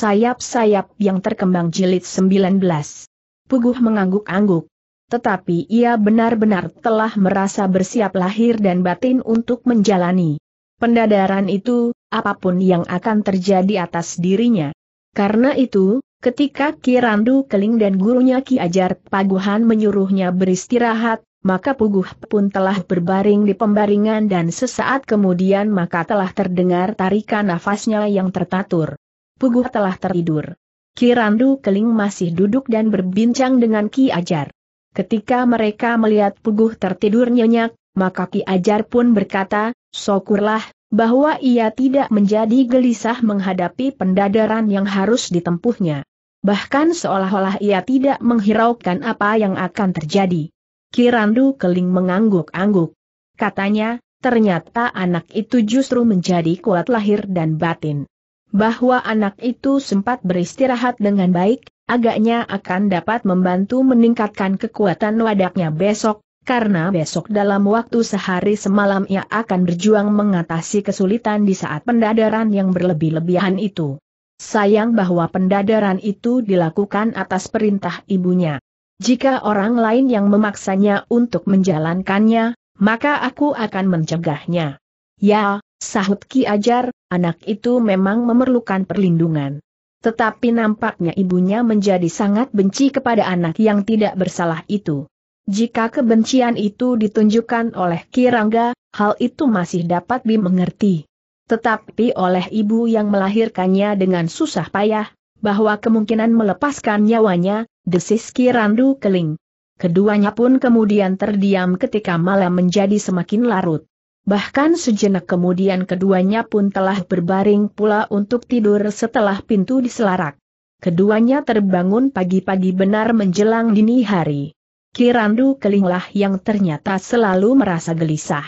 sayap-sayap yang terkembang jilid 19. Puguh mengangguk-angguk. Tetapi ia benar-benar telah merasa bersiap lahir dan batin untuk menjalani pendadaran itu, apapun yang akan terjadi atas dirinya. Karena itu, ketika Kirandu Keling dan gurunya Ki Ajar Paguhan menyuruhnya beristirahat, maka Puguh pun telah berbaring di pembaringan dan sesaat kemudian maka telah terdengar tarikan nafasnya yang tertatur. Puguh telah tertidur. Kirandu Keling masih duduk dan berbincang dengan Ki Ajar. Ketika mereka melihat Puguh tertidur nyenyak, maka Ki Ajar pun berkata, syukurlah, bahwa ia tidak menjadi gelisah menghadapi pendadaran yang harus ditempuhnya. Bahkan seolah-olah ia tidak menghiraukan apa yang akan terjadi. Kirandu Keling mengangguk-angguk. Katanya, ternyata anak itu justru menjadi kuat lahir dan batin bahwa anak itu sempat beristirahat dengan baik, agaknya akan dapat membantu meningkatkan kekuatan wadaknya besok, karena besok dalam waktu sehari semalam ia akan berjuang mengatasi kesulitan di saat pendadaran yang berlebih-lebihan itu. Sayang bahwa pendadaran itu dilakukan atas perintah ibunya. Jika orang lain yang memaksanya untuk menjalankannya, maka aku akan mencegahnya. Ya, Sahut Ki Ajar, anak itu memang memerlukan perlindungan. Tetapi nampaknya ibunya menjadi sangat benci kepada anak yang tidak bersalah itu. Jika kebencian itu ditunjukkan oleh Kirangga, hal itu masih dapat dimengerti. Tetapi oleh ibu yang melahirkannya dengan susah payah, bahwa kemungkinan melepaskan nyawanya, desis Kirandu keling. Keduanya pun kemudian terdiam ketika malam menjadi semakin larut. Bahkan sejenak kemudian keduanya pun telah berbaring pula untuk tidur setelah pintu diselarak. Keduanya terbangun pagi-pagi benar menjelang dini hari. Kirandu Kelinglah yang ternyata selalu merasa gelisah.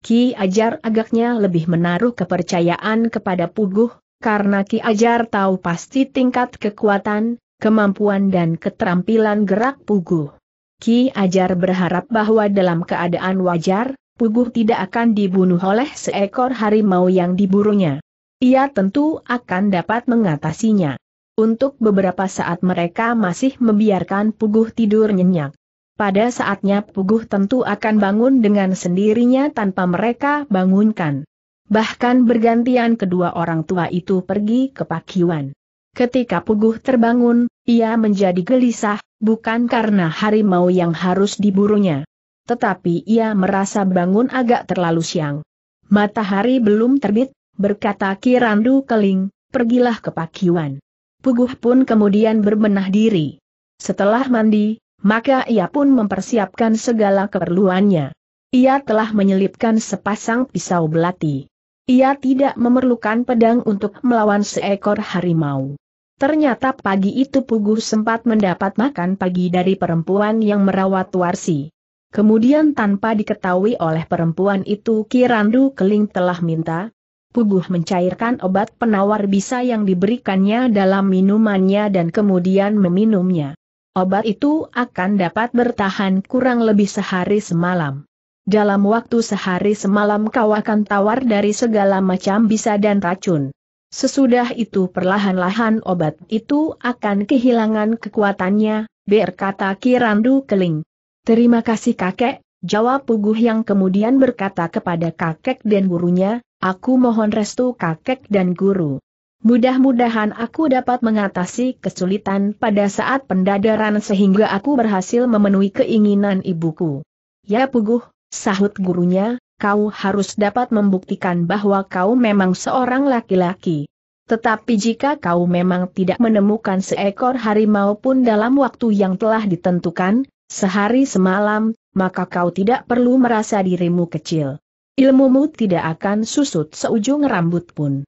Ki Ajar agaknya lebih menaruh kepercayaan kepada Puguh, karena Ki Ajar tahu pasti tingkat kekuatan, kemampuan dan keterampilan gerak Puguh. Ki Ajar berharap bahwa dalam keadaan wajar, Puguh tidak akan dibunuh oleh seekor harimau yang diburunya. Ia tentu akan dapat mengatasinya. Untuk beberapa saat mereka masih membiarkan Puguh tidur nyenyak. Pada saatnya Puguh tentu akan bangun dengan sendirinya tanpa mereka bangunkan. Bahkan bergantian kedua orang tua itu pergi ke pakiwan. Ketika Puguh terbangun, ia menjadi gelisah, bukan karena harimau yang harus diburunya tetapi ia merasa bangun agak terlalu siang. Matahari belum terbit, berkata Kirandu Keling, pergilah ke Pakiwan. Puguh pun kemudian berbenah diri. Setelah mandi, maka ia pun mempersiapkan segala keperluannya. Ia telah menyelipkan sepasang pisau belati. Ia tidak memerlukan pedang untuk melawan seekor harimau. Ternyata pagi itu Puguh sempat mendapat makan pagi dari perempuan yang merawat Warsi. Kemudian tanpa diketahui oleh perempuan itu Kirandu Keling telah minta, Puguh mencairkan obat penawar bisa yang diberikannya dalam minumannya dan kemudian meminumnya. Obat itu akan dapat bertahan kurang lebih sehari semalam. Dalam waktu sehari semalam kau akan tawar dari segala macam bisa dan racun. Sesudah itu perlahan-lahan obat itu akan kehilangan kekuatannya, berkata Kirandu Keling. Terima kasih kakek, jawab Puguh yang kemudian berkata kepada kakek dan gurunya, aku mohon restu kakek dan guru. Mudah-mudahan aku dapat mengatasi kesulitan pada saat pendadaran sehingga aku berhasil memenuhi keinginan ibuku. Ya Puguh, sahut gurunya, kau harus dapat membuktikan bahwa kau memang seorang laki-laki. Tetapi jika kau memang tidak menemukan seekor harimau pun dalam waktu yang telah ditentukan, sehari semalam, maka kau tidak perlu merasa dirimu kecil. Ilmumu tidak akan susut seujung rambut pun.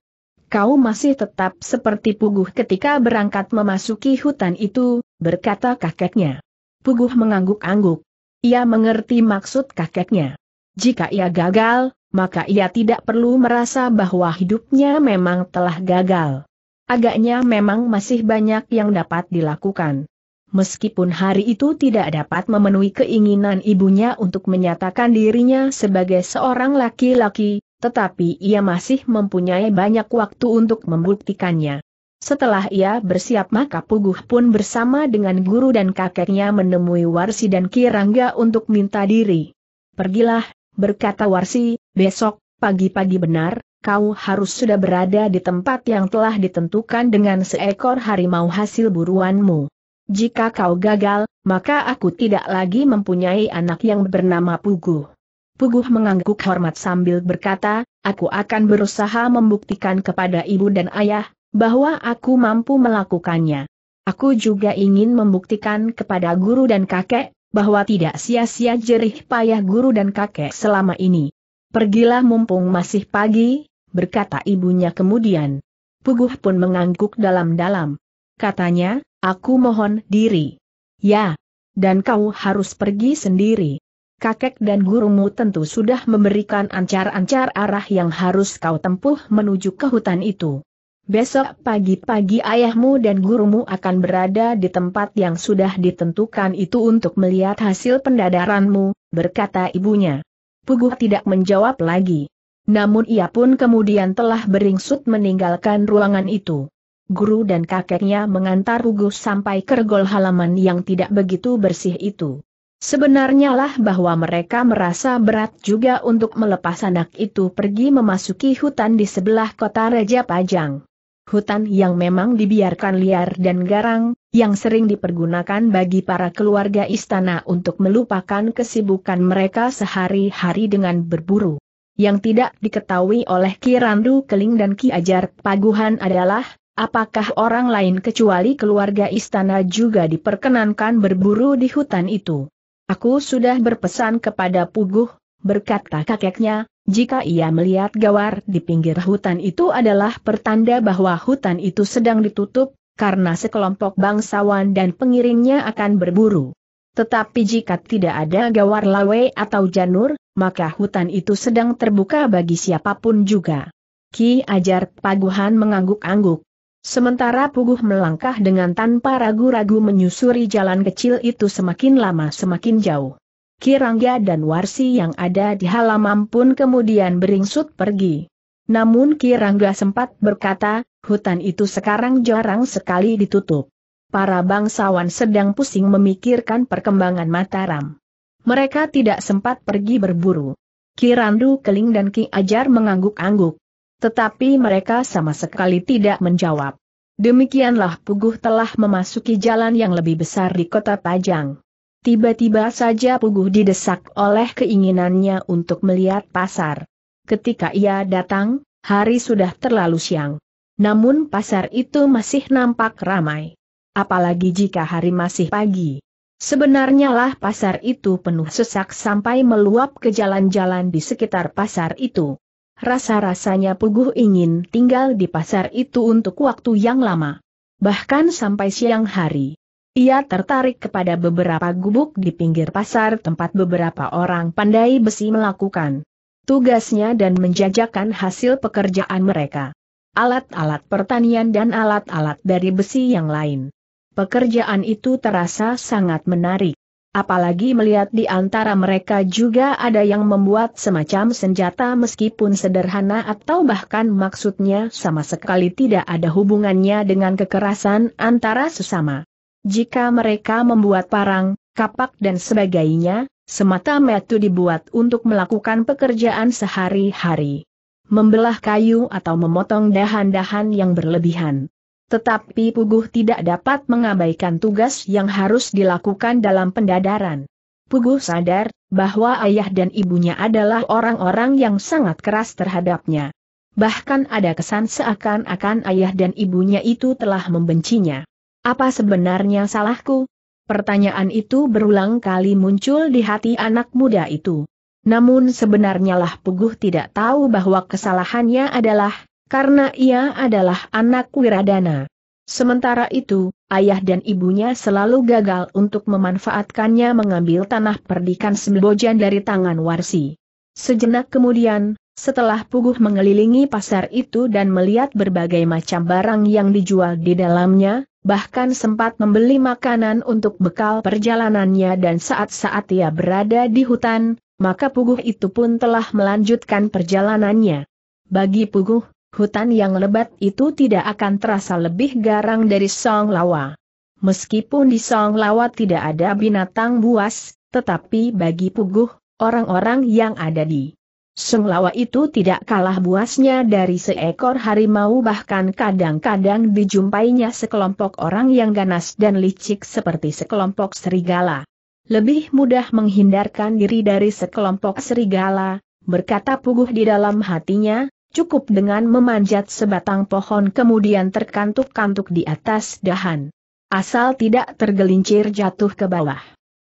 Kau masih tetap seperti Puguh ketika berangkat memasuki hutan itu, berkata kakeknya. Puguh mengangguk-angguk. Ia mengerti maksud kakeknya. Jika ia gagal, maka ia tidak perlu merasa bahwa hidupnya memang telah gagal. Agaknya memang masih banyak yang dapat dilakukan. Meskipun hari itu tidak dapat memenuhi keinginan ibunya untuk menyatakan dirinya sebagai seorang laki-laki, tetapi ia masih mempunyai banyak waktu untuk membuktikannya. Setelah ia bersiap maka Puguh pun bersama dengan guru dan kakeknya menemui Warsi dan Kirangga untuk minta diri. Pergilah, berkata Warsi, besok, pagi-pagi benar, kau harus sudah berada di tempat yang telah ditentukan dengan seekor harimau hasil buruanmu. Jika kau gagal, maka aku tidak lagi mempunyai anak yang bernama Puguh. Puguh mengangguk hormat sambil berkata, aku akan berusaha membuktikan kepada ibu dan ayah, bahwa aku mampu melakukannya. Aku juga ingin membuktikan kepada guru dan kakek, bahwa tidak sia-sia jerih payah guru dan kakek selama ini. Pergilah mumpung masih pagi, berkata ibunya kemudian. Puguh pun mengangguk dalam-dalam. Katanya, Aku mohon diri. Ya. Dan kau harus pergi sendiri. Kakek dan gurumu tentu sudah memberikan ancar-ancar arah yang harus kau tempuh menuju ke hutan itu. Besok pagi-pagi ayahmu dan gurumu akan berada di tempat yang sudah ditentukan itu untuk melihat hasil pendadaranmu, berkata ibunya. Puguh tidak menjawab lagi. Namun ia pun kemudian telah beringsut meninggalkan ruangan itu guru dan kakeknya mengantar Rugus sampai ke regol halaman yang tidak begitu bersih itu. Sebenarnya lah bahwa mereka merasa berat juga untuk melepas anak itu pergi memasuki hutan di sebelah kota Raja Pajang. Hutan yang memang dibiarkan liar dan garang, yang sering dipergunakan bagi para keluarga istana untuk melupakan kesibukan mereka sehari-hari dengan berburu. Yang tidak diketahui oleh Ki Randu Keling dan Ki Ajar Paguhan adalah, Apakah orang lain kecuali keluarga istana juga diperkenankan berburu di hutan itu? Aku sudah berpesan kepada Puguh, berkata kakeknya, jika ia melihat gawar di pinggir hutan itu adalah pertanda bahwa hutan itu sedang ditutup, karena sekelompok bangsawan dan pengiringnya akan berburu. Tetapi jika tidak ada gawar lawe atau janur, maka hutan itu sedang terbuka bagi siapapun juga. Ki Ajar Paguhan mengangguk-angguk. Sementara Puguh melangkah dengan tanpa ragu-ragu menyusuri jalan kecil itu semakin lama semakin jauh. Kirangga dan Warsi yang ada di halaman pun kemudian beringsut pergi. Namun Kirangga sempat berkata, hutan itu sekarang jarang sekali ditutup. Para bangsawan sedang pusing memikirkan perkembangan Mataram. Mereka tidak sempat pergi berburu. Kirandu Keling dan Ki Ajar mengangguk-angguk. Tetapi mereka sama sekali tidak menjawab. Demikianlah Puguh telah memasuki jalan yang lebih besar di kota Pajang. Tiba-tiba saja Puguh didesak oleh keinginannya untuk melihat pasar. Ketika ia datang, hari sudah terlalu siang. Namun pasar itu masih nampak ramai. Apalagi jika hari masih pagi. Sebenarnya lah pasar itu penuh sesak sampai meluap ke jalan-jalan di sekitar pasar itu rasa-rasanya Puguh ingin tinggal di pasar itu untuk waktu yang lama. Bahkan sampai siang hari. Ia tertarik kepada beberapa gubuk di pinggir pasar tempat beberapa orang pandai besi melakukan tugasnya dan menjajakan hasil pekerjaan mereka. Alat-alat pertanian dan alat-alat dari besi yang lain. Pekerjaan itu terasa sangat menarik. Apalagi melihat di antara mereka juga ada yang membuat semacam senjata meskipun sederhana atau bahkan maksudnya sama sekali tidak ada hubungannya dengan kekerasan antara sesama. Jika mereka membuat parang, kapak dan sebagainya, semata-mata dibuat untuk melakukan pekerjaan sehari-hari. Membelah kayu atau memotong dahan-dahan yang berlebihan. Tetapi Puguh tidak dapat mengabaikan tugas yang harus dilakukan dalam pendadaran. Puguh sadar bahwa ayah dan ibunya adalah orang-orang yang sangat keras terhadapnya. Bahkan ada kesan seakan-akan ayah dan ibunya itu telah membencinya. Apa sebenarnya salahku? Pertanyaan itu berulang kali muncul di hati anak muda itu. Namun sebenarnya lah Puguh tidak tahu bahwa kesalahannya adalah karena ia adalah anak Wiradana. Sementara itu, ayah dan ibunya selalu gagal untuk memanfaatkannya mengambil tanah perdikan Sembojan dari tangan Warsi. Sejenak kemudian, setelah Puguh mengelilingi pasar itu dan melihat berbagai macam barang yang dijual di dalamnya, bahkan sempat membeli makanan untuk bekal perjalanannya dan saat-saat ia berada di hutan, maka Puguh itu pun telah melanjutkan perjalanannya. Bagi Puguh, hutan yang lebat itu tidak akan terasa lebih garang dari Song Lawa. Meskipun di Song Lawa tidak ada binatang buas, tetapi bagi Puguh, orang-orang yang ada di Song Lawa itu tidak kalah buasnya dari seekor harimau bahkan kadang-kadang dijumpainya sekelompok orang yang ganas dan licik seperti sekelompok serigala. Lebih mudah menghindarkan diri dari sekelompok serigala, berkata Puguh di dalam hatinya, cukup dengan memanjat sebatang pohon kemudian terkantuk-kantuk di atas dahan. Asal tidak tergelincir jatuh ke bawah.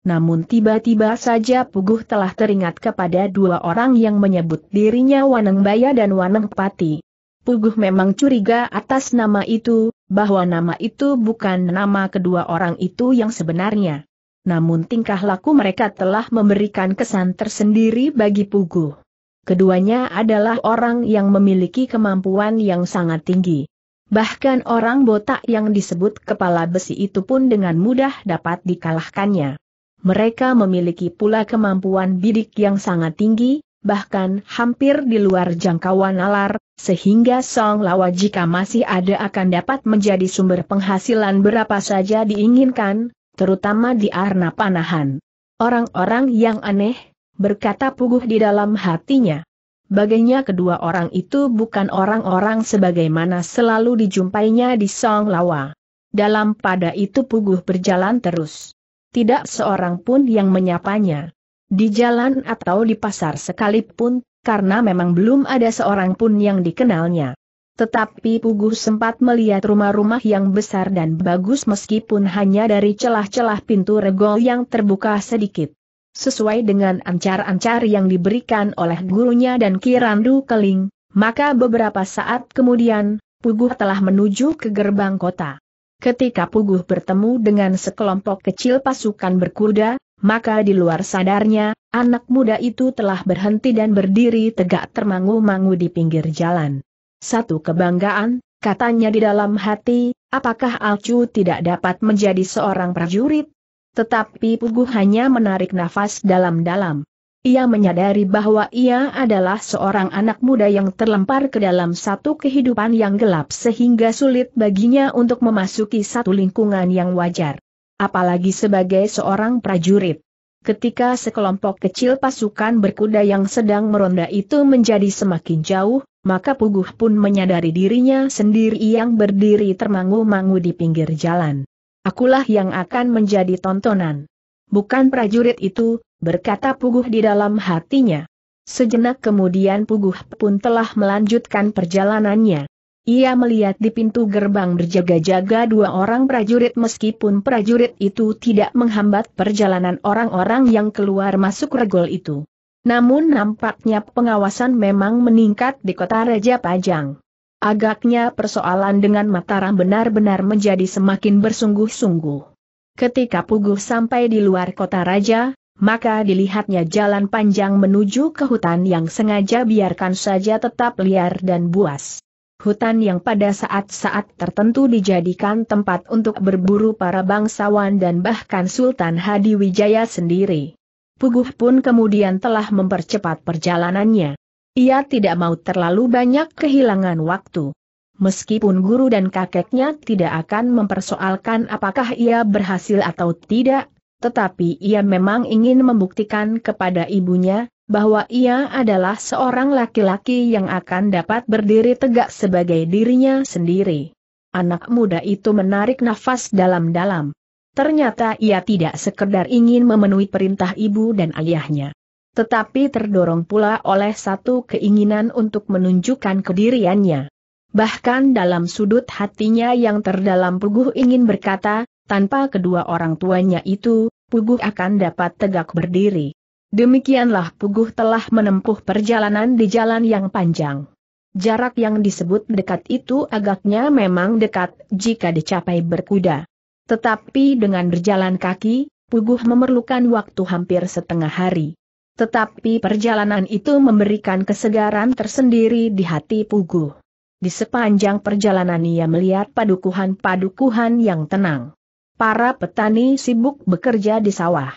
Namun tiba-tiba saja Puguh telah teringat kepada dua orang yang menyebut dirinya Waneng Baya dan Waneng Pati. Puguh memang curiga atas nama itu, bahwa nama itu bukan nama kedua orang itu yang sebenarnya. Namun tingkah laku mereka telah memberikan kesan tersendiri bagi Puguh. Keduanya adalah orang yang memiliki kemampuan yang sangat tinggi. Bahkan orang botak yang disebut kepala besi itu pun dengan mudah dapat dikalahkannya. Mereka memiliki pula kemampuan bidik yang sangat tinggi, bahkan hampir di luar jangkauan nalar, sehingga Song Lawa jika masih ada akan dapat menjadi sumber penghasilan berapa saja diinginkan, terutama di arna panahan. Orang-orang yang aneh, berkata Puguh di dalam hatinya. Bagainya kedua orang itu bukan orang-orang sebagaimana selalu dijumpainya di Song Lawa. Dalam pada itu Puguh berjalan terus. Tidak seorang pun yang menyapanya. Di jalan atau di pasar sekalipun, karena memang belum ada seorang pun yang dikenalnya. Tetapi Puguh sempat melihat rumah-rumah yang besar dan bagus meskipun hanya dari celah-celah pintu regol yang terbuka sedikit. Sesuai dengan ancar-ancar yang diberikan oleh gurunya dan Kirandu Keling, maka beberapa saat kemudian, Puguh telah menuju ke gerbang kota. Ketika Puguh bertemu dengan sekelompok kecil pasukan berkuda, maka di luar sadarnya, anak muda itu telah berhenti dan berdiri tegak termangu-mangu di pinggir jalan. Satu kebanggaan, katanya di dalam hati, apakah Alcu tidak dapat menjadi seorang prajurit, tetapi Pugu hanya menarik nafas dalam-dalam. Ia menyadari bahwa ia adalah seorang anak muda yang terlempar ke dalam satu kehidupan yang gelap sehingga sulit baginya untuk memasuki satu lingkungan yang wajar. Apalagi sebagai seorang prajurit. Ketika sekelompok kecil pasukan berkuda yang sedang meronda itu menjadi semakin jauh, maka Puguh pun menyadari dirinya sendiri yang berdiri termangu-mangu di pinggir jalan akulah yang akan menjadi tontonan. Bukan prajurit itu, berkata Puguh di dalam hatinya. Sejenak kemudian Puguh pun telah melanjutkan perjalanannya. Ia melihat di pintu gerbang berjaga-jaga dua orang prajurit meskipun prajurit itu tidak menghambat perjalanan orang-orang yang keluar masuk regol itu. Namun nampaknya pengawasan memang meningkat di kota Raja Pajang. Agaknya persoalan dengan Mataram benar-benar menjadi semakin bersungguh-sungguh. Ketika Puguh sampai di luar kota raja, maka dilihatnya jalan panjang menuju ke hutan yang sengaja biarkan saja tetap liar dan buas. Hutan yang pada saat-saat tertentu dijadikan tempat untuk berburu para bangsawan dan bahkan Sultan Hadiwijaya sendiri. Puguh pun kemudian telah mempercepat perjalanannya. Ia tidak mau terlalu banyak kehilangan waktu. Meskipun guru dan kakeknya tidak akan mempersoalkan apakah ia berhasil atau tidak, tetapi ia memang ingin membuktikan kepada ibunya, bahwa ia adalah seorang laki-laki yang akan dapat berdiri tegak sebagai dirinya sendiri. Anak muda itu menarik nafas dalam-dalam. Ternyata ia tidak sekedar ingin memenuhi perintah ibu dan ayahnya tetapi terdorong pula oleh satu keinginan untuk menunjukkan kediriannya. Bahkan dalam sudut hatinya yang terdalam Puguh ingin berkata, tanpa kedua orang tuanya itu, Puguh akan dapat tegak berdiri. Demikianlah Puguh telah menempuh perjalanan di jalan yang panjang. Jarak yang disebut dekat itu agaknya memang dekat jika dicapai berkuda. Tetapi dengan berjalan kaki, Puguh memerlukan waktu hampir setengah hari. Tetapi perjalanan itu memberikan kesegaran tersendiri di hati Pugu. Di sepanjang perjalanan ia melihat padukuhan-padukuhan yang tenang. Para petani sibuk bekerja di sawah.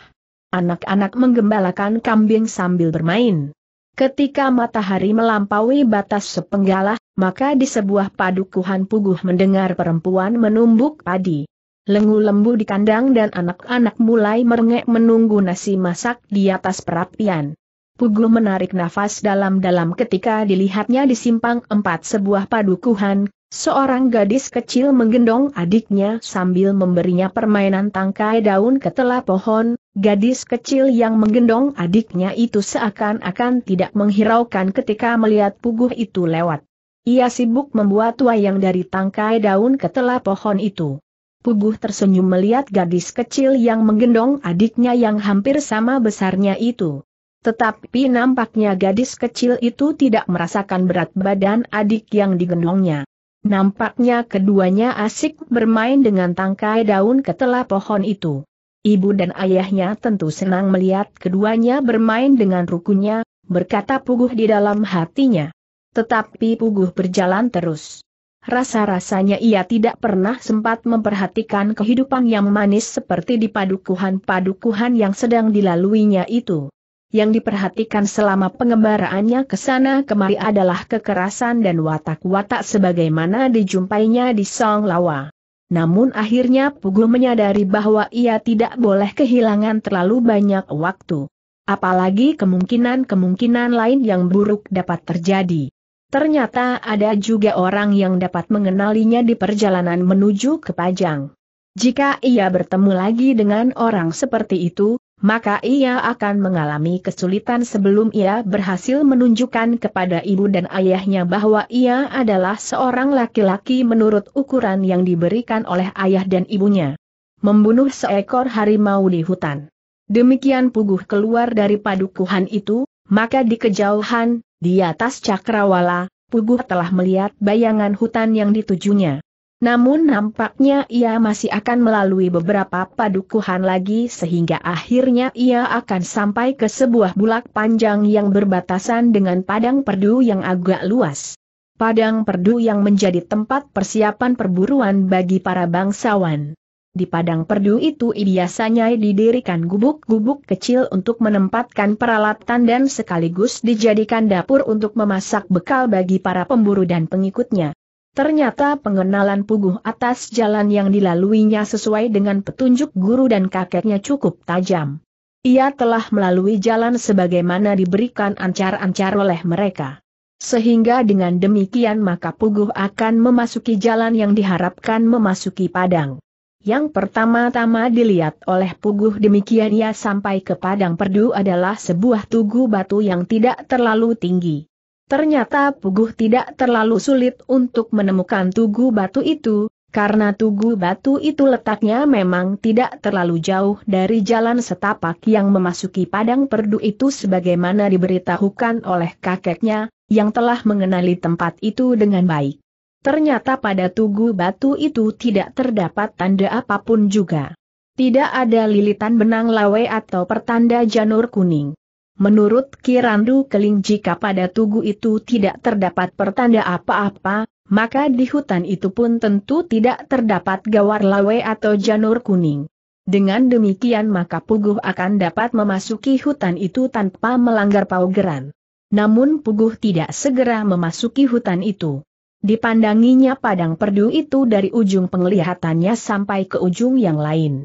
Anak-anak menggembalakan kambing sambil bermain. Ketika matahari melampaui batas sepenggalah, maka di sebuah padukuhan Puguh mendengar perempuan menumbuk padi lengu lembu di kandang dan anak-anak mulai merengek menunggu nasi masak di atas perapian. Pugu menarik nafas dalam-dalam ketika dilihatnya di simpang empat sebuah padukuhan, seorang gadis kecil menggendong adiknya sambil memberinya permainan tangkai daun ke ketela pohon, gadis kecil yang menggendong adiknya itu seakan-akan tidak menghiraukan ketika melihat puguh itu lewat. Ia sibuk membuat wayang dari tangkai daun ke ketela pohon itu. Puguh tersenyum melihat gadis kecil yang menggendong adiknya yang hampir sama besarnya itu. Tetapi nampaknya gadis kecil itu tidak merasakan berat badan adik yang digendongnya. Nampaknya keduanya asik bermain dengan tangkai daun ketela pohon itu. Ibu dan ayahnya tentu senang melihat keduanya bermain dengan rukunya, berkata Puguh di dalam hatinya. Tetapi Puguh berjalan terus. Rasa-rasanya ia tidak pernah sempat memperhatikan kehidupan yang manis seperti di padukuhan-padukuhan yang sedang dilaluinya itu. Yang diperhatikan selama pengembaraannya ke sana kemari adalah kekerasan dan watak-watak sebagaimana dijumpainya di Song Lawa. Namun akhirnya Pugu menyadari bahwa ia tidak boleh kehilangan terlalu banyak waktu. Apalagi kemungkinan-kemungkinan lain yang buruk dapat terjadi. Ternyata ada juga orang yang dapat mengenalinya di perjalanan menuju ke Pajang. Jika ia bertemu lagi dengan orang seperti itu, maka ia akan mengalami kesulitan sebelum ia berhasil menunjukkan kepada ibu dan ayahnya bahwa ia adalah seorang laki-laki menurut ukuran yang diberikan oleh ayah dan ibunya. Membunuh seekor harimau di hutan. Demikian puguh keluar dari padukuhan itu, maka di kejauhan, di atas cakrawala, Puguh telah melihat bayangan hutan yang ditujunya. Namun nampaknya ia masih akan melalui beberapa padukuhan lagi sehingga akhirnya ia akan sampai ke sebuah bulak panjang yang berbatasan dengan padang perdu yang agak luas. Padang perdu yang menjadi tempat persiapan perburuan bagi para bangsawan. Di padang perdu itu biasanya didirikan gubuk-gubuk kecil untuk menempatkan peralatan dan sekaligus dijadikan dapur untuk memasak bekal bagi para pemburu dan pengikutnya. Ternyata pengenalan puguh atas jalan yang dilaluinya sesuai dengan petunjuk guru dan kakeknya cukup tajam. Ia telah melalui jalan sebagaimana diberikan ancar-ancar oleh mereka. Sehingga dengan demikian maka puguh akan memasuki jalan yang diharapkan memasuki padang. Yang pertama-tama dilihat oleh Puguh demikian ia sampai ke padang perdu adalah sebuah tugu batu yang tidak terlalu tinggi. Ternyata Puguh tidak terlalu sulit untuk menemukan tugu batu itu, karena tugu batu itu letaknya memang tidak terlalu jauh dari jalan setapak yang memasuki padang perdu itu sebagaimana diberitahukan oleh kakeknya, yang telah mengenali tempat itu dengan baik. Ternyata pada tugu batu itu tidak terdapat tanda apapun juga. Tidak ada lilitan benang lawe atau pertanda janur kuning. Menurut Kirandu Keling jika pada tugu itu tidak terdapat pertanda apa-apa, maka di hutan itu pun tentu tidak terdapat gawar lawe atau janur kuning. Dengan demikian maka Puguh akan dapat memasuki hutan itu tanpa melanggar paugeran. Namun Puguh tidak segera memasuki hutan itu. Dipandanginya padang perdu itu dari ujung penglihatannya sampai ke ujung yang lain.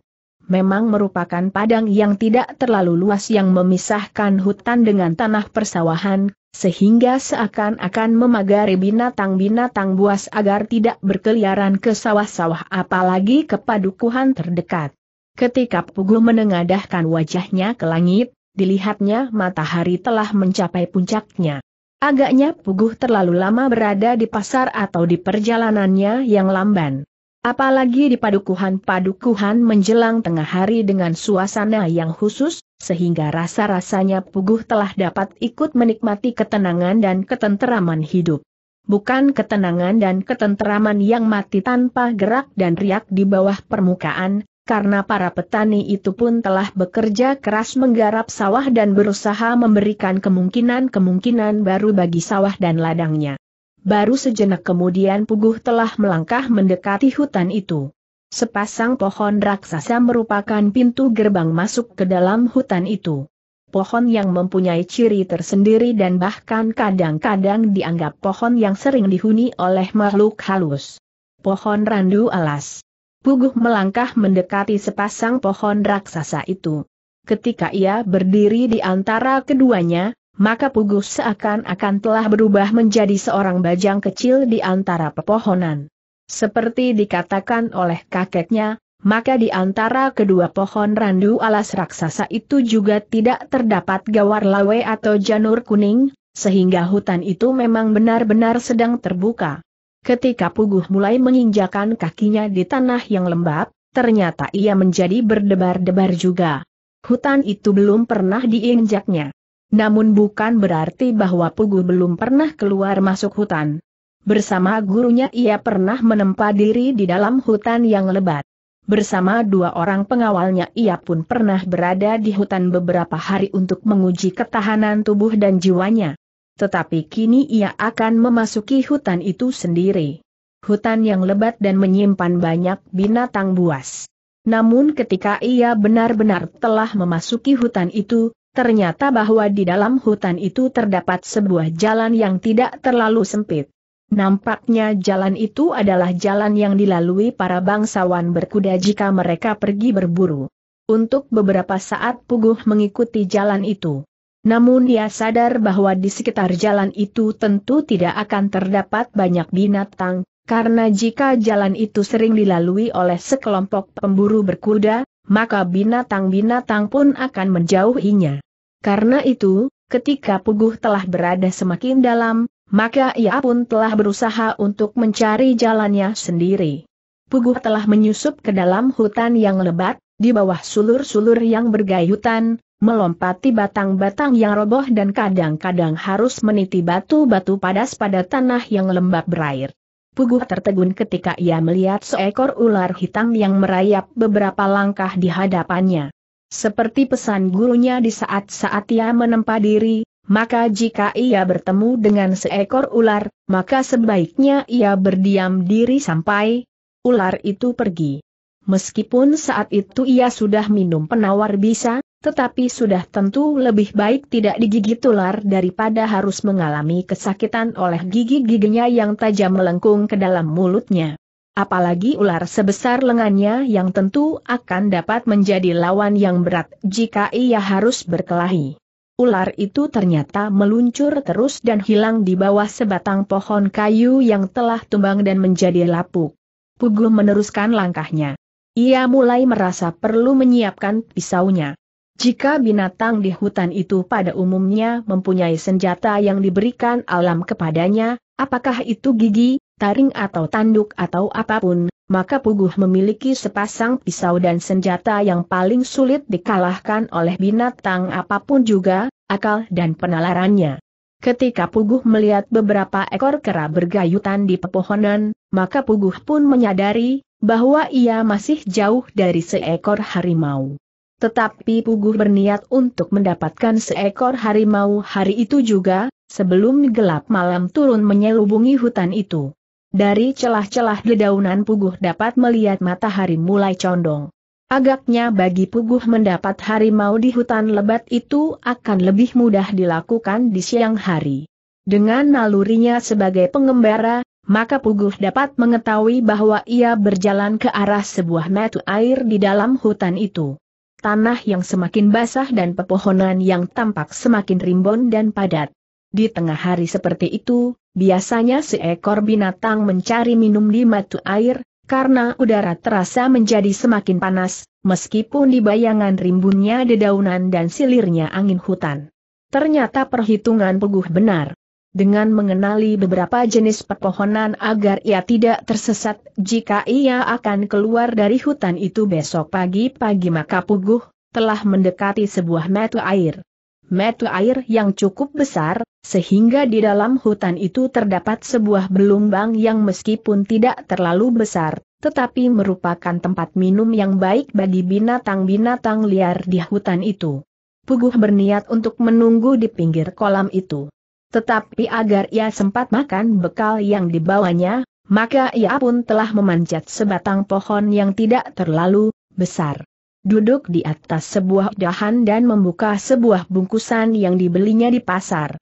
Memang merupakan padang yang tidak terlalu luas yang memisahkan hutan dengan tanah persawahan, sehingga seakan-akan memagari binatang-binatang buas agar tidak berkeliaran ke sawah-sawah apalagi ke padukuhan terdekat. Ketika Pugu menengadahkan wajahnya ke langit, dilihatnya matahari telah mencapai puncaknya. Agaknya Puguh terlalu lama berada di pasar atau di perjalanannya yang lamban. Apalagi di padukuhan-padukuhan menjelang tengah hari dengan suasana yang khusus, sehingga rasa-rasanya Puguh telah dapat ikut menikmati ketenangan dan ketenteraman hidup. Bukan ketenangan dan ketenteraman yang mati tanpa gerak dan riak di bawah permukaan, karena para petani itu pun telah bekerja keras menggarap sawah dan berusaha memberikan kemungkinan-kemungkinan baru bagi sawah dan ladangnya. Baru sejenak kemudian Puguh telah melangkah mendekati hutan itu. Sepasang pohon raksasa merupakan pintu gerbang masuk ke dalam hutan itu. Pohon yang mempunyai ciri tersendiri dan bahkan kadang-kadang dianggap pohon yang sering dihuni oleh makhluk halus. Pohon randu alas. Puguh melangkah mendekati sepasang pohon raksasa itu. Ketika ia berdiri di antara keduanya, maka Puguh seakan-akan telah berubah menjadi seorang bajang kecil di antara pepohonan. Seperti dikatakan oleh kakeknya, maka di antara kedua pohon randu alas raksasa itu juga tidak terdapat gawar lawe atau janur kuning, sehingga hutan itu memang benar-benar sedang terbuka. Ketika Puguh mulai menginjakan kakinya di tanah yang lembab, ternyata ia menjadi berdebar-debar juga. Hutan itu belum pernah diinjaknya. Namun bukan berarti bahwa Puguh belum pernah keluar masuk hutan. Bersama gurunya ia pernah menempa diri di dalam hutan yang lebat. Bersama dua orang pengawalnya ia pun pernah berada di hutan beberapa hari untuk menguji ketahanan tubuh dan jiwanya tetapi kini ia akan memasuki hutan itu sendiri. Hutan yang lebat dan menyimpan banyak binatang buas. Namun ketika ia benar-benar telah memasuki hutan itu, ternyata bahwa di dalam hutan itu terdapat sebuah jalan yang tidak terlalu sempit. Nampaknya jalan itu adalah jalan yang dilalui para bangsawan berkuda jika mereka pergi berburu. Untuk beberapa saat Puguh mengikuti jalan itu. Namun dia sadar bahwa di sekitar jalan itu tentu tidak akan terdapat banyak binatang, karena jika jalan itu sering dilalui oleh sekelompok pemburu berkuda, maka binatang-binatang pun akan menjauhinya. Karena itu, ketika Puguh telah berada semakin dalam, maka ia pun telah berusaha untuk mencari jalannya sendiri. Puguh telah menyusup ke dalam hutan yang lebat, di bawah sulur-sulur yang bergayutan, melompati batang-batang yang roboh dan kadang-kadang harus meniti batu-batu padas pada tanah yang lembab berair. Puguh tertegun ketika ia melihat seekor ular hitam yang merayap beberapa langkah di hadapannya. Seperti pesan gurunya di saat-saat ia menempa diri, maka jika ia bertemu dengan seekor ular, maka sebaiknya ia berdiam diri sampai ular itu pergi. Meskipun saat itu ia sudah minum penawar bisa, tetapi sudah tentu lebih baik tidak digigit ular daripada harus mengalami kesakitan oleh gigi-giginya yang tajam melengkung ke dalam mulutnya. Apalagi ular sebesar lengannya yang tentu akan dapat menjadi lawan yang berat jika ia harus berkelahi. Ular itu ternyata meluncur terus dan hilang di bawah sebatang pohon kayu yang telah tumbang dan menjadi lapuk. Puguh meneruskan langkahnya. Ia mulai merasa perlu menyiapkan pisaunya. Jika binatang di hutan itu pada umumnya mempunyai senjata yang diberikan alam kepadanya, apakah itu gigi, taring atau tanduk atau apapun, maka Puguh memiliki sepasang pisau dan senjata yang paling sulit dikalahkan oleh binatang apapun juga, akal dan penalarannya. Ketika Puguh melihat beberapa ekor kera bergayutan di pepohonan, maka Puguh pun menyadari bahwa ia masih jauh dari seekor harimau. Tetapi Puguh berniat untuk mendapatkan seekor harimau hari itu juga, sebelum gelap malam turun menyelubungi hutan itu. Dari celah-celah dedaunan Puguh dapat melihat matahari mulai condong. Agaknya bagi Puguh mendapat harimau di hutan lebat itu akan lebih mudah dilakukan di siang hari. Dengan nalurinya sebagai pengembara, maka Puguh dapat mengetahui bahwa ia berjalan ke arah sebuah metu air di dalam hutan itu tanah yang semakin basah dan pepohonan yang tampak semakin rimbun dan padat. Di tengah hari seperti itu, biasanya seekor binatang mencari minum di matu air, karena udara terasa menjadi semakin panas, meskipun di bayangan rimbunnya dedaunan dan silirnya angin hutan. Ternyata perhitungan peguh benar dengan mengenali beberapa jenis pepohonan agar ia tidak tersesat jika ia akan keluar dari hutan itu besok pagi-pagi maka Puguh telah mendekati sebuah metu air. Metu air yang cukup besar, sehingga di dalam hutan itu terdapat sebuah belumbang yang meskipun tidak terlalu besar, tetapi merupakan tempat minum yang baik bagi binatang-binatang liar di hutan itu. Puguh berniat untuk menunggu di pinggir kolam itu. Tetapi agar ia sempat makan bekal yang dibawanya, maka ia pun telah memanjat sebatang pohon yang tidak terlalu besar. Duduk di atas sebuah dahan dan membuka sebuah bungkusan yang dibelinya di pasar.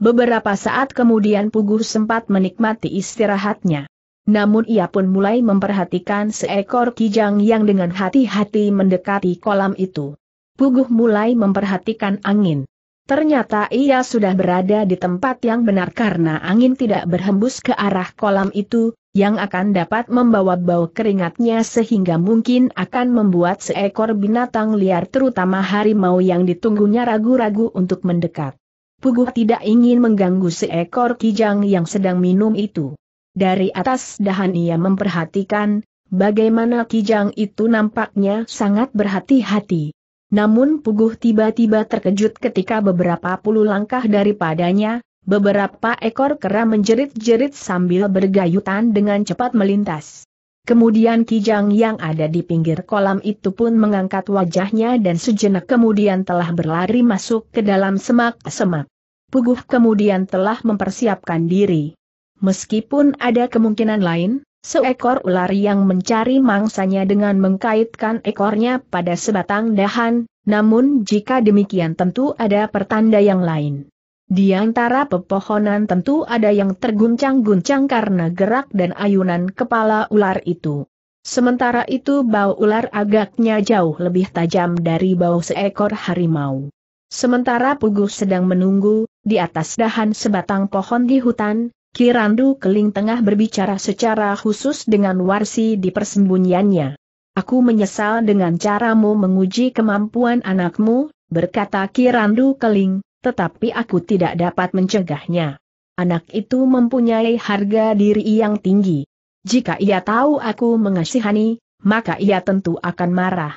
Beberapa saat kemudian Puguh sempat menikmati istirahatnya. Namun ia pun mulai memperhatikan seekor kijang yang dengan hati-hati mendekati kolam itu. Puguh mulai memperhatikan angin. Ternyata ia sudah berada di tempat yang benar karena angin tidak berhembus ke arah kolam itu, yang akan dapat membawa bau keringatnya sehingga mungkin akan membuat seekor binatang liar terutama harimau yang ditunggunya ragu-ragu untuk mendekat. Pugu tidak ingin mengganggu seekor kijang yang sedang minum itu. Dari atas dahan ia memperhatikan, bagaimana kijang itu nampaknya sangat berhati-hati. Namun Puguh tiba-tiba terkejut ketika beberapa puluh langkah daripadanya, beberapa ekor kera menjerit-jerit sambil bergayutan dengan cepat melintas. Kemudian Kijang yang ada di pinggir kolam itu pun mengangkat wajahnya dan sejenak kemudian telah berlari masuk ke dalam semak-semak. Puguh kemudian telah mempersiapkan diri. Meskipun ada kemungkinan lain, Seekor ular yang mencari mangsanya dengan mengkaitkan ekornya pada sebatang dahan, namun jika demikian tentu ada pertanda yang lain. Di antara pepohonan tentu ada yang terguncang-guncang karena gerak dan ayunan kepala ular itu. Sementara itu bau ular agaknya jauh lebih tajam dari bau seekor harimau. Sementara Pugu sedang menunggu, di atas dahan sebatang pohon di hutan, Kirandu Keling tengah berbicara secara khusus dengan Warsi di persembunyiannya. Aku menyesal dengan caramu menguji kemampuan anakmu, berkata Kirandu Keling, tetapi aku tidak dapat mencegahnya. Anak itu mempunyai harga diri yang tinggi. Jika ia tahu aku mengasihani, maka ia tentu akan marah.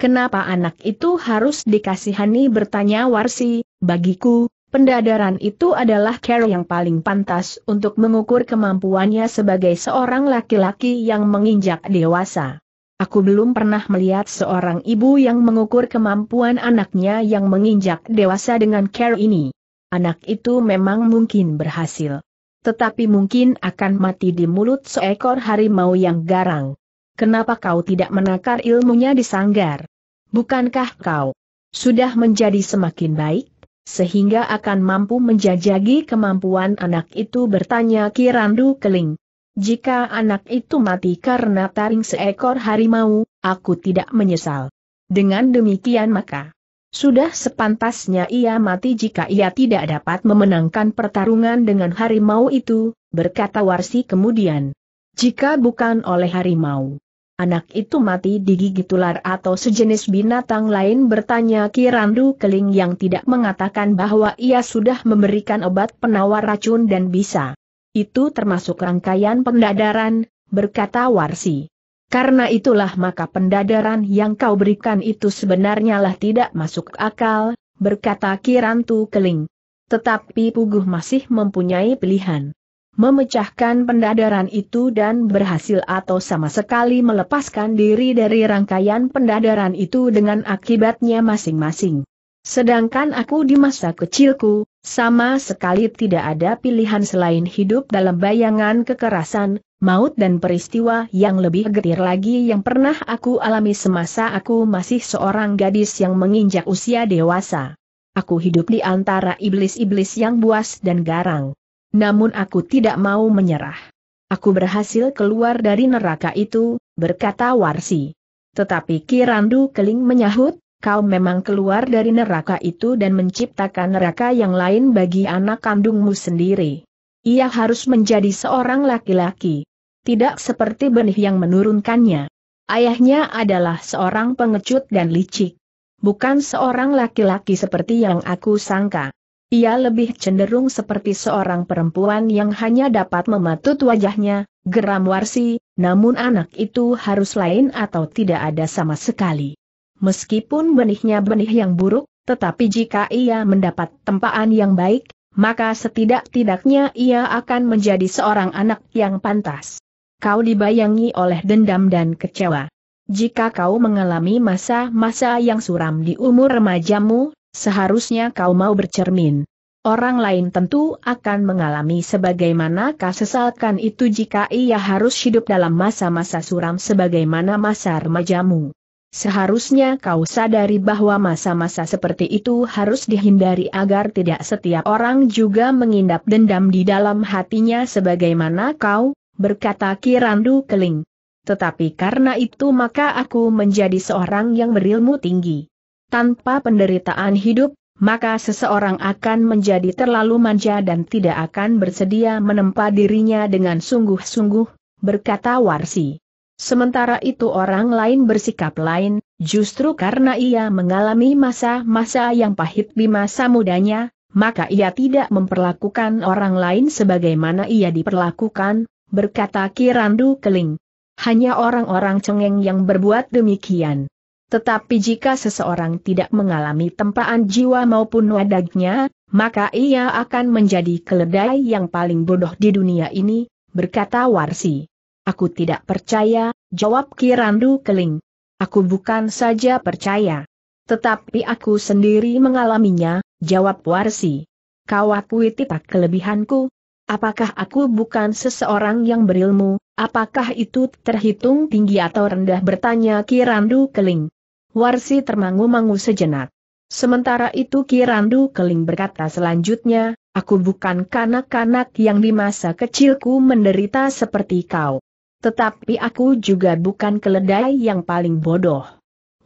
Kenapa anak itu harus dikasihani bertanya Warsi, bagiku, Pendadaran itu adalah cara yang paling pantas untuk mengukur kemampuannya sebagai seorang laki-laki yang menginjak dewasa. Aku belum pernah melihat seorang ibu yang mengukur kemampuan anaknya yang menginjak dewasa dengan care ini. Anak itu memang mungkin berhasil. Tetapi mungkin akan mati di mulut seekor harimau yang garang. Kenapa kau tidak menakar ilmunya di sanggar? Bukankah kau sudah menjadi semakin baik? sehingga akan mampu menjajagi kemampuan anak itu bertanya Kirandu Keling. Jika anak itu mati karena taring seekor harimau, aku tidak menyesal. Dengan demikian maka, sudah sepantasnya ia mati jika ia tidak dapat memenangkan pertarungan dengan harimau itu, berkata Warsi kemudian. Jika bukan oleh harimau, Anak itu mati digigit ular atau sejenis binatang lain bertanya Kirandu Keling yang tidak mengatakan bahwa ia sudah memberikan obat penawar racun dan bisa. Itu termasuk rangkaian pendadaran, berkata Warsi. Karena itulah maka pendadaran yang kau berikan itu sebenarnya lah tidak masuk akal, berkata Kirantu Keling. Tetapi Puguh masih mempunyai pilihan memecahkan pendadaran itu dan berhasil atau sama sekali melepaskan diri dari rangkaian pendadaran itu dengan akibatnya masing-masing. Sedangkan aku di masa kecilku, sama sekali tidak ada pilihan selain hidup dalam bayangan kekerasan, maut dan peristiwa yang lebih getir lagi yang pernah aku alami semasa aku masih seorang gadis yang menginjak usia dewasa. Aku hidup di antara iblis-iblis yang buas dan garang. Namun aku tidak mau menyerah. Aku berhasil keluar dari neraka itu, berkata Warsi. Tetapi Kirandu Keling menyahut, kau memang keluar dari neraka itu dan menciptakan neraka yang lain bagi anak kandungmu sendiri. Ia harus menjadi seorang laki-laki. Tidak seperti benih yang menurunkannya. Ayahnya adalah seorang pengecut dan licik. Bukan seorang laki-laki seperti yang aku sangka. Ia lebih cenderung seperti seorang perempuan yang hanya dapat mematut wajahnya, geram Warsi, namun anak itu harus lain atau tidak ada sama sekali. Meskipun benihnya benih yang buruk, tetapi jika ia mendapat tempaan yang baik, maka setidak-tidaknya ia akan menjadi seorang anak yang pantas. Kau dibayangi oleh dendam dan kecewa. Jika kau mengalami masa-masa yang suram di umur remajamu, Seharusnya kau mau bercermin. Orang lain tentu akan mengalami sebagaimana kau sesalkan itu jika ia harus hidup dalam masa-masa suram sebagaimana masa remajamu. Seharusnya kau sadari bahwa masa-masa seperti itu harus dihindari agar tidak setiap orang juga mengindap dendam di dalam hatinya sebagaimana kau, berkata Kirandu Keling. Tetapi karena itu maka aku menjadi seorang yang berilmu tinggi tanpa penderitaan hidup, maka seseorang akan menjadi terlalu manja dan tidak akan bersedia menempa dirinya dengan sungguh-sungguh, berkata Warsi. Sementara itu orang lain bersikap lain, justru karena ia mengalami masa-masa yang pahit di masa mudanya, maka ia tidak memperlakukan orang lain sebagaimana ia diperlakukan, berkata Kirandu Keling. Hanya orang-orang cengeng yang berbuat demikian. Tetapi jika seseorang tidak mengalami tempaan jiwa maupun wadagnya, maka ia akan menjadi keledai yang paling bodoh di dunia ini, berkata Warsi. Aku tidak percaya, jawab Kirandu Keling. Aku bukan saja percaya. Tetapi aku sendiri mengalaminya, jawab Warsi. Kau akui tak kelebihanku? Apakah aku bukan seseorang yang berilmu, apakah itu terhitung tinggi atau rendah bertanya Kirandu Keling. Warsi termangu-mangu sejenak. Sementara itu Kirandu Keling berkata selanjutnya, aku bukan kanak-kanak yang di masa kecilku menderita seperti kau. Tetapi aku juga bukan keledai yang paling bodoh.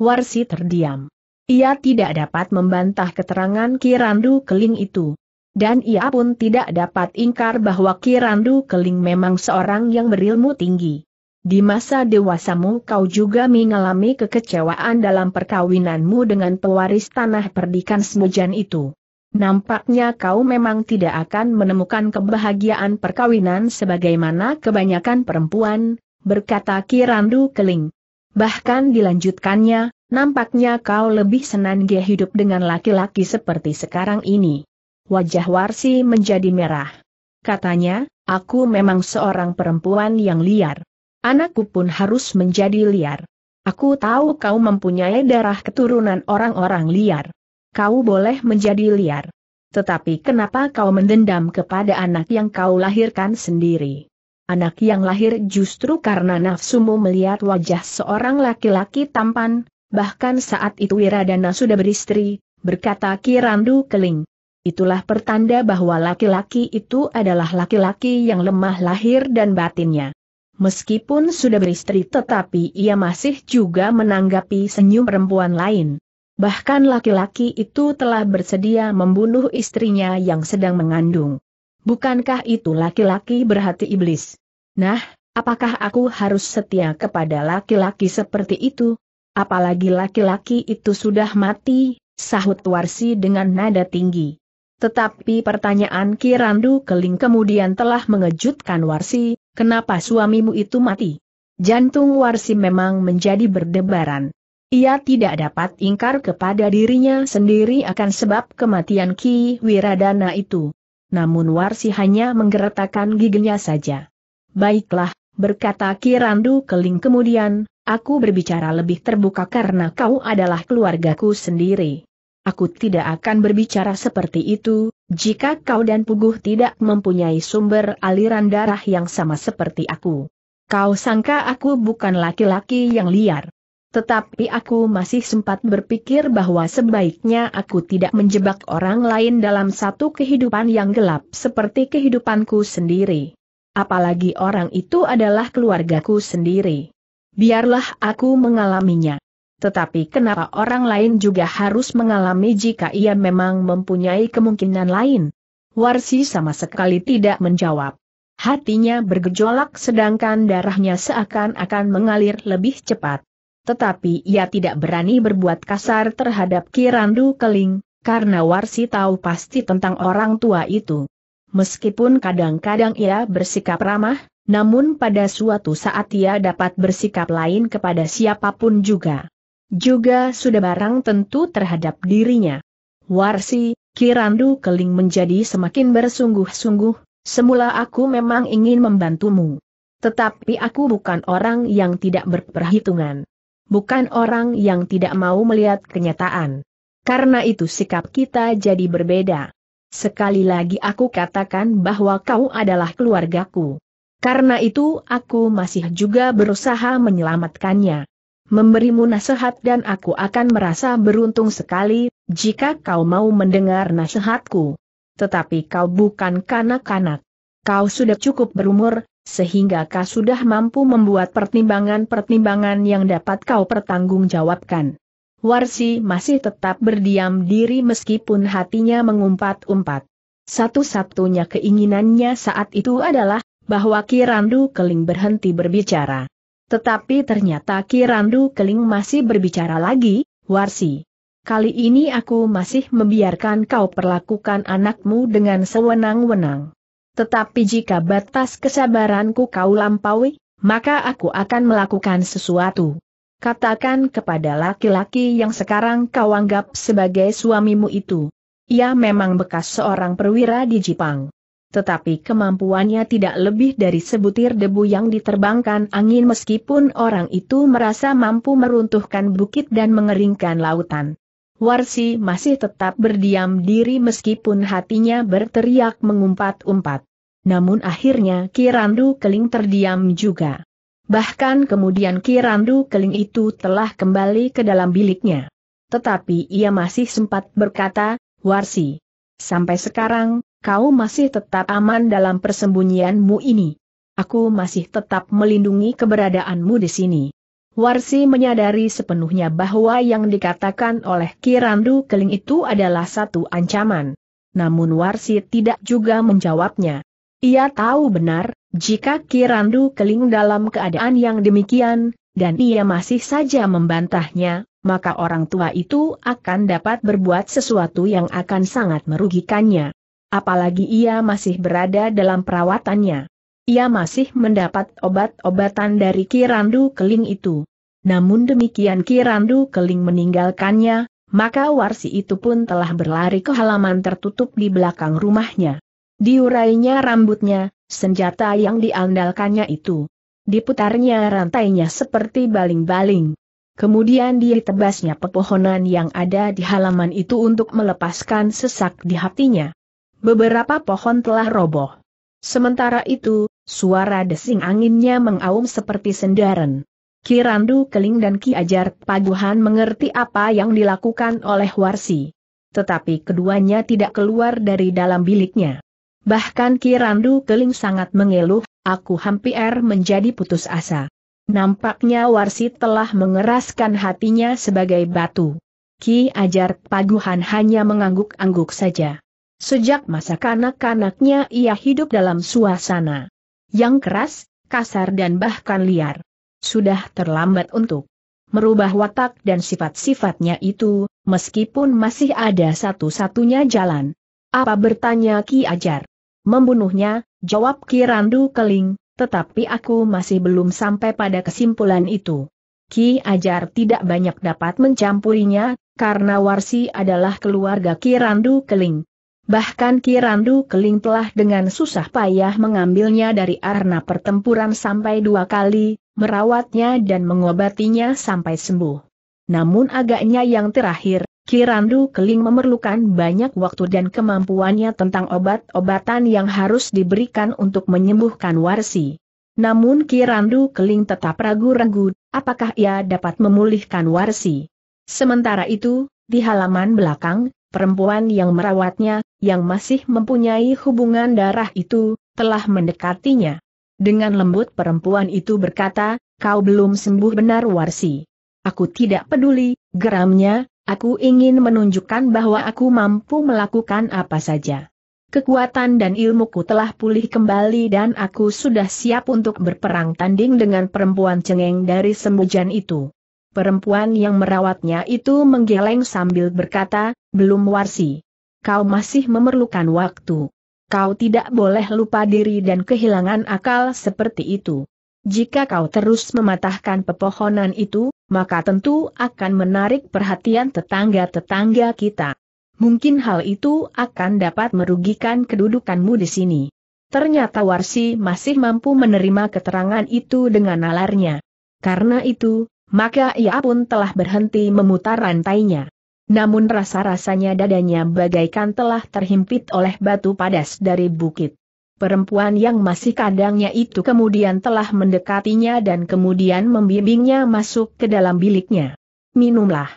Warsi terdiam. Ia tidak dapat membantah keterangan Kirandu Keling itu. Dan ia pun tidak dapat ingkar bahwa Kirandu Keling memang seorang yang berilmu tinggi. Di masa dewasamu kau juga mengalami kekecewaan dalam perkawinanmu dengan pewaris tanah perdikan Semujan itu. Nampaknya kau memang tidak akan menemukan kebahagiaan perkawinan sebagaimana kebanyakan perempuan, berkata Kirandu Keling. Bahkan dilanjutkannya, nampaknya kau lebih senang hidup dengan laki-laki seperti sekarang ini. Wajah Warsi menjadi merah. Katanya, aku memang seorang perempuan yang liar. Anakku pun harus menjadi liar. Aku tahu kau mempunyai darah keturunan orang-orang liar. Kau boleh menjadi liar. Tetapi kenapa kau mendendam kepada anak yang kau lahirkan sendiri? Anak yang lahir justru karena nafsumu melihat wajah seorang laki-laki tampan, bahkan saat itu Wiradana sudah beristri, berkata Kirandu Keling. Itulah pertanda bahwa laki-laki itu adalah laki-laki yang lemah lahir dan batinnya. Meskipun sudah beristri tetapi ia masih juga menanggapi senyum perempuan lain. Bahkan laki-laki itu telah bersedia membunuh istrinya yang sedang mengandung. Bukankah itu laki-laki berhati iblis? Nah, apakah aku harus setia kepada laki-laki seperti itu? Apalagi laki-laki itu sudah mati, sahut Warsi dengan nada tinggi. Tetapi pertanyaan Kirandu Keling kemudian telah mengejutkan Warsi, kenapa suamimu itu mati? Jantung Warsi memang menjadi berdebaran. Ia tidak dapat ingkar kepada dirinya sendiri akan sebab kematian Ki Wiradana itu. Namun Warsi hanya menggeretakkan giginya saja. Baiklah, berkata Kirandu Keling kemudian, aku berbicara lebih terbuka karena kau adalah keluargaku sendiri. Aku tidak akan berbicara seperti itu, jika kau dan Puguh tidak mempunyai sumber aliran darah yang sama seperti aku. Kau sangka aku bukan laki-laki yang liar. Tetapi aku masih sempat berpikir bahwa sebaiknya aku tidak menjebak orang lain dalam satu kehidupan yang gelap seperti kehidupanku sendiri. Apalagi orang itu adalah keluargaku sendiri. Biarlah aku mengalaminya tetapi kenapa orang lain juga harus mengalami jika ia memang mempunyai kemungkinan lain? Warsi sama sekali tidak menjawab. Hatinya bergejolak sedangkan darahnya seakan-akan mengalir lebih cepat. Tetapi ia tidak berani berbuat kasar terhadap Kirandu Keling, karena Warsi tahu pasti tentang orang tua itu. Meskipun kadang-kadang ia bersikap ramah, namun pada suatu saat ia dapat bersikap lain kepada siapapun juga juga sudah barang tentu terhadap dirinya. Warsi, Kirandu Keling menjadi semakin bersungguh-sungguh, semula aku memang ingin membantumu. Tetapi aku bukan orang yang tidak berperhitungan. Bukan orang yang tidak mau melihat kenyataan. Karena itu sikap kita jadi berbeda. Sekali lagi aku katakan bahwa kau adalah keluargaku. Karena itu aku masih juga berusaha menyelamatkannya memberimu nasihat dan aku akan merasa beruntung sekali, jika kau mau mendengar nasihatku. Tetapi kau bukan kanak-kanak. Kau sudah cukup berumur, sehingga kau sudah mampu membuat pertimbangan-pertimbangan yang dapat kau pertanggungjawabkan. Warsi masih tetap berdiam diri meskipun hatinya mengumpat-umpat. Satu-satunya keinginannya saat itu adalah, bahwa Kirandu Keling berhenti berbicara. Tetapi ternyata Kirandu Keling masih berbicara lagi, Warsi. Kali ini aku masih membiarkan kau perlakukan anakmu dengan sewenang-wenang. Tetapi jika batas kesabaranku kau lampaui, maka aku akan melakukan sesuatu. Katakan kepada laki-laki yang sekarang kau anggap sebagai suamimu itu. Ia memang bekas seorang perwira di Jepang tetapi kemampuannya tidak lebih dari sebutir debu yang diterbangkan angin meskipun orang itu merasa mampu meruntuhkan bukit dan mengeringkan lautan. Warsi masih tetap berdiam diri meskipun hatinya berteriak mengumpat-umpat. Namun akhirnya Kirandu Keling terdiam juga. Bahkan kemudian Kirandu Keling itu telah kembali ke dalam biliknya. Tetapi ia masih sempat berkata, Warsi. Sampai sekarang, kau masih tetap aman dalam persembunyianmu ini. Aku masih tetap melindungi keberadaanmu di sini. Warsi menyadari sepenuhnya bahwa yang dikatakan oleh Kirandu Keling itu adalah satu ancaman. Namun Warsi tidak juga menjawabnya. Ia tahu benar, jika Kirandu Keling dalam keadaan yang demikian, dan ia masih saja membantahnya, maka orang tua itu akan dapat berbuat sesuatu yang akan sangat merugikannya apalagi ia masih berada dalam perawatannya. Ia masih mendapat obat-obatan dari Kirandu Keling itu. Namun demikian Kirandu Keling meninggalkannya, maka Warsi itu pun telah berlari ke halaman tertutup di belakang rumahnya. Diurainya rambutnya, senjata yang diandalkannya itu. Diputarnya rantainya seperti baling-baling. Kemudian dia tebasnya pepohonan yang ada di halaman itu untuk melepaskan sesak di hatinya. Beberapa pohon telah roboh. Sementara itu, suara desing anginnya mengaum seperti sendaran. Kirandu Keling dan Ki Ajar Paguhan mengerti apa yang dilakukan oleh Warsi. Tetapi keduanya tidak keluar dari dalam biliknya. Bahkan Kirandu Keling sangat mengeluh, aku hampir menjadi putus asa. Nampaknya Warsi telah mengeraskan hatinya sebagai batu. Ki Ajar Paguhan hanya mengangguk-angguk saja. Sejak masa kanak-kanaknya ia hidup dalam suasana yang keras, kasar dan bahkan liar. Sudah terlambat untuk merubah watak dan sifat-sifatnya itu, meskipun masih ada satu-satunya jalan. Apa bertanya Ki Ajar? Membunuhnya, jawab Ki Randu Keling, tetapi aku masih belum sampai pada kesimpulan itu. Ki Ajar tidak banyak dapat mencampurinya, karena Warsi adalah keluarga Ki Randu Keling Bahkan Kirandu Keling telah dengan susah payah mengambilnya dari arena pertempuran sampai dua kali, merawatnya dan mengobatinya sampai sembuh. Namun agaknya yang terakhir, Kirandu Keling memerlukan banyak waktu dan kemampuannya tentang obat-obatan yang harus diberikan untuk menyembuhkan Warsi. Namun Kirandu Keling tetap ragu-ragu, apakah ia dapat memulihkan Warsi. Sementara itu, di halaman belakang, perempuan yang merawatnya, yang masih mempunyai hubungan darah itu, telah mendekatinya. Dengan lembut perempuan itu berkata, kau belum sembuh benar Warsi. Aku tidak peduli, geramnya, aku ingin menunjukkan bahwa aku mampu melakukan apa saja. Kekuatan dan ilmuku telah pulih kembali dan aku sudah siap untuk berperang tanding dengan perempuan cengeng dari sembujan itu. Perempuan yang merawatnya itu menggeleng sambil berkata, belum warsi. Kau masih memerlukan waktu. Kau tidak boleh lupa diri dan kehilangan akal seperti itu. Jika kau terus mematahkan pepohonan itu, maka tentu akan menarik perhatian tetangga-tetangga kita. Mungkin hal itu akan dapat merugikan kedudukanmu di sini. Ternyata Warsi masih mampu menerima keterangan itu dengan nalarnya. Karena itu, maka ia pun telah berhenti memutar rantainya. Namun rasa-rasanya dadanya bagaikan telah terhimpit oleh batu padas dari bukit. Perempuan yang masih kadangnya itu kemudian telah mendekatinya dan kemudian membimbingnya masuk ke dalam biliknya. Minumlah.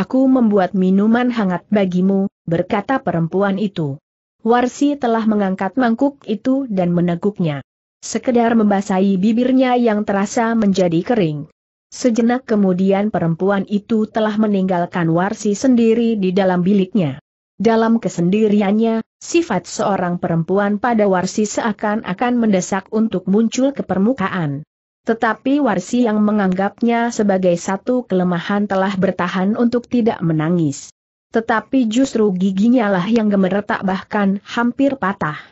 Aku membuat minuman hangat bagimu, berkata perempuan itu. Warsi telah mengangkat mangkuk itu dan meneguknya. Sekedar membasahi bibirnya yang terasa menjadi kering. Sejenak kemudian perempuan itu telah meninggalkan Warsi sendiri di dalam biliknya. Dalam kesendiriannya, sifat seorang perempuan pada Warsi seakan-akan mendesak untuk muncul ke permukaan. Tetapi Warsi yang menganggapnya sebagai satu kelemahan telah bertahan untuk tidak menangis. Tetapi justru giginya lah yang gemeretak bahkan hampir patah.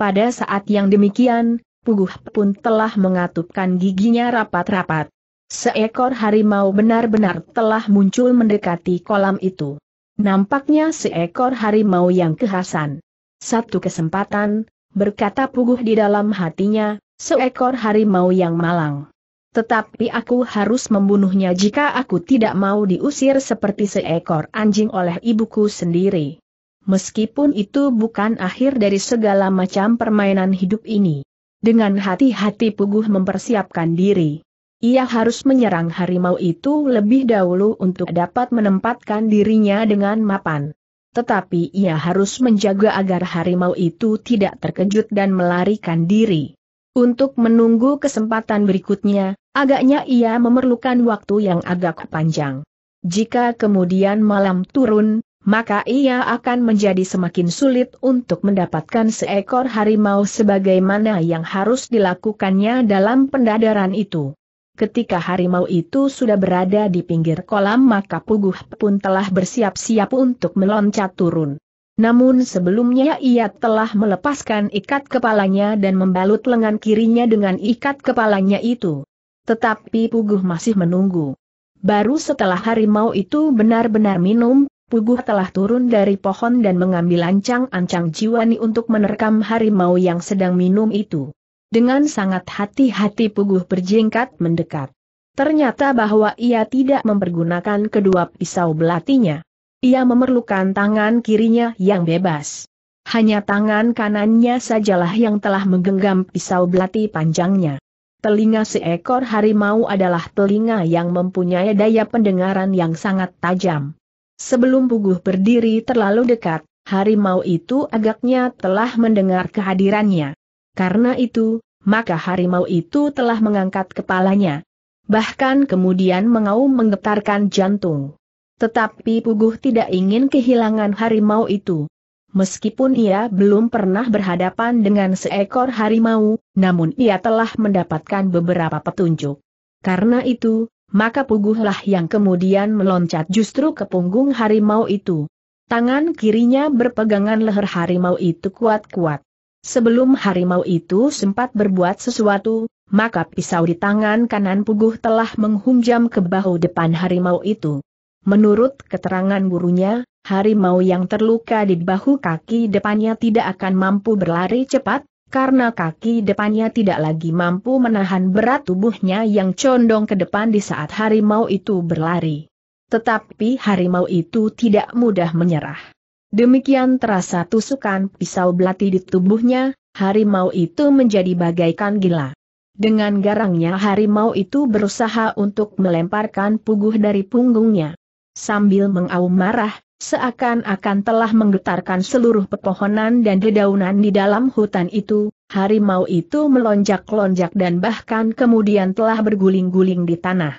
Pada saat yang demikian, Puguh pun telah mengatupkan giginya rapat-rapat. Seekor harimau benar-benar telah muncul mendekati kolam itu. Nampaknya seekor harimau yang kehasan. Satu kesempatan, berkata puguh di dalam hatinya, seekor harimau yang malang. Tetapi aku harus membunuhnya jika aku tidak mau diusir seperti seekor anjing oleh ibuku sendiri. Meskipun itu bukan akhir dari segala macam permainan hidup ini. Dengan hati-hati Puguh mempersiapkan diri ia harus menyerang harimau itu lebih dahulu untuk dapat menempatkan dirinya dengan mapan. Tetapi ia harus menjaga agar harimau itu tidak terkejut dan melarikan diri. Untuk menunggu kesempatan berikutnya, agaknya ia memerlukan waktu yang agak panjang. Jika kemudian malam turun, maka ia akan menjadi semakin sulit untuk mendapatkan seekor harimau sebagaimana yang harus dilakukannya dalam pendadaran itu. Ketika harimau itu sudah berada di pinggir kolam maka Puguh pun telah bersiap-siap untuk meloncat turun. Namun sebelumnya ia telah melepaskan ikat kepalanya dan membalut lengan kirinya dengan ikat kepalanya itu. Tetapi Puguh masih menunggu. Baru setelah harimau itu benar-benar minum, Puguh telah turun dari pohon dan mengambil ancang-ancang jiwani untuk menerkam harimau yang sedang minum itu. Dengan sangat hati-hati Puguh berjingkat mendekat. Ternyata bahwa ia tidak mempergunakan kedua pisau belatinya. Ia memerlukan tangan kirinya yang bebas. Hanya tangan kanannya sajalah yang telah menggenggam pisau belati panjangnya. Telinga seekor harimau adalah telinga yang mempunyai daya pendengaran yang sangat tajam. Sebelum Puguh berdiri terlalu dekat, harimau itu agaknya telah mendengar kehadirannya. Karena itu, maka harimau itu telah mengangkat kepalanya. Bahkan kemudian mengaum menggetarkan jantung. Tetapi Puguh tidak ingin kehilangan harimau itu. Meskipun ia belum pernah berhadapan dengan seekor harimau, namun ia telah mendapatkan beberapa petunjuk. Karena itu, maka Puguhlah yang kemudian meloncat justru ke punggung harimau itu. Tangan kirinya berpegangan leher harimau itu kuat-kuat. Sebelum harimau itu sempat berbuat sesuatu, maka pisau di tangan kanan Puguh telah menghunjam ke bahu depan harimau itu. Menurut keterangan gurunya, harimau yang terluka di bahu kaki depannya tidak akan mampu berlari cepat, karena kaki depannya tidak lagi mampu menahan berat tubuhnya yang condong ke depan di saat harimau itu berlari. Tetapi harimau itu tidak mudah menyerah. Demikian terasa tusukan pisau belati di tubuhnya, harimau itu menjadi bagaikan gila. Dengan garangnya harimau itu berusaha untuk melemparkan puguh dari punggungnya. Sambil mengaum marah, seakan-akan telah menggetarkan seluruh pepohonan dan dedaunan di dalam hutan itu, harimau itu melonjak-lonjak dan bahkan kemudian telah berguling-guling di tanah.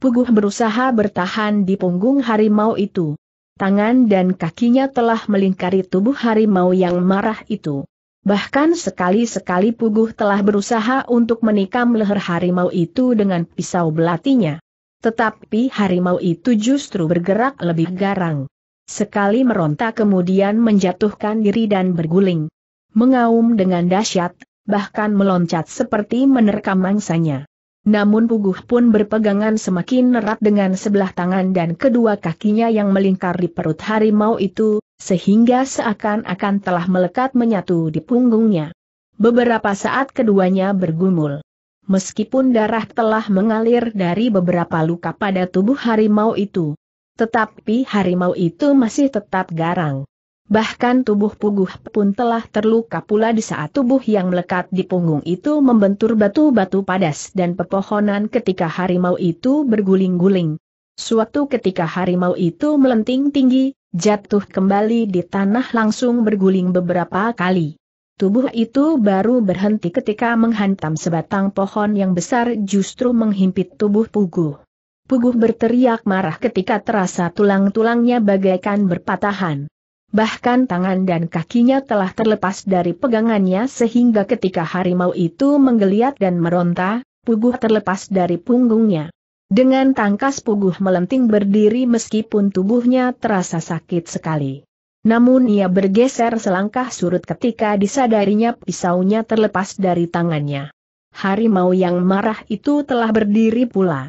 Puguh berusaha bertahan di punggung harimau itu tangan dan kakinya telah melingkari tubuh harimau yang marah itu. Bahkan sekali-sekali Puguh telah berusaha untuk menikam leher harimau itu dengan pisau belatinya. Tetapi harimau itu justru bergerak lebih garang. Sekali meronta kemudian menjatuhkan diri dan berguling. Mengaum dengan dahsyat, bahkan meloncat seperti menerkam mangsanya. Namun Puguh pun berpegangan semakin erat dengan sebelah tangan dan kedua kakinya yang melingkar di perut harimau itu, sehingga seakan-akan telah melekat menyatu di punggungnya. Beberapa saat keduanya bergumul. Meskipun darah telah mengalir dari beberapa luka pada tubuh harimau itu, tetapi harimau itu masih tetap garang. Bahkan tubuh Puguh pun telah terluka pula di saat tubuh yang melekat di punggung itu membentur batu-batu padas dan pepohonan ketika harimau itu berguling-guling. Suatu ketika harimau itu melenting tinggi, jatuh kembali di tanah langsung berguling beberapa kali. Tubuh itu baru berhenti ketika menghantam sebatang pohon yang besar justru menghimpit tubuh Puguh. Puguh berteriak marah ketika terasa tulang-tulangnya bagaikan berpatahan bahkan tangan dan kakinya telah terlepas dari pegangannya sehingga ketika harimau itu menggeliat dan meronta, puguh terlepas dari punggungnya. Dengan tangkas puguh melenting berdiri meskipun tubuhnya terasa sakit sekali. Namun ia bergeser selangkah surut ketika disadarinya pisaunya terlepas dari tangannya. Harimau yang marah itu telah berdiri pula.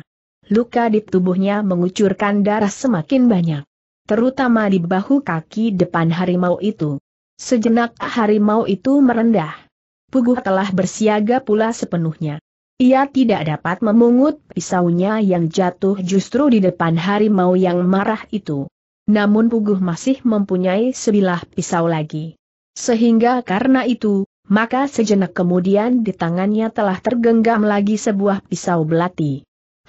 Luka di tubuhnya mengucurkan darah semakin banyak terutama di bahu kaki depan harimau itu. Sejenak harimau itu merendah. Puguh telah bersiaga pula sepenuhnya. Ia tidak dapat memungut pisaunya yang jatuh justru di depan harimau yang marah itu. Namun Puguh masih mempunyai sebilah pisau lagi. Sehingga karena itu, maka sejenak kemudian di tangannya telah tergenggam lagi sebuah pisau belati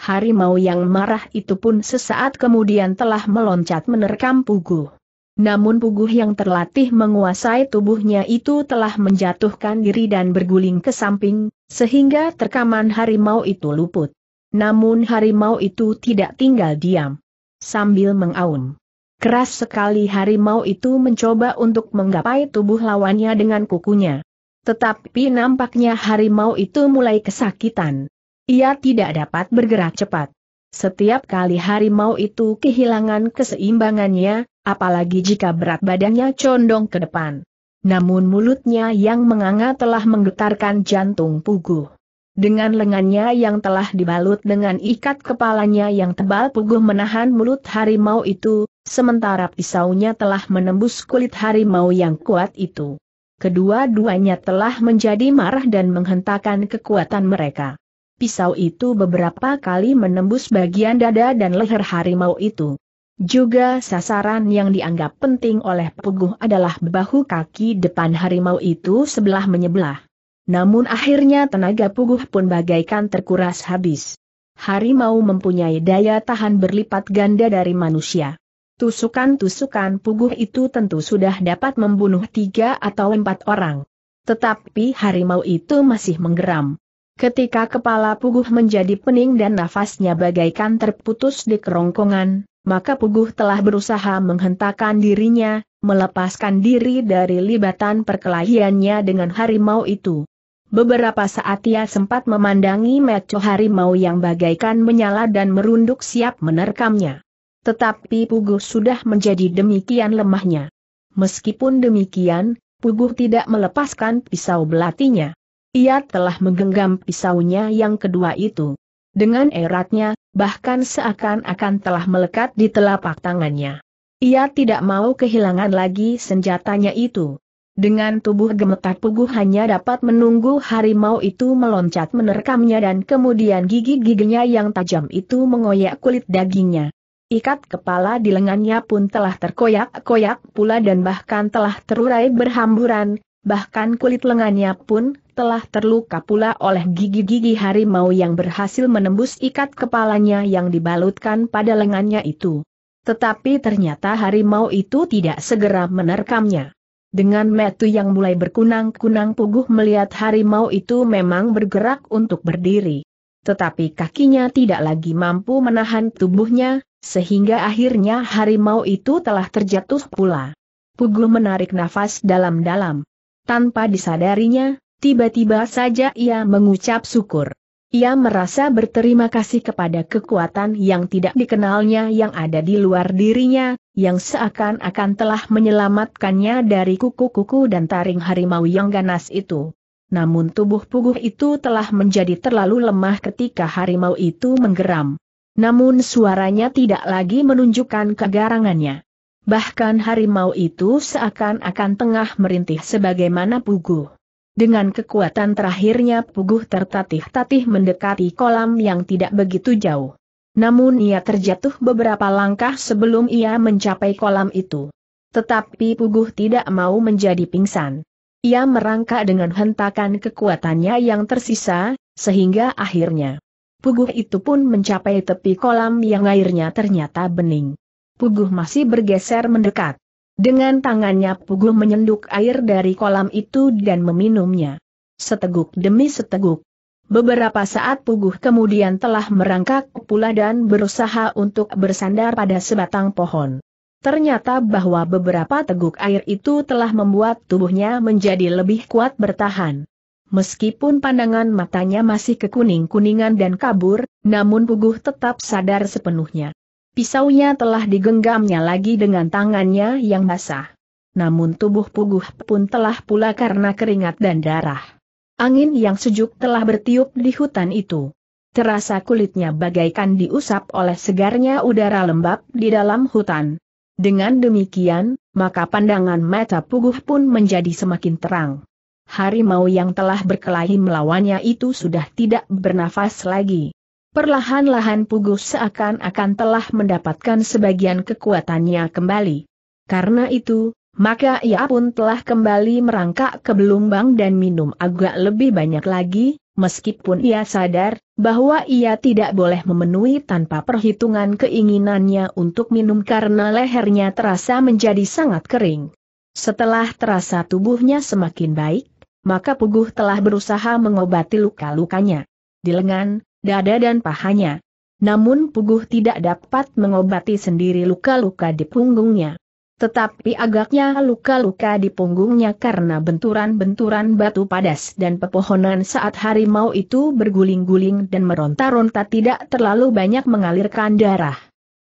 harimau yang marah itu pun sesaat kemudian telah meloncat menerkam Puguh. Namun Puguh yang terlatih menguasai tubuhnya itu telah menjatuhkan diri dan berguling ke samping, sehingga terkaman harimau itu luput. Namun harimau itu tidak tinggal diam. Sambil mengaum. Keras sekali harimau itu mencoba untuk menggapai tubuh lawannya dengan kukunya. Tetapi nampaknya harimau itu mulai kesakitan. Ia tidak dapat bergerak cepat. Setiap kali harimau itu kehilangan keseimbangannya, apalagi jika berat badannya condong ke depan. Namun mulutnya yang menganga telah menggetarkan jantung Puguh. Dengan lengannya yang telah dibalut dengan ikat kepalanya yang tebal Puguh menahan mulut harimau itu, sementara pisaunya telah menembus kulit harimau yang kuat itu. Kedua-duanya telah menjadi marah dan menghentakkan kekuatan mereka pisau itu beberapa kali menembus bagian dada dan leher harimau itu. Juga sasaran yang dianggap penting oleh Puguh adalah bahu kaki depan harimau itu sebelah menyebelah. Namun akhirnya tenaga Puguh pun bagaikan terkuras habis. Harimau mempunyai daya tahan berlipat ganda dari manusia. Tusukan-tusukan Puguh itu tentu sudah dapat membunuh tiga atau empat orang. Tetapi harimau itu masih menggeram. Ketika kepala Puguh menjadi pening dan nafasnya bagaikan terputus di kerongkongan, maka Puguh telah berusaha menghentakkan dirinya, melepaskan diri dari libatan perkelahiannya dengan harimau itu. Beberapa saat ia sempat memandangi meco harimau yang bagaikan menyala dan merunduk siap menerkamnya. Tetapi Puguh sudah menjadi demikian lemahnya. Meskipun demikian, Puguh tidak melepaskan pisau belatinya. Ia telah menggenggam pisaunya yang kedua itu. Dengan eratnya, bahkan seakan-akan telah melekat di telapak tangannya. Ia tidak mau kehilangan lagi senjatanya itu. Dengan tubuh gemetar puguh hanya dapat menunggu harimau itu meloncat menerkamnya dan kemudian gigi-giginya yang tajam itu mengoyak kulit dagingnya. Ikat kepala di lengannya pun telah terkoyak-koyak pula dan bahkan telah terurai berhamburan, bahkan kulit lengannya pun telah terluka pula oleh gigi-gigi harimau yang berhasil menembus ikat kepalanya yang dibalutkan pada lengannya itu. Tetapi ternyata harimau itu tidak segera menerkamnya. Dengan metu yang mulai berkunang-kunang Puguh melihat harimau itu memang bergerak untuk berdiri. Tetapi kakinya tidak lagi mampu menahan tubuhnya, sehingga akhirnya harimau itu telah terjatuh pula. Puguh menarik nafas dalam-dalam. Tanpa disadarinya, Tiba-tiba saja ia mengucap syukur. Ia merasa berterima kasih kepada kekuatan yang tidak dikenalnya yang ada di luar dirinya, yang seakan-akan telah menyelamatkannya dari kuku-kuku dan taring harimau yang ganas itu. Namun tubuh puguh itu telah menjadi terlalu lemah ketika harimau itu menggeram. Namun suaranya tidak lagi menunjukkan kegarangannya. Bahkan harimau itu seakan-akan tengah merintih sebagaimana puguh. Dengan kekuatan terakhirnya Puguh tertatih-tatih mendekati kolam yang tidak begitu jauh. Namun ia terjatuh beberapa langkah sebelum ia mencapai kolam itu. Tetapi Puguh tidak mau menjadi pingsan. Ia merangkak dengan hentakan kekuatannya yang tersisa, sehingga akhirnya Puguh itu pun mencapai tepi kolam yang airnya ternyata bening. Puguh masih bergeser mendekat. Dengan tangannya Puguh menyenduk air dari kolam itu dan meminumnya. Seteguk demi seteguk. Beberapa saat Puguh kemudian telah merangkak pula dan berusaha untuk bersandar pada sebatang pohon. Ternyata bahwa beberapa teguk air itu telah membuat tubuhnya menjadi lebih kuat bertahan. Meskipun pandangan matanya masih kekuning-kuningan dan kabur, namun Puguh tetap sadar sepenuhnya. Pisaunya telah digenggamnya lagi dengan tangannya yang basah. Namun tubuh Puguh pun telah pula karena keringat dan darah. Angin yang sejuk telah bertiup di hutan itu. Terasa kulitnya bagaikan diusap oleh segarnya udara lembab di dalam hutan. Dengan demikian, maka pandangan mata Puguh pun menjadi semakin terang. Harimau yang telah berkelahi melawannya itu sudah tidak bernafas lagi. Perlahan-lahan Pugus seakan-akan telah mendapatkan sebagian kekuatannya kembali. Karena itu, maka ia pun telah kembali merangkak ke belumbang dan minum agak lebih banyak lagi, meskipun ia sadar bahwa ia tidak boleh memenuhi tanpa perhitungan keinginannya untuk minum karena lehernya terasa menjadi sangat kering. Setelah terasa tubuhnya semakin baik, maka Puguh telah berusaha mengobati luka-lukanya. Di lengan, dada dan pahanya. Namun Puguh tidak dapat mengobati sendiri luka-luka di punggungnya. Tetapi agaknya luka-luka di punggungnya karena benturan-benturan batu padas dan pepohonan saat harimau itu berguling-guling dan meronta-ronta tidak terlalu banyak mengalirkan darah.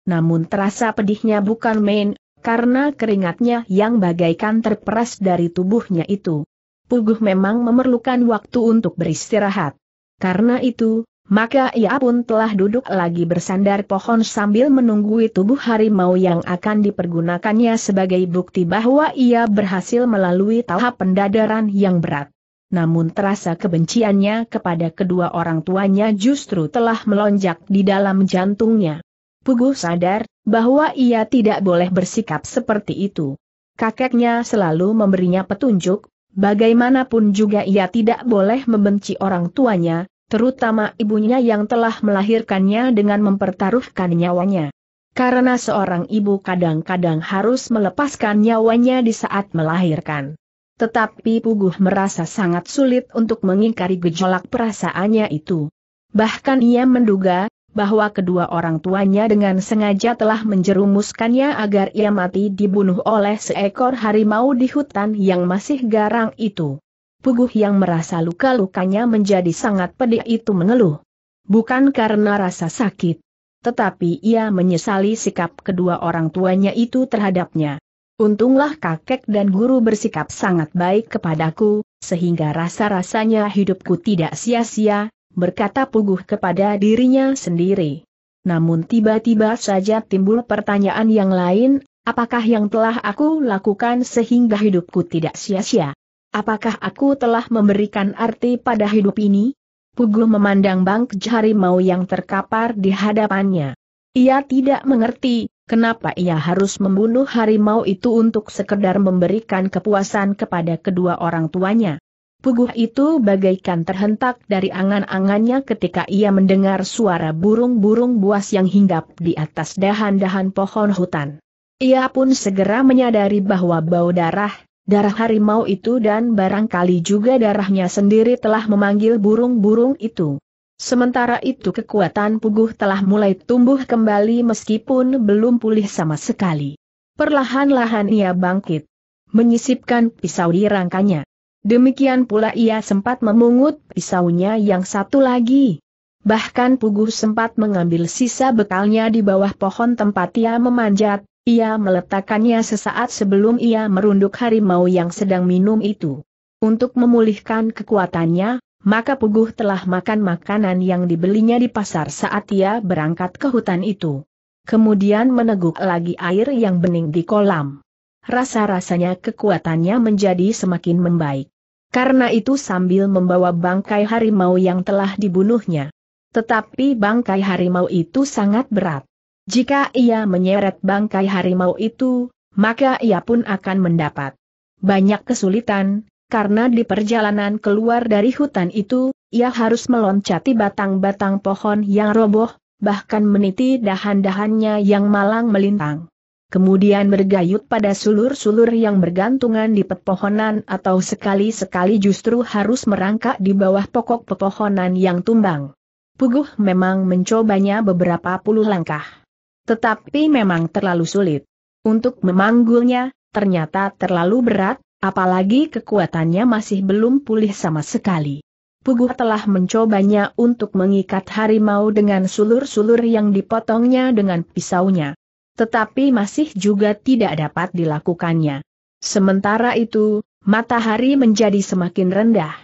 Namun terasa pedihnya bukan main, karena keringatnya yang bagaikan terperas dari tubuhnya itu. Puguh memang memerlukan waktu untuk beristirahat. Karena itu, maka ia pun telah duduk lagi bersandar pohon sambil menunggu tubuh harimau yang akan dipergunakannya sebagai bukti bahwa ia berhasil melalui tahap pendadaran yang berat. Namun terasa kebenciannya kepada kedua orang tuanya justru telah melonjak di dalam jantungnya. Puguh sadar bahwa ia tidak boleh bersikap seperti itu. Kakeknya selalu memberinya petunjuk, bagaimanapun juga ia tidak boleh membenci orang tuanya, terutama ibunya yang telah melahirkannya dengan mempertaruhkan nyawanya. Karena seorang ibu kadang-kadang harus melepaskan nyawanya di saat melahirkan. Tetapi Puguh merasa sangat sulit untuk mengingkari gejolak perasaannya itu. Bahkan ia menduga, bahwa kedua orang tuanya dengan sengaja telah menjerumuskannya agar ia mati dibunuh oleh seekor harimau di hutan yang masih garang itu. Puguh yang merasa luka-lukanya menjadi sangat pedih itu mengeluh. Bukan karena rasa sakit. Tetapi ia menyesali sikap kedua orang tuanya itu terhadapnya. Untunglah kakek dan guru bersikap sangat baik kepadaku, sehingga rasa-rasanya hidupku tidak sia-sia, berkata Puguh kepada dirinya sendiri. Namun tiba-tiba saja timbul pertanyaan yang lain, apakah yang telah aku lakukan sehingga hidupku tidak sia-sia? apakah aku telah memberikan arti pada hidup ini? Pugu memandang Bang Harimau yang terkapar di hadapannya. Ia tidak mengerti, kenapa ia harus membunuh harimau itu untuk sekedar memberikan kepuasan kepada kedua orang tuanya. Puguh itu bagaikan terhentak dari angan-angannya ketika ia mendengar suara burung-burung buas yang hinggap di atas dahan-dahan pohon hutan. Ia pun segera menyadari bahwa bau darah Darah harimau itu dan barangkali juga darahnya sendiri telah memanggil burung-burung itu. Sementara itu kekuatan puguh telah mulai tumbuh kembali meskipun belum pulih sama sekali. Perlahan-lahan ia bangkit. Menyisipkan pisau di rangkanya. Demikian pula ia sempat memungut pisaunya yang satu lagi. Bahkan Puguh sempat mengambil sisa bekalnya di bawah pohon tempat ia memanjat, ia meletakkannya sesaat sebelum ia merunduk harimau yang sedang minum itu. Untuk memulihkan kekuatannya, maka Puguh telah makan makanan yang dibelinya di pasar saat ia berangkat ke hutan itu. Kemudian meneguk lagi air yang bening di kolam. Rasa-rasanya kekuatannya menjadi semakin membaik. Karena itu sambil membawa bangkai harimau yang telah dibunuhnya. Tetapi bangkai harimau itu sangat berat. Jika ia menyeret bangkai harimau itu, maka ia pun akan mendapat banyak kesulitan, karena di perjalanan keluar dari hutan itu, ia harus meloncati batang-batang pohon yang roboh, bahkan meniti dahan-dahannya yang malang melintang. Kemudian bergayut pada sulur-sulur yang bergantungan di pepohonan atau sekali-sekali justru harus merangkak di bawah pokok pepohonan yang tumbang. Puguh memang mencobanya beberapa puluh langkah. Tetapi memang terlalu sulit. Untuk memanggulnya, ternyata terlalu berat, apalagi kekuatannya masih belum pulih sama sekali. Pugu telah mencobanya untuk mengikat harimau dengan sulur-sulur yang dipotongnya dengan pisaunya. Tetapi masih juga tidak dapat dilakukannya. Sementara itu, matahari menjadi semakin rendah.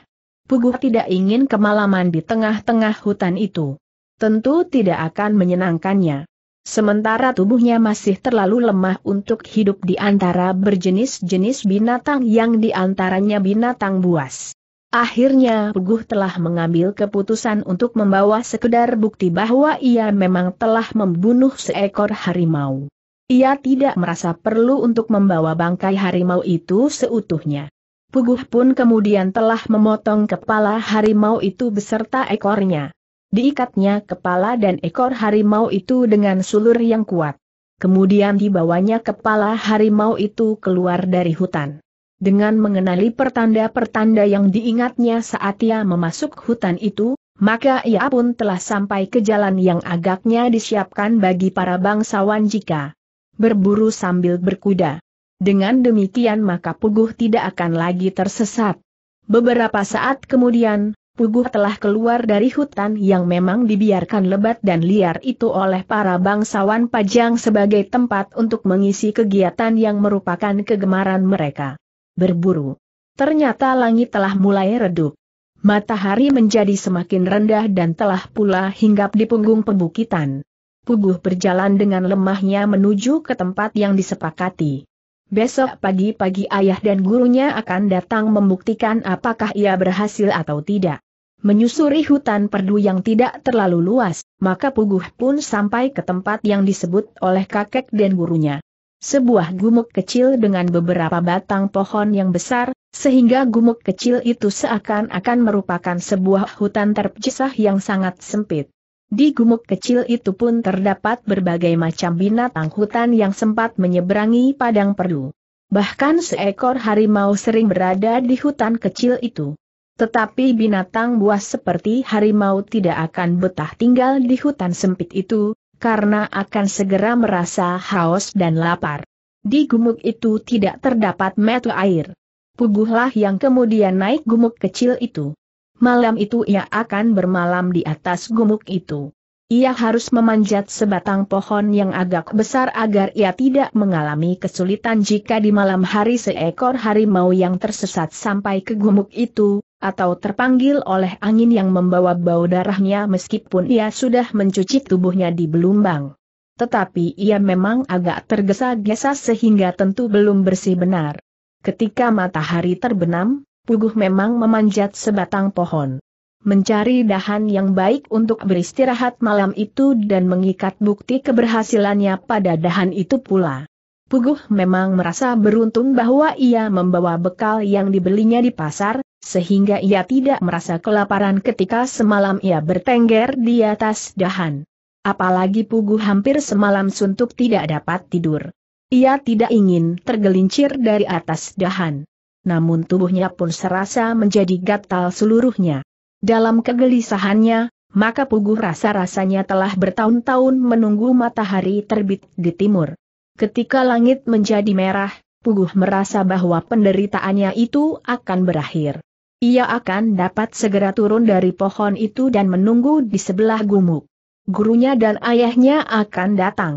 Pugu tidak ingin kemalaman di tengah-tengah hutan itu. Tentu tidak akan menyenangkannya. Sementara tubuhnya masih terlalu lemah untuk hidup di antara berjenis-jenis binatang yang diantaranya binatang buas. Akhirnya Puguh telah mengambil keputusan untuk membawa sekedar bukti bahwa ia memang telah membunuh seekor harimau. Ia tidak merasa perlu untuk membawa bangkai harimau itu seutuhnya. Puguh pun kemudian telah memotong kepala harimau itu beserta ekornya. Diikatnya kepala dan ekor harimau itu dengan sulur yang kuat. Kemudian dibawanya kepala harimau itu keluar dari hutan. Dengan mengenali pertanda-pertanda yang diingatnya saat ia memasuk hutan itu, maka ia pun telah sampai ke jalan yang agaknya disiapkan bagi para bangsawan jika berburu sambil berkuda. Dengan demikian maka puguh tidak akan lagi tersesat. Beberapa saat kemudian, Puguh telah keluar dari hutan yang memang dibiarkan lebat dan liar itu oleh para bangsawan Pajang sebagai tempat untuk mengisi kegiatan yang merupakan kegemaran mereka. Berburu. Ternyata langit telah mulai redup. Matahari menjadi semakin rendah dan telah pula hinggap di punggung pembukitan. Puguh berjalan dengan lemahnya menuju ke tempat yang disepakati. Besok pagi-pagi ayah dan gurunya akan datang membuktikan apakah ia berhasil atau tidak menyusuri hutan perdu yang tidak terlalu luas, maka Puguh pun sampai ke tempat yang disebut oleh kakek dan gurunya. Sebuah gumuk kecil dengan beberapa batang pohon yang besar, sehingga gumuk kecil itu seakan-akan merupakan sebuah hutan terpisah yang sangat sempit. Di gumuk kecil itu pun terdapat berbagai macam binatang hutan yang sempat menyeberangi padang perdu. Bahkan seekor harimau sering berada di hutan kecil itu. Tetapi binatang buas seperti harimau tidak akan betah tinggal di hutan sempit itu, karena akan segera merasa haus dan lapar. Di gumuk itu tidak terdapat metu air. Puguhlah yang kemudian naik gumuk kecil itu. Malam itu ia akan bermalam di atas gumuk itu. Ia harus memanjat sebatang pohon yang agak besar agar ia tidak mengalami kesulitan jika di malam hari seekor harimau yang tersesat sampai ke gumuk itu, atau terpanggil oleh angin yang membawa bau darahnya meskipun ia sudah mencuci tubuhnya di belumbang. Tetapi ia memang agak tergesa-gesa sehingga tentu belum bersih benar. Ketika matahari terbenam, Puguh memang memanjat sebatang pohon. Mencari dahan yang baik untuk beristirahat malam itu dan mengikat bukti keberhasilannya pada dahan itu pula. Puguh memang merasa beruntung bahwa ia membawa bekal yang dibelinya di pasar, sehingga ia tidak merasa kelaparan ketika semalam ia bertengger di atas dahan. Apalagi Pugu hampir semalam suntuk tidak dapat tidur. Ia tidak ingin tergelincir dari atas dahan. Namun tubuhnya pun serasa menjadi gatal seluruhnya. Dalam kegelisahannya, maka Pugu rasa-rasanya telah bertahun-tahun menunggu matahari terbit di timur. Ketika langit menjadi merah, Puguh merasa bahwa penderitaannya itu akan berakhir. Ia akan dapat segera turun dari pohon itu dan menunggu di sebelah gumuk. Gurunya dan ayahnya akan datang.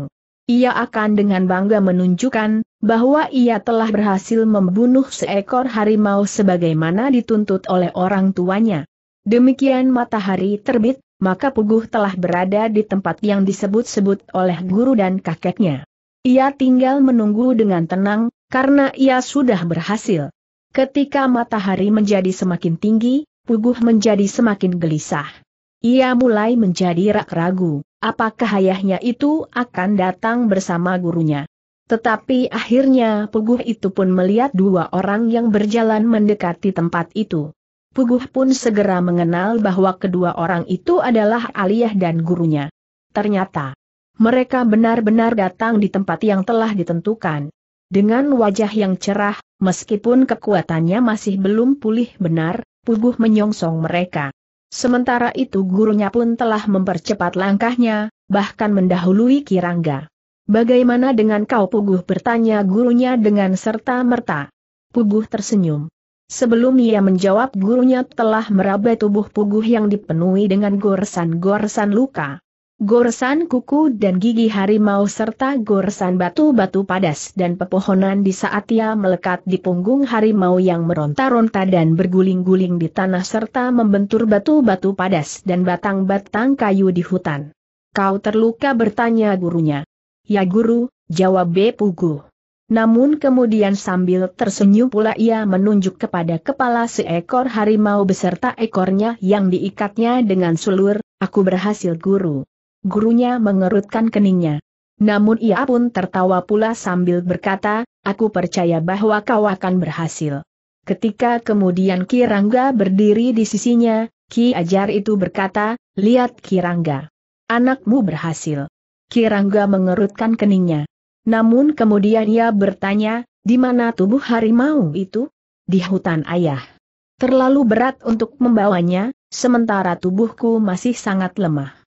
Ia akan dengan bangga menunjukkan bahwa ia telah berhasil membunuh seekor harimau sebagaimana dituntut oleh orang tuanya. Demikian matahari terbit, maka Puguh telah berada di tempat yang disebut-sebut oleh guru dan kakeknya. Ia tinggal menunggu dengan tenang, karena ia sudah berhasil. Ketika matahari menjadi semakin tinggi, Puguh menjadi semakin gelisah. Ia mulai menjadi rak ragu, apakah ayahnya itu akan datang bersama gurunya. Tetapi akhirnya Puguh itu pun melihat dua orang yang berjalan mendekati tempat itu. Puguh pun segera mengenal bahwa kedua orang itu adalah Aliyah dan gurunya. Ternyata, mereka benar-benar datang di tempat yang telah ditentukan. Dengan wajah yang cerah, Meskipun kekuatannya masih belum pulih benar, Puguh menyongsong mereka. Sementara itu gurunya pun telah mempercepat langkahnya, bahkan mendahului Kirangga. Bagaimana dengan kau Puguh bertanya gurunya dengan serta-merta. Puguh tersenyum. Sebelum ia menjawab gurunya telah meraba tubuh Puguh yang dipenuhi dengan goresan-goresan luka. Goresan kuku dan gigi harimau serta goresan batu-batu padas dan pepohonan di saat ia melekat di punggung harimau yang meronta-ronta dan berguling-guling di tanah serta membentur batu-batu padas dan batang-batang kayu di hutan. Kau terluka bertanya gurunya. Ya guru, jawab B. Pugu. Namun kemudian sambil tersenyum pula ia menunjuk kepada kepala seekor harimau beserta ekornya yang diikatnya dengan sulur, aku berhasil guru gurunya mengerutkan keningnya. Namun ia pun tertawa pula sambil berkata, aku percaya bahwa kau akan berhasil. Ketika kemudian Ki Rangga berdiri di sisinya, Ki Ajar itu berkata, lihat Ki Rangga, Anakmu berhasil. Ki Rangga mengerutkan keningnya. Namun kemudian ia bertanya, di mana tubuh harimau itu? Di hutan ayah. Terlalu berat untuk membawanya, sementara tubuhku masih sangat lemah.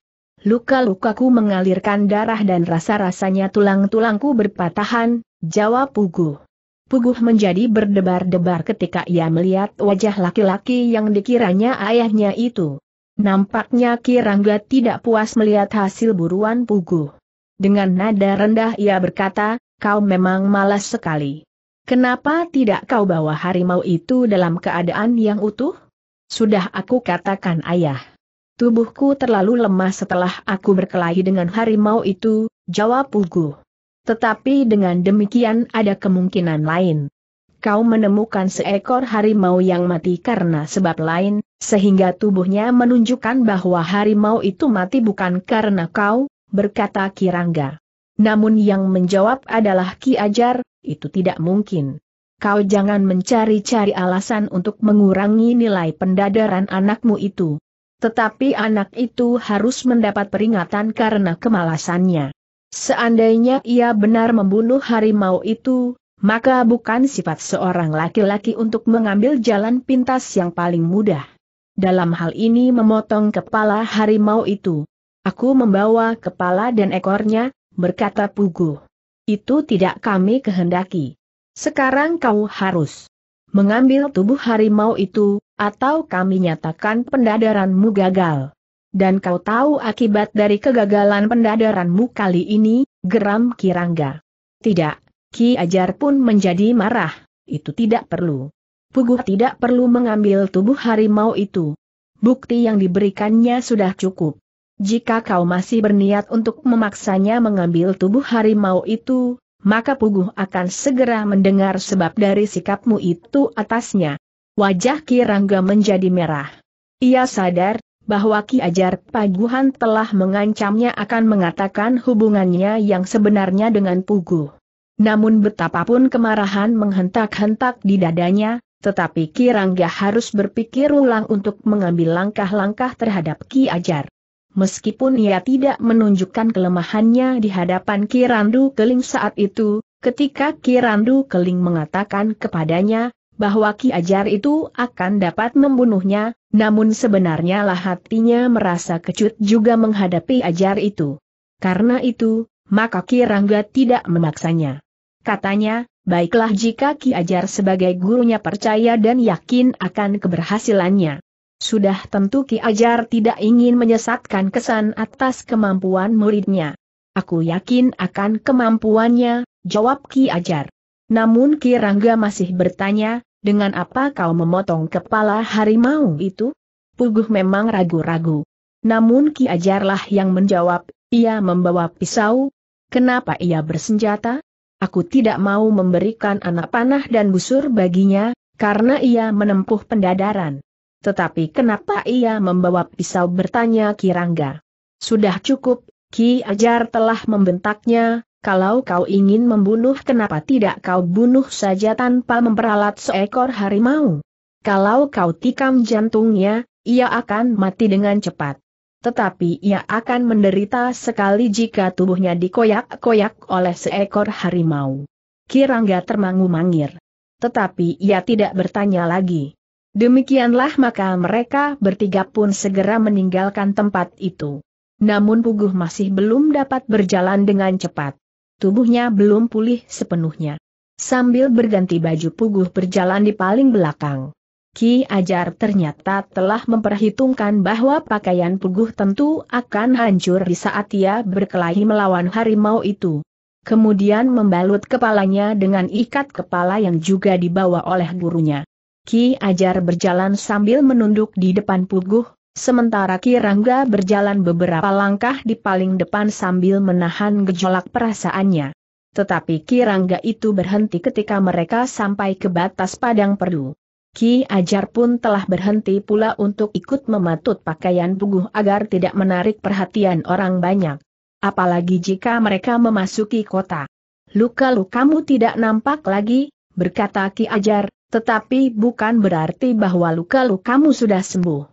Luka-lukaku mengalirkan darah dan rasa-rasanya tulang-tulangku berpatahan, jawab Puguh. Puguh menjadi berdebar-debar ketika ia melihat wajah laki-laki yang dikiranya ayahnya itu. Nampaknya Kirangga tidak puas melihat hasil buruan Puguh. Dengan nada rendah ia berkata, kau memang malas sekali. Kenapa tidak kau bawa harimau itu dalam keadaan yang utuh? Sudah aku katakan ayah. Tubuhku terlalu lemah setelah aku berkelahi dengan harimau itu, jawab Ugu. Tetapi dengan demikian ada kemungkinan lain. Kau menemukan seekor harimau yang mati karena sebab lain, sehingga tubuhnya menunjukkan bahwa harimau itu mati bukan karena kau, berkata Kirangga. Namun yang menjawab adalah Ki Ajar, itu tidak mungkin. Kau jangan mencari-cari alasan untuk mengurangi nilai pendadaran anakmu itu. Tetapi anak itu harus mendapat peringatan karena kemalasannya. Seandainya ia benar membunuh harimau itu, maka bukan sifat seorang laki-laki untuk mengambil jalan pintas yang paling mudah. Dalam hal ini memotong kepala harimau itu. Aku membawa kepala dan ekornya, berkata Pugu. Itu tidak kami kehendaki. Sekarang kau harus mengambil tubuh harimau itu, atau kami nyatakan pendadaranmu gagal. Dan kau tahu akibat dari kegagalan pendadaranmu kali ini, geram Kirangga. Tidak, Ki Ajar pun menjadi marah, itu tidak perlu. Puguh tidak perlu mengambil tubuh harimau itu. Bukti yang diberikannya sudah cukup. Jika kau masih berniat untuk memaksanya mengambil tubuh harimau itu, maka Puguh akan segera mendengar sebab dari sikapmu itu atasnya. Wajah Kirangga menjadi merah. Ia sadar bahwa Ki Ajar Paguhan telah mengancamnya akan mengatakan hubungannya yang sebenarnya dengan Pugu. Namun betapapun kemarahan menghentak-hentak di dadanya, tetapi Kirangga harus berpikir ulang untuk mengambil langkah-langkah terhadap Ki Ajar. Meskipun ia tidak menunjukkan kelemahannya di hadapan Kirandu Keling saat itu, ketika Kirandu Keling mengatakan kepadanya, bahwa Ki Ajar itu akan dapat membunuhnya, namun sebenarnya lah hatinya merasa kecut juga menghadapi Ajar itu. Karena itu, maka Ki Rangga tidak memaksanya. Katanya, baiklah jika Ki Ajar sebagai gurunya percaya dan yakin akan keberhasilannya. Sudah tentu Ki Ajar tidak ingin menyesatkan kesan atas kemampuan muridnya. Aku yakin akan kemampuannya, jawab Ki Ajar. Namun Ki Rangga masih bertanya, dengan apa kau memotong kepala harimau itu? Puguh memang ragu-ragu. Namun Ki Ajarlah yang menjawab, ia membawa pisau. Kenapa ia bersenjata? Aku tidak mau memberikan anak panah dan busur baginya, karena ia menempuh pendadaran. Tetapi kenapa ia membawa pisau bertanya Kirangga. Sudah cukup, Ki Ajar telah membentaknya, kalau kau ingin membunuh kenapa tidak kau bunuh saja tanpa memperalat seekor harimau? Kalau kau tikam jantungnya, ia akan mati dengan cepat. Tetapi ia akan menderita sekali jika tubuhnya dikoyak-koyak oleh seekor harimau. Kirangga termangu-mangir. Tetapi ia tidak bertanya lagi. Demikianlah maka mereka bertiga pun segera meninggalkan tempat itu. Namun Puguh masih belum dapat berjalan dengan cepat tubuhnya belum pulih sepenuhnya. Sambil berganti baju Puguh berjalan di paling belakang. Ki Ajar ternyata telah memperhitungkan bahwa pakaian Puguh tentu akan hancur di saat ia berkelahi melawan harimau itu. Kemudian membalut kepalanya dengan ikat kepala yang juga dibawa oleh gurunya. Ki Ajar berjalan sambil menunduk di depan Puguh, Sementara Kirangga berjalan beberapa langkah di paling depan sambil menahan gejolak perasaannya. Tetapi Kirangga itu berhenti ketika mereka sampai ke batas padang perdu. Ki Ajar pun telah berhenti pula untuk ikut mematut pakaian puguh agar tidak menarik perhatian orang banyak. Apalagi jika mereka memasuki kota. Luka-lu kamu tidak nampak lagi, berkata Ki Ajar, tetapi bukan berarti bahwa luka-lu kamu sudah sembuh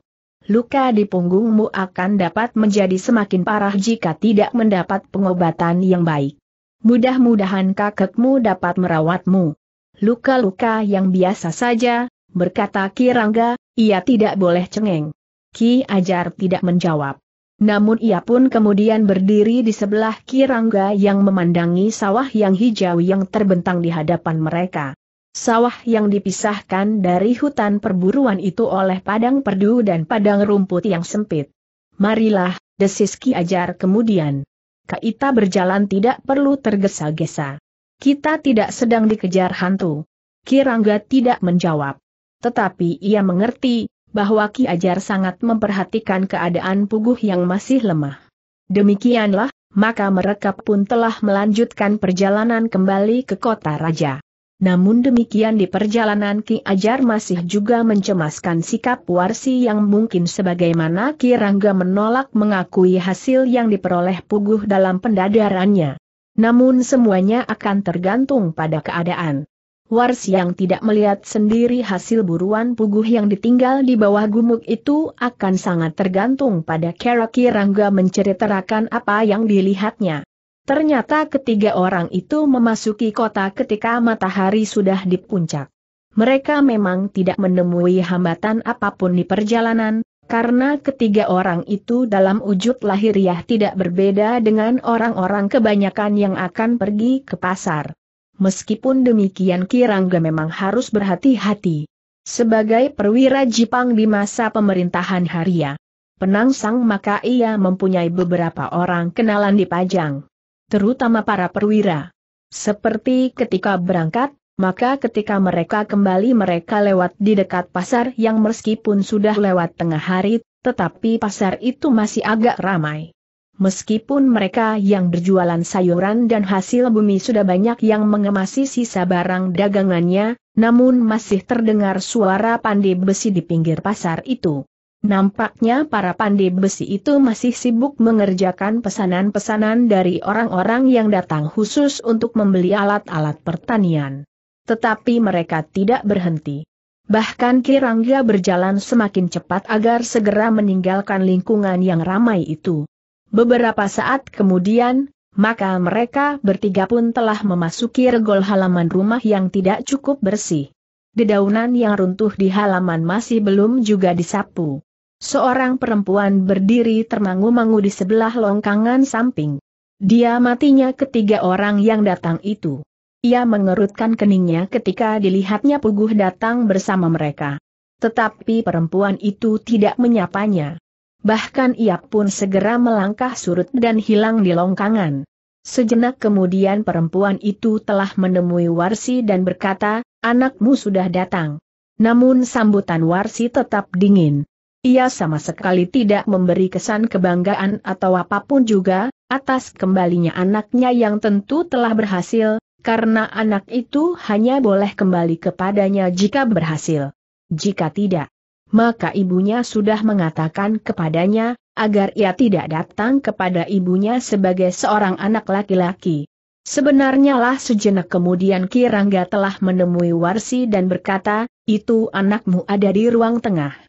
luka di punggungmu akan dapat menjadi semakin parah jika tidak mendapat pengobatan yang baik. Mudah-mudahan kakekmu dapat merawatmu. Luka-luka yang biasa saja, berkata Rangga, ia tidak boleh cengeng. Ki Ajar tidak menjawab. Namun ia pun kemudian berdiri di sebelah Rangga yang memandangi sawah yang hijau yang terbentang di hadapan mereka. Sawah yang dipisahkan dari hutan perburuan itu oleh padang perdu dan padang rumput yang sempit. Marilah, desis Ki Ajar kemudian. kita berjalan tidak perlu tergesa-gesa. Kita tidak sedang dikejar hantu. Kirangga tidak menjawab. Tetapi ia mengerti, bahwa Ki Ajar sangat memperhatikan keadaan Puguh yang masih lemah. Demikianlah, maka mereka pun telah melanjutkan perjalanan kembali ke kota raja. Namun demikian di perjalanan Ki Ajar masih juga mencemaskan sikap Warsi yang mungkin sebagaimana Ki Rangga menolak mengakui hasil yang diperoleh Puguh dalam pendadarannya. Namun semuanya akan tergantung pada keadaan. Warsi yang tidak melihat sendiri hasil buruan Puguh yang ditinggal di bawah gumuk itu akan sangat tergantung pada cara Ki Rangga menceritakan apa yang dilihatnya. Ternyata ketiga orang itu memasuki kota ketika matahari sudah di puncak. Mereka memang tidak menemui hambatan apapun di perjalanan, karena ketiga orang itu dalam wujud lahiriah tidak berbeda dengan orang-orang kebanyakan yang akan pergi ke pasar. Meskipun demikian Kirangga memang harus berhati-hati. Sebagai perwira Jepang di masa pemerintahan Haria, penangsang maka ia mempunyai beberapa orang kenalan di Pajang terutama para perwira. Seperti ketika berangkat, maka ketika mereka kembali mereka lewat di dekat pasar yang meskipun sudah lewat tengah hari, tetapi pasar itu masih agak ramai. Meskipun mereka yang berjualan sayuran dan hasil bumi sudah banyak yang mengemasi sisa barang dagangannya, namun masih terdengar suara pandai besi di pinggir pasar itu. Nampaknya para pandai besi itu masih sibuk mengerjakan pesanan-pesanan dari orang-orang yang datang khusus untuk membeli alat-alat pertanian. Tetapi mereka tidak berhenti. Bahkan Kirangga berjalan semakin cepat agar segera meninggalkan lingkungan yang ramai itu. Beberapa saat kemudian, maka mereka bertiga pun telah memasuki regol halaman rumah yang tidak cukup bersih. Dedaunan yang runtuh di halaman masih belum juga disapu. Seorang perempuan berdiri termangu-mangu di sebelah longkangan samping. Dia matinya ketiga orang yang datang itu. Ia mengerutkan keningnya ketika dilihatnya Puguh datang bersama mereka. Tetapi perempuan itu tidak menyapanya. Bahkan ia pun segera melangkah surut dan hilang di longkangan. Sejenak kemudian perempuan itu telah menemui Warsi dan berkata, anakmu sudah datang. Namun sambutan Warsi tetap dingin ia sama sekali tidak memberi kesan kebanggaan atau apapun juga, atas kembalinya anaknya yang tentu telah berhasil, karena anak itu hanya boleh kembali kepadanya jika berhasil. Jika tidak, maka ibunya sudah mengatakan kepadanya, agar ia tidak datang kepada ibunya sebagai seorang anak laki-laki. Sebenarnya lah sejenak kemudian Kirangga telah menemui Warsi dan berkata, itu anakmu ada di ruang tengah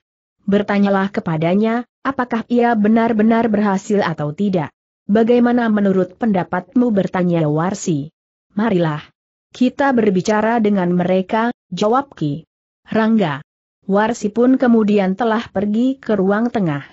bertanyalah kepadanya, apakah ia benar-benar berhasil atau tidak. Bagaimana menurut pendapatmu bertanya Warsi? Marilah. Kita berbicara dengan mereka, jawab Ki. Rangga. Warsi pun kemudian telah pergi ke ruang tengah.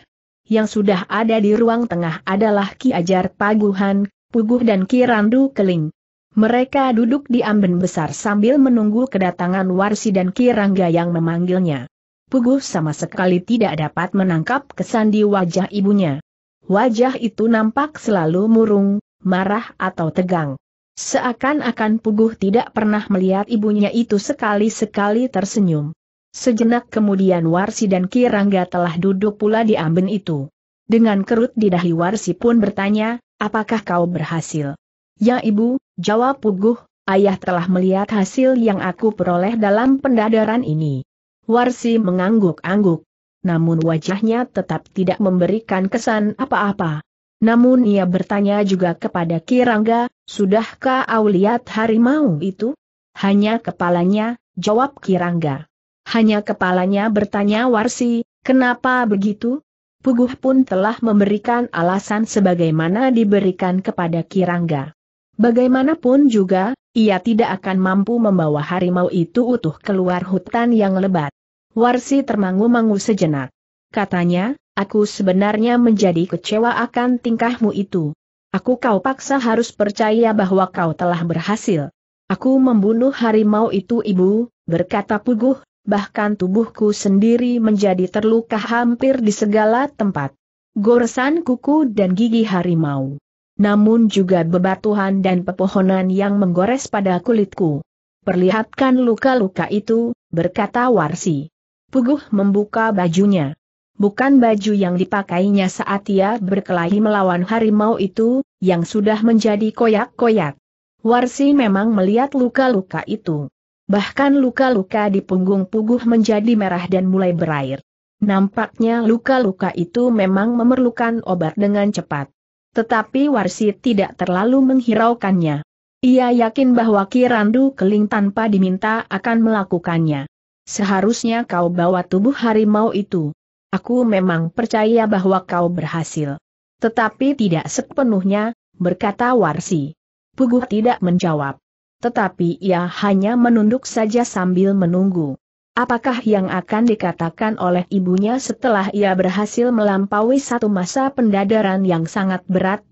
Yang sudah ada di ruang tengah adalah Ki Ajar Paguhan, Puguh dan Ki Randu Keling. Mereka duduk di amben besar sambil menunggu kedatangan Warsi dan Ki Rangga yang memanggilnya. Puguh sama sekali tidak dapat menangkap kesan di wajah ibunya. Wajah itu nampak selalu murung, marah atau tegang. Seakan-akan Puguh tidak pernah melihat ibunya itu sekali-sekali tersenyum. Sejenak kemudian Warsi dan Kirangga telah duduk pula di amben itu. Dengan kerut di dahi Warsi pun bertanya, apakah kau berhasil? Ya ibu, jawab Puguh, ayah telah melihat hasil yang aku peroleh dalam pendadaran ini. Warsi mengangguk-angguk. Namun wajahnya tetap tidak memberikan kesan apa-apa. Namun ia bertanya juga kepada Kirangga, sudahkah Aulia lihat harimau itu? Hanya kepalanya, jawab Kirangga. Hanya kepalanya bertanya Warsi, kenapa begitu? Puguh pun telah memberikan alasan sebagaimana diberikan kepada Kirangga. Bagaimanapun juga, ia tidak akan mampu membawa harimau itu utuh keluar hutan yang lebat. Warsi termangu-mangu sejenak. Katanya, aku sebenarnya menjadi kecewa akan tingkahmu itu. Aku kau paksa harus percaya bahwa kau telah berhasil. Aku membunuh harimau itu ibu, berkata Puguh, bahkan tubuhku sendiri menjadi terluka hampir di segala tempat. Goresan kuku dan gigi harimau. Namun juga bebatuhan dan pepohonan yang menggores pada kulitku. Perlihatkan luka-luka itu, berkata Warsi. Puguh membuka bajunya. Bukan baju yang dipakainya saat ia berkelahi melawan harimau itu, yang sudah menjadi koyak-koyak. Warsi memang melihat luka-luka itu. Bahkan luka-luka di punggung Puguh menjadi merah dan mulai berair. Nampaknya luka-luka itu memang memerlukan obat dengan cepat. Tetapi Warsi tidak terlalu menghiraukannya. Ia yakin bahwa Kirandu Keling tanpa diminta akan melakukannya. Seharusnya kau bawa tubuh harimau itu. Aku memang percaya bahwa kau berhasil. Tetapi tidak sepenuhnya, berkata Warsi. Puguh tidak menjawab. Tetapi ia hanya menunduk saja sambil menunggu. Apakah yang akan dikatakan oleh ibunya setelah ia berhasil melampaui satu masa pendadaran yang sangat berat?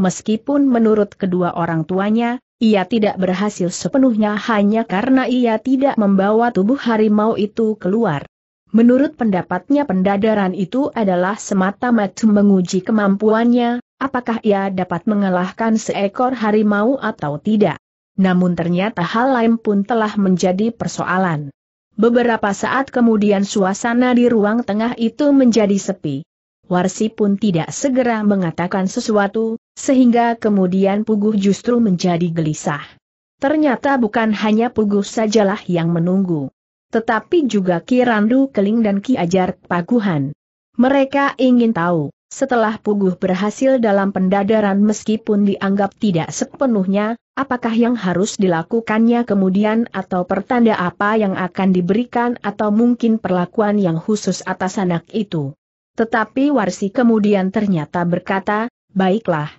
Meskipun menurut kedua orang tuanya, ia tidak berhasil sepenuhnya hanya karena ia tidak membawa tubuh harimau itu keluar. Menurut pendapatnya pendadaran itu adalah semata-mata menguji kemampuannya, apakah ia dapat mengalahkan seekor harimau atau tidak. Namun ternyata hal lain pun telah menjadi persoalan. Beberapa saat kemudian suasana di ruang tengah itu menjadi sepi. Warsi pun tidak segera mengatakan sesuatu, sehingga kemudian Puguh justru menjadi gelisah. Ternyata bukan hanya Puguh sajalah yang menunggu. Tetapi juga Ki Randu Keling dan Ki Ajar Paguhan. Mereka ingin tahu, setelah Puguh berhasil dalam pendadaran meskipun dianggap tidak sepenuhnya, apakah yang harus dilakukannya kemudian atau pertanda apa yang akan diberikan atau mungkin perlakuan yang khusus atas anak itu. Tetapi Warsi kemudian ternyata berkata, baiklah.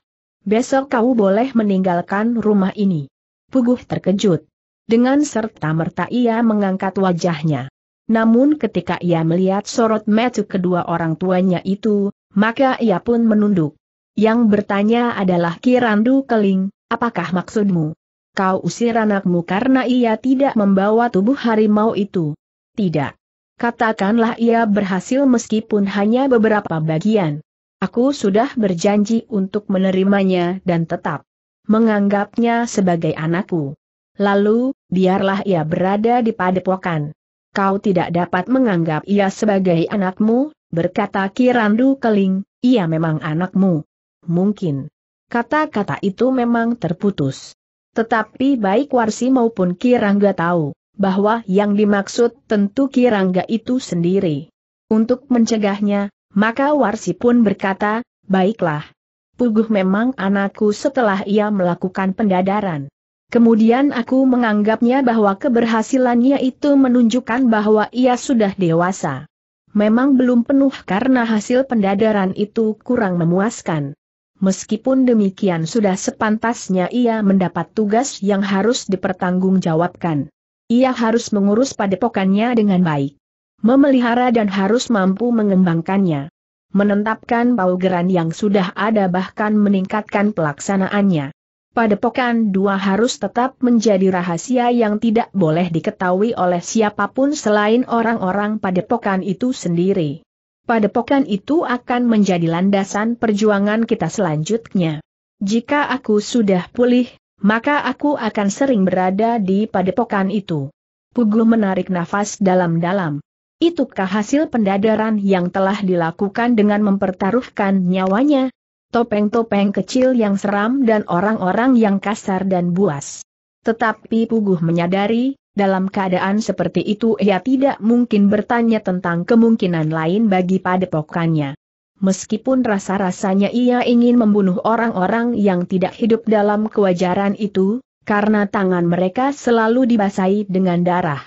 Besok kau boleh meninggalkan rumah ini. Puguh terkejut. Dengan serta-merta ia mengangkat wajahnya. Namun ketika ia melihat sorot mata kedua orang tuanya itu, maka ia pun menunduk. Yang bertanya adalah Kirandu Keling, apakah maksudmu? Kau usir anakmu karena ia tidak membawa tubuh harimau itu. Tidak. Katakanlah ia berhasil meskipun hanya beberapa bagian. Aku sudah berjanji untuk menerimanya dan tetap menganggapnya sebagai anakku. Lalu, biarlah ia berada di padepokan. Kau tidak dapat menganggap ia sebagai anakmu, berkata Kirandu Keling, ia memang anakmu. Mungkin. Kata-kata itu memang terputus. Tetapi baik Warsi maupun Kirangga tahu bahwa yang dimaksud tentu Kirangga itu sendiri. Untuk mencegahnya, maka Warsi pun berkata, baiklah. Puguh memang anakku setelah ia melakukan pendadaran. Kemudian aku menganggapnya bahwa keberhasilannya itu menunjukkan bahwa ia sudah dewasa. Memang belum penuh karena hasil pendadaran itu kurang memuaskan. Meskipun demikian sudah sepantasnya ia mendapat tugas yang harus dipertanggungjawabkan. Ia harus mengurus padepokannya dengan baik. Memelihara dan harus mampu mengembangkannya. Menentapkan paugeran yang sudah ada bahkan meningkatkan pelaksanaannya. Padepokan dua harus tetap menjadi rahasia yang tidak boleh diketahui oleh siapapun selain orang-orang padepokan itu sendiri. Padepokan itu akan menjadi landasan perjuangan kita selanjutnya. Jika aku sudah pulih, maka aku akan sering berada di padepokan itu. Pugu menarik nafas dalam-dalam. Itukah hasil pendadaran yang telah dilakukan dengan mempertaruhkan nyawanya? Topeng-topeng kecil yang seram dan orang-orang yang kasar dan buas. Tetapi Puguh menyadari, dalam keadaan seperti itu ia tidak mungkin bertanya tentang kemungkinan lain bagi padepokannya meskipun rasa-rasanya ia ingin membunuh orang-orang yang tidak hidup dalam kewajaran itu, karena tangan mereka selalu dibasahi dengan darah.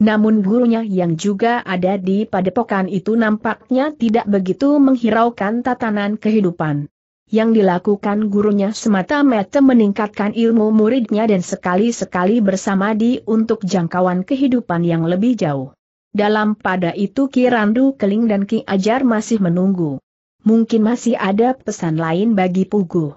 Namun gurunya yang juga ada di padepokan itu nampaknya tidak begitu menghiraukan tatanan kehidupan. Yang dilakukan gurunya semata-mata meningkatkan ilmu muridnya dan sekali-sekali bersama di untuk jangkauan kehidupan yang lebih jauh. Dalam pada itu Kirandu Keling dan Ki Ajar masih menunggu mungkin masih ada pesan lain bagi Pugu.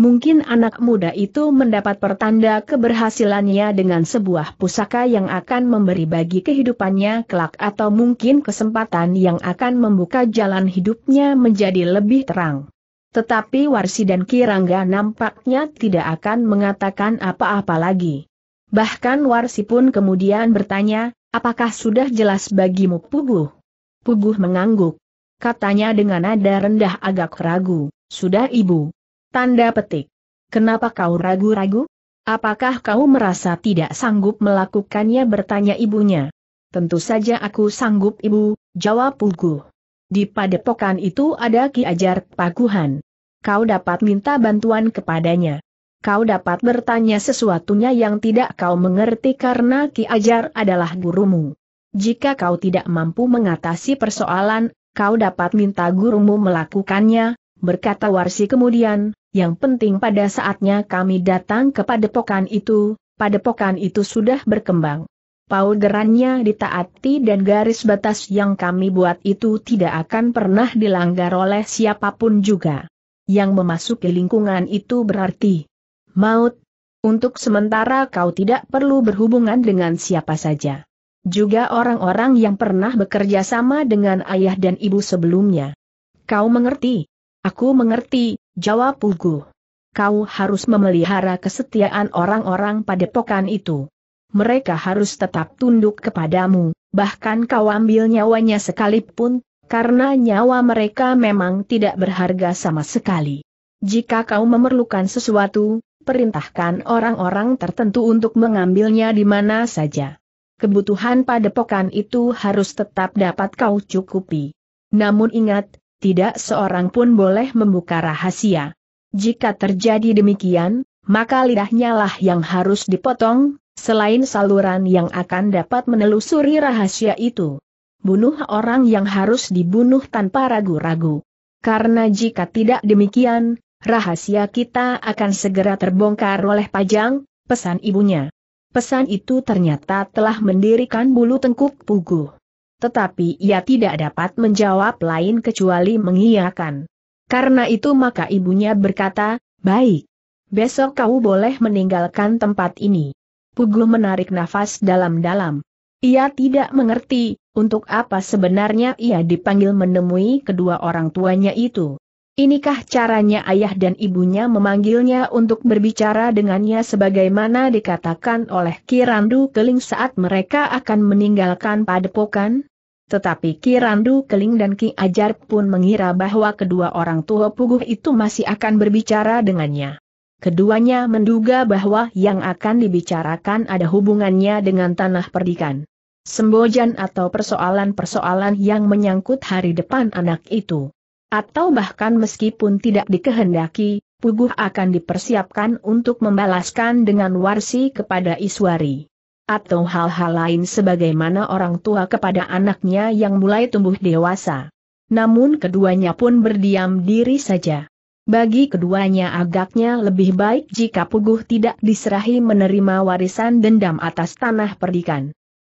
Mungkin anak muda itu mendapat pertanda keberhasilannya dengan sebuah pusaka yang akan memberi bagi kehidupannya kelak atau mungkin kesempatan yang akan membuka jalan hidupnya menjadi lebih terang. Tetapi Warsi dan Kirangga nampaknya tidak akan mengatakan apa-apa lagi. Bahkan Warsi pun kemudian bertanya, apakah sudah jelas bagimu Puguh? Puguh mengangguk katanya dengan nada rendah agak ragu, sudah ibu. Tanda petik. Kenapa kau ragu-ragu? Apakah kau merasa tidak sanggup melakukannya bertanya ibunya. Tentu saja aku sanggup ibu, jawab Pugu. Di padepokan itu ada Ki Ajar Paguhan. Kau dapat minta bantuan kepadanya kau dapat bertanya sesuatunya yang tidak kau mengerti karena Ki Ajar adalah gurumu. Jika kau tidak mampu mengatasi persoalan, kau dapat minta gurumu melakukannya, berkata Warsi kemudian, yang penting pada saatnya kami datang ke padepokan itu, padepokan itu sudah berkembang. Paugerannya ditaati dan garis batas yang kami buat itu tidak akan pernah dilanggar oleh siapapun juga. Yang memasuki lingkungan itu berarti maut. Untuk sementara kau tidak perlu berhubungan dengan siapa saja. Juga orang-orang yang pernah bekerja sama dengan ayah dan ibu sebelumnya. Kau mengerti? Aku mengerti, jawab Pugu. Kau harus memelihara kesetiaan orang-orang pada pokan itu. Mereka harus tetap tunduk kepadamu, bahkan kau ambil nyawanya sekalipun, karena nyawa mereka memang tidak berharga sama sekali. Jika kau memerlukan sesuatu, perintahkan orang-orang tertentu untuk mengambilnya di mana saja kebutuhan padepokan itu harus tetap dapat kau cukupi. Namun ingat, tidak seorang pun boleh membuka rahasia. Jika terjadi demikian, maka lidahnya lah yang harus dipotong, selain saluran yang akan dapat menelusuri rahasia itu. Bunuh orang yang harus dibunuh tanpa ragu-ragu. Karena jika tidak demikian, rahasia kita akan segera terbongkar oleh pajang, pesan ibunya. Pesan itu ternyata telah mendirikan bulu tengkuk Pugu. Tetapi ia tidak dapat menjawab lain kecuali mengiyakan. Karena itu maka ibunya berkata, baik. Besok kau boleh meninggalkan tempat ini. Pugu menarik nafas dalam-dalam. Ia tidak mengerti, untuk apa sebenarnya ia dipanggil menemui kedua orang tuanya itu. Inikah caranya ayah dan ibunya memanggilnya untuk berbicara dengannya sebagaimana dikatakan oleh Kirandu Keling saat mereka akan meninggalkan padepokan? Tetapi Kirandu Keling dan Ki Ajar pun mengira bahwa kedua orang tua puguh itu masih akan berbicara dengannya. Keduanya menduga bahwa yang akan dibicarakan ada hubungannya dengan tanah perdikan. Sembojan atau persoalan-persoalan yang menyangkut hari depan anak itu. Atau bahkan meskipun tidak dikehendaki, Puguh akan dipersiapkan untuk membalaskan dengan warsi kepada Iswari. Atau hal-hal lain sebagaimana orang tua kepada anaknya yang mulai tumbuh dewasa. Namun keduanya pun berdiam diri saja. Bagi keduanya agaknya lebih baik jika Puguh tidak diserahi menerima warisan dendam atas tanah perdikan.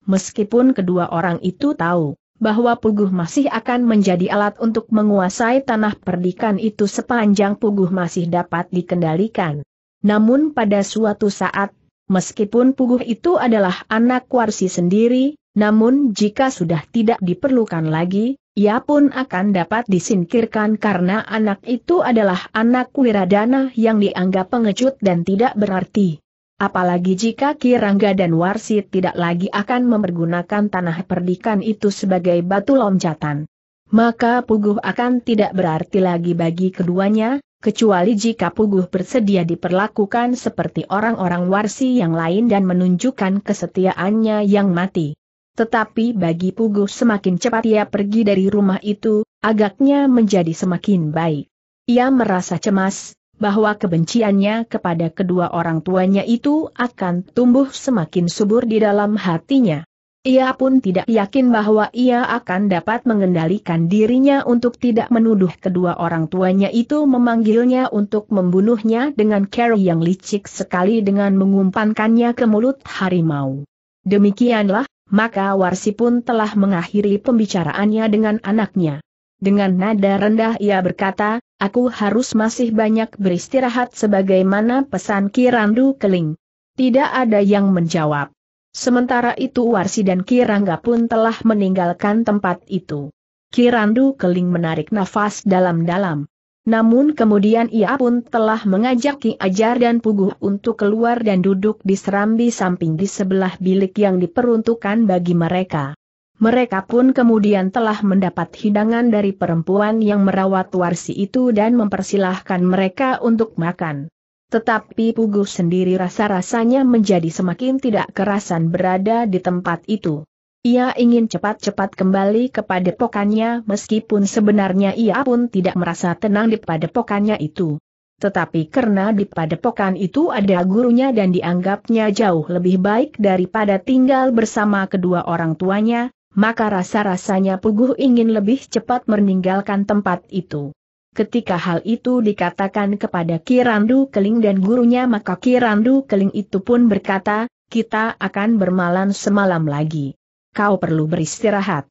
Meskipun kedua orang itu tahu bahwa Puguh masih akan menjadi alat untuk menguasai tanah perdikan itu sepanjang Puguh masih dapat dikendalikan. Namun pada suatu saat, meskipun Puguh itu adalah anak Warsi sendiri, namun jika sudah tidak diperlukan lagi, ia pun akan dapat disingkirkan karena anak itu adalah anak Wiradana yang dianggap pengecut dan tidak berarti. Apalagi jika Kirangga dan Warsit tidak lagi akan mempergunakan tanah perdikan itu sebagai batu loncatan. Maka Puguh akan tidak berarti lagi bagi keduanya, kecuali jika Puguh bersedia diperlakukan seperti orang-orang warsi yang lain dan menunjukkan kesetiaannya yang mati. Tetapi bagi Puguh semakin cepat ia pergi dari rumah itu, agaknya menjadi semakin baik. Ia merasa cemas, bahwa kebenciannya kepada kedua orang tuanya itu akan tumbuh semakin subur di dalam hatinya. Ia pun tidak yakin bahwa ia akan dapat mengendalikan dirinya untuk tidak menuduh kedua orang tuanya itu memanggilnya untuk membunuhnya dengan cara yang licik sekali dengan mengumpankannya ke mulut harimau. Demikianlah, maka Warsi pun telah mengakhiri pembicaraannya dengan anaknya. Dengan nada rendah ia berkata, aku harus masih banyak beristirahat sebagaimana pesan Kirandu Keling. Tidak ada yang menjawab. Sementara itu Warsi dan Kirangga pun telah meninggalkan tempat itu. Kirandu Keling menarik nafas dalam-dalam. Namun kemudian ia pun telah mengajak Ki Ajar dan Puguh untuk keluar dan duduk di serambi samping di sebelah bilik yang diperuntukkan bagi mereka. Mereka pun kemudian telah mendapat hidangan dari perempuan yang merawat warsi itu dan mempersilahkan mereka untuk makan. Tetapi Pugu sendiri rasa-rasanya menjadi semakin tidak kerasan berada di tempat itu. Ia ingin cepat-cepat kembali kepada pokannya meskipun sebenarnya ia pun tidak merasa tenang di padepokannya itu. Tetapi karena di padepokan itu ada gurunya dan dianggapnya jauh lebih baik daripada tinggal bersama kedua orang tuanya, maka rasa-rasanya Puguh ingin lebih cepat meninggalkan tempat itu. Ketika hal itu dikatakan kepada Kirandu Keling dan gurunya maka Kirandu Keling itu pun berkata, kita akan bermalam semalam lagi. Kau perlu beristirahat.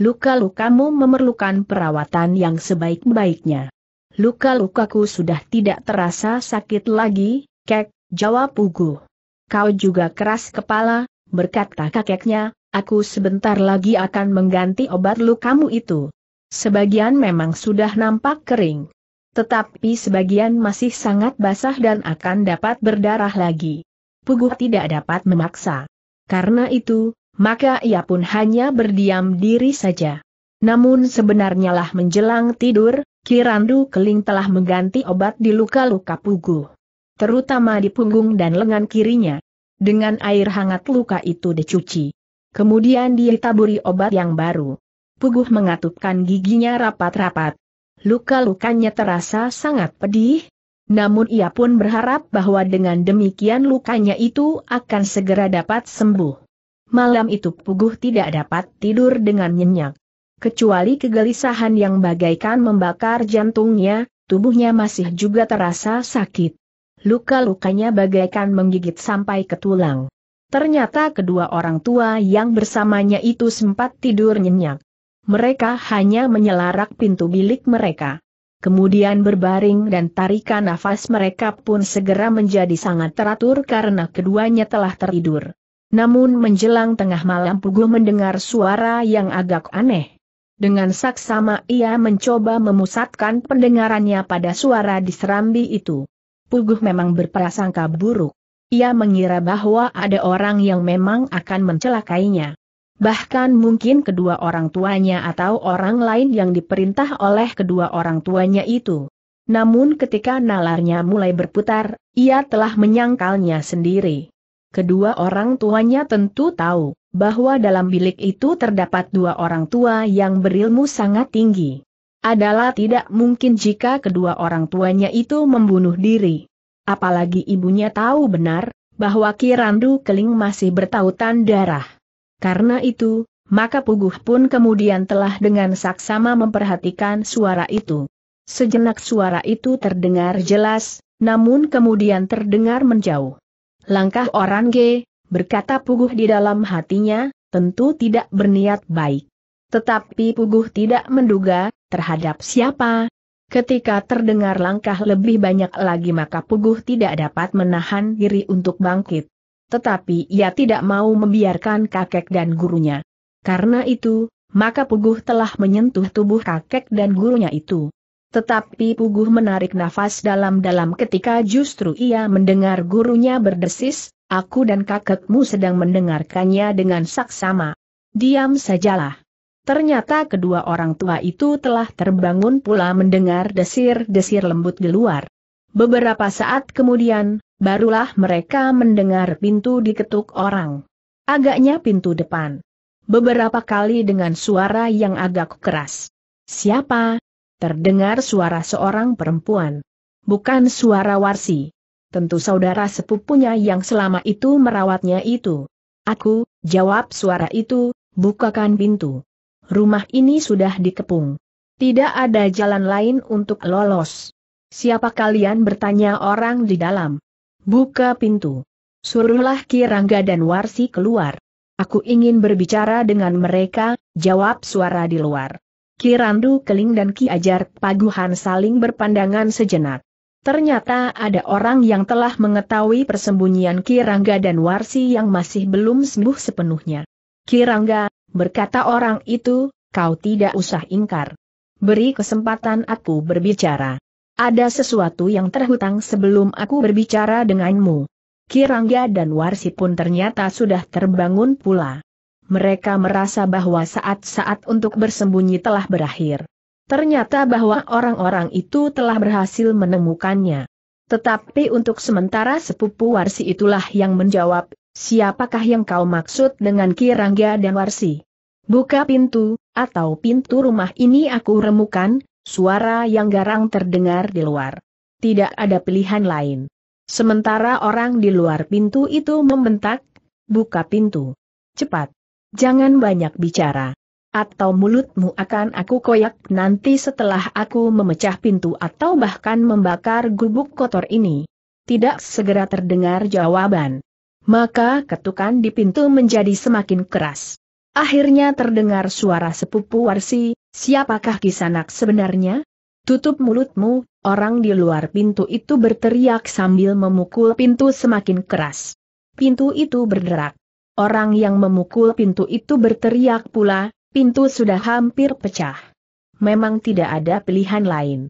Luka-lukamu memerlukan perawatan yang sebaik-baiknya. Luka-lukaku sudah tidak terasa sakit lagi, kek, jawab Puguh. Kau juga keras kepala, berkata kakeknya, aku sebentar lagi akan mengganti obat lukamu itu. Sebagian memang sudah nampak kering. Tetapi sebagian masih sangat basah dan akan dapat berdarah lagi. Pugu tidak dapat memaksa. Karena itu, maka ia pun hanya berdiam diri saja. Namun sebenarnya lah menjelang tidur, Kirandu Keling telah mengganti obat di luka-luka Pugu, Terutama di punggung dan lengan kirinya. Dengan air hangat luka itu dicuci. Kemudian dia ditaburi obat yang baru. Puguh mengatupkan giginya rapat-rapat. Luka-lukanya terasa sangat pedih, namun ia pun berharap bahwa dengan demikian lukanya itu akan segera dapat sembuh. Malam itu Puguh tidak dapat tidur dengan nyenyak. Kecuali kegelisahan yang bagaikan membakar jantungnya, tubuhnya masih juga terasa sakit. Luka-lukanya bagaikan menggigit sampai ke tulang. Ternyata kedua orang tua yang bersamanya itu sempat tidur nyenyak. Mereka hanya menyelarak pintu bilik mereka. Kemudian berbaring dan tarikan nafas mereka pun segera menjadi sangat teratur karena keduanya telah tertidur. Namun menjelang tengah malam Pugu mendengar suara yang agak aneh. Dengan saksama ia mencoba memusatkan pendengarannya pada suara di serambi itu. Puguh memang berprasangka buruk. Ia mengira bahwa ada orang yang memang akan mencelakainya. Bahkan mungkin kedua orang tuanya atau orang lain yang diperintah oleh kedua orang tuanya itu. Namun ketika nalarnya mulai berputar, ia telah menyangkalnya sendiri. Kedua orang tuanya tentu tahu bahwa dalam bilik itu terdapat dua orang tua yang berilmu sangat tinggi. Adalah tidak mungkin jika kedua orang tuanya itu membunuh diri. Apalagi ibunya tahu benar, bahwa Kirandu Keling masih bertautan darah. Karena itu, maka Puguh pun kemudian telah dengan saksama memperhatikan suara itu. Sejenak suara itu terdengar jelas, namun kemudian terdengar menjauh. Langkah orang G, berkata Puguh di dalam hatinya, tentu tidak berniat baik. Tetapi Puguh tidak menduga, terhadap siapa, Ketika terdengar langkah lebih banyak lagi maka Puguh tidak dapat menahan diri untuk bangkit. Tetapi ia tidak mau membiarkan kakek dan gurunya. Karena itu, maka Puguh telah menyentuh tubuh kakek dan gurunya itu. Tetapi Puguh menarik nafas dalam-dalam ketika justru ia mendengar gurunya berdesis, aku dan kakekmu sedang mendengarkannya dengan saksama. Diam sajalah. Ternyata kedua orang tua itu telah terbangun pula mendengar desir-desir lembut di luar. Beberapa saat kemudian, barulah mereka mendengar pintu diketuk orang. Agaknya pintu depan. Beberapa kali dengan suara yang agak keras. Siapa? Terdengar suara seorang perempuan. Bukan suara Warsi. Tentu saudara sepupunya yang selama itu merawatnya itu. Aku, jawab suara itu, bukakan pintu rumah ini sudah dikepung. Tidak ada jalan lain untuk lolos. Siapa kalian bertanya orang di dalam? Buka pintu. Suruhlah Kirangga dan Warsi keluar. Aku ingin berbicara dengan mereka, jawab suara di luar. Kirandu Keling dan Ki Ajar Paguhan saling berpandangan sejenak. Ternyata ada orang yang telah mengetahui persembunyian Kirangga dan Warsi yang masih belum sembuh sepenuhnya. Kirangga, Berkata orang itu, kau tidak usah ingkar. Beri kesempatan aku berbicara. Ada sesuatu yang terhutang sebelum aku berbicara denganmu. Kirangga dan Warsi pun ternyata sudah terbangun pula. Mereka merasa bahwa saat-saat untuk bersembunyi telah berakhir. Ternyata bahwa orang-orang itu telah berhasil menemukannya. Tetapi untuk sementara sepupu Warsi itulah yang menjawab, Siapakah yang kau maksud dengan Kirangga dan Warsi? Buka pintu, atau pintu rumah ini aku remukan, suara yang garang terdengar di luar. Tidak ada pilihan lain. Sementara orang di luar pintu itu membentak, buka pintu. Cepat. Jangan banyak bicara. Atau mulutmu akan aku koyak nanti setelah aku memecah pintu atau bahkan membakar gubuk kotor ini. Tidak segera terdengar jawaban maka ketukan di pintu menjadi semakin keras. Akhirnya terdengar suara sepupu Warsi, siapakah kisanak sebenarnya? Tutup mulutmu, orang di luar pintu itu berteriak sambil memukul pintu semakin keras. Pintu itu berderak. Orang yang memukul pintu itu berteriak pula, pintu sudah hampir pecah. Memang tidak ada pilihan lain.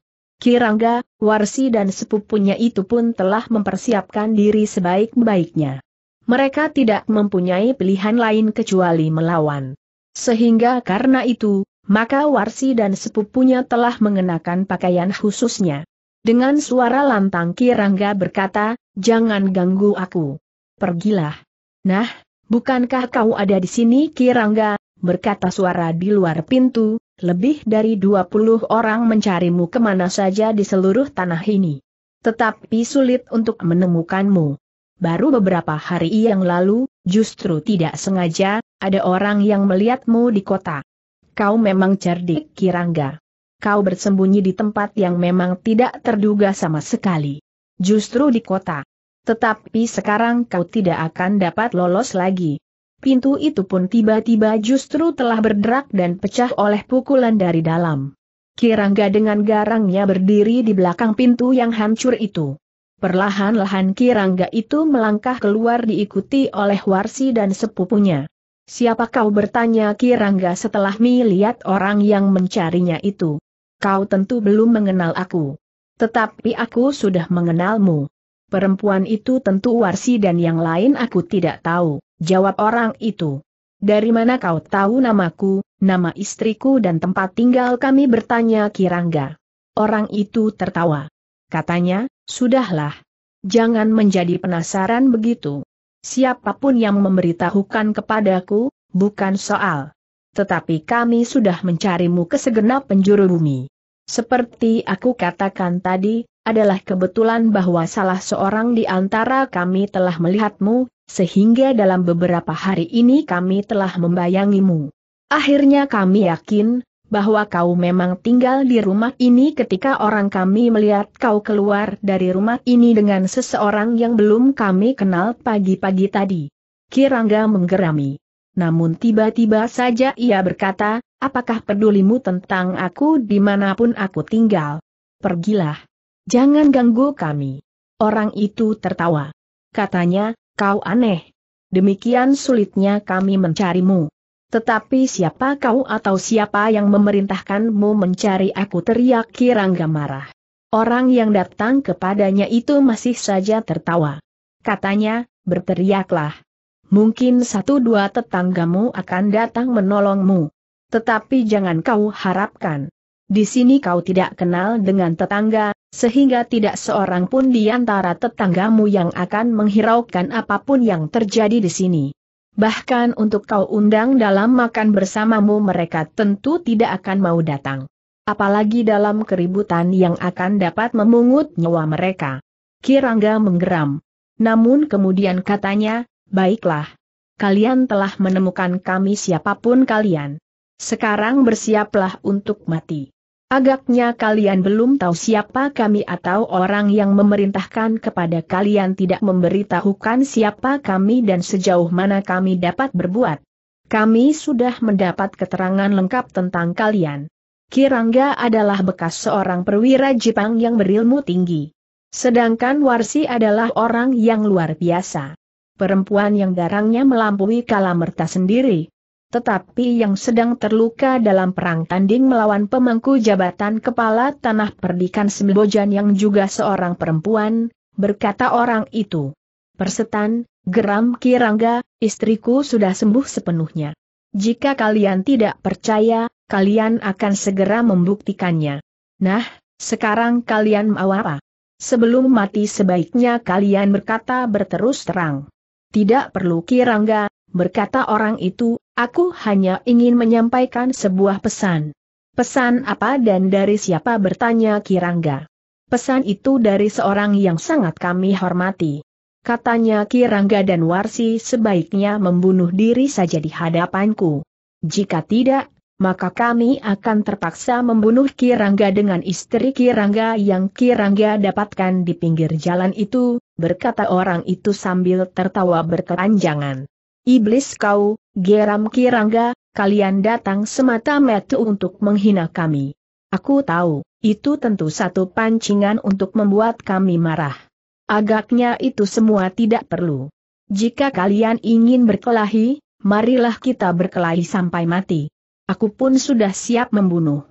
Kirangga, Warsi dan sepupunya itu pun telah mempersiapkan diri sebaik-baiknya. Mereka tidak mempunyai pilihan lain kecuali melawan. Sehingga karena itu, maka Warsi dan sepupunya telah mengenakan pakaian khususnya. Dengan suara lantang Kirangga berkata, jangan ganggu aku. Pergilah. Nah, bukankah kau ada di sini Kirangga, berkata suara di luar pintu, lebih dari 20 orang mencarimu kemana saja di seluruh tanah ini. Tetapi sulit untuk menemukanmu baru beberapa hari yang lalu, justru tidak sengaja, ada orang yang melihatmu di kota. Kau memang cerdik Kirangga. Kau bersembunyi di tempat yang memang tidak terduga sama sekali. Justru di kota. Tetapi sekarang kau tidak akan dapat lolos lagi. Pintu itu pun tiba-tiba justru telah berderak dan pecah oleh pukulan dari dalam. Kirangga dengan garangnya berdiri di belakang pintu yang hancur itu. Perlahan-lahan Kirangga itu melangkah keluar diikuti oleh Warsi dan sepupunya. Siapa kau bertanya Kirangga setelah melihat orang yang mencarinya itu? Kau tentu belum mengenal aku. Tetapi aku sudah mengenalmu. Perempuan itu tentu Warsi dan yang lain aku tidak tahu, jawab orang itu. Dari mana kau tahu namaku, nama istriku dan tempat tinggal kami bertanya Kirangga. Orang itu tertawa. Katanya, Sudahlah. Jangan menjadi penasaran begitu. Siapapun yang memberitahukan kepadaku, bukan soal. Tetapi kami sudah mencarimu ke segenap penjuru bumi. Seperti aku katakan tadi, adalah kebetulan bahwa salah seorang di antara kami telah melihatmu, sehingga dalam beberapa hari ini kami telah membayangimu. Akhirnya kami yakin, bahwa kau memang tinggal di rumah ini ketika orang kami melihat kau keluar dari rumah ini dengan seseorang yang belum kami kenal pagi-pagi tadi. Kirangga menggerami. Namun tiba-tiba saja ia berkata, apakah pedulimu tentang aku dimanapun aku tinggal? Pergilah. Jangan ganggu kami. Orang itu tertawa. Katanya, kau aneh. Demikian sulitnya kami mencarimu. Tetapi siapa kau atau siapa yang memerintahkanmu mencari aku teriak Kirangga marah. Orang yang datang kepadanya itu masih saja tertawa. Katanya, berteriaklah. Mungkin satu dua tetanggamu akan datang menolongmu. Tetapi jangan kau harapkan. Di sini kau tidak kenal dengan tetangga, sehingga tidak seorang pun di antara tetanggamu yang akan menghiraukan apapun yang terjadi di sini bahkan untuk kau undang dalam makan bersamamu mereka tentu tidak akan mau datang. Apalagi dalam keributan yang akan dapat memungut nyawa mereka. Kirangga menggeram. Namun kemudian katanya, baiklah. Kalian telah menemukan kami siapapun kalian. Sekarang bersiaplah untuk mati. Agaknya kalian belum tahu siapa kami atau orang yang memerintahkan kepada kalian tidak memberitahukan siapa kami dan sejauh mana kami dapat berbuat. Kami sudah mendapat keterangan lengkap tentang kalian. Kirangga adalah bekas seorang perwira Jepang yang berilmu tinggi. Sedangkan Warsi adalah orang yang luar biasa. Perempuan yang garangnya melampaui kalamerta sendiri, tetapi yang sedang terluka dalam perang tanding melawan pemangku jabatan kepala tanah perdikan Sembojan yang juga seorang perempuan, berkata orang itu. Persetan, geram Kirangga, istriku sudah sembuh sepenuhnya. Jika kalian tidak percaya, kalian akan segera membuktikannya. Nah, sekarang kalian mau apa? Sebelum mati sebaiknya kalian berkata berterus terang. Tidak perlu Kirangga, berkata orang itu, Aku hanya ingin menyampaikan sebuah pesan. Pesan apa dan dari siapa bertanya Kirangga. Pesan itu dari seorang yang sangat kami hormati. Katanya Kirangga dan Warsi sebaiknya membunuh diri saja di hadapanku. Jika tidak, maka kami akan terpaksa membunuh Kirangga dengan istri Kirangga yang Kirangga dapatkan di pinggir jalan itu, berkata orang itu sambil tertawa berkepanjangan. Iblis kau, Geram Kirangga, kalian datang semata-mata untuk menghina kami. Aku tahu, itu tentu satu pancingan untuk membuat kami marah. Agaknya itu semua tidak perlu. Jika kalian ingin berkelahi, marilah kita berkelahi sampai mati. Aku pun sudah siap membunuh.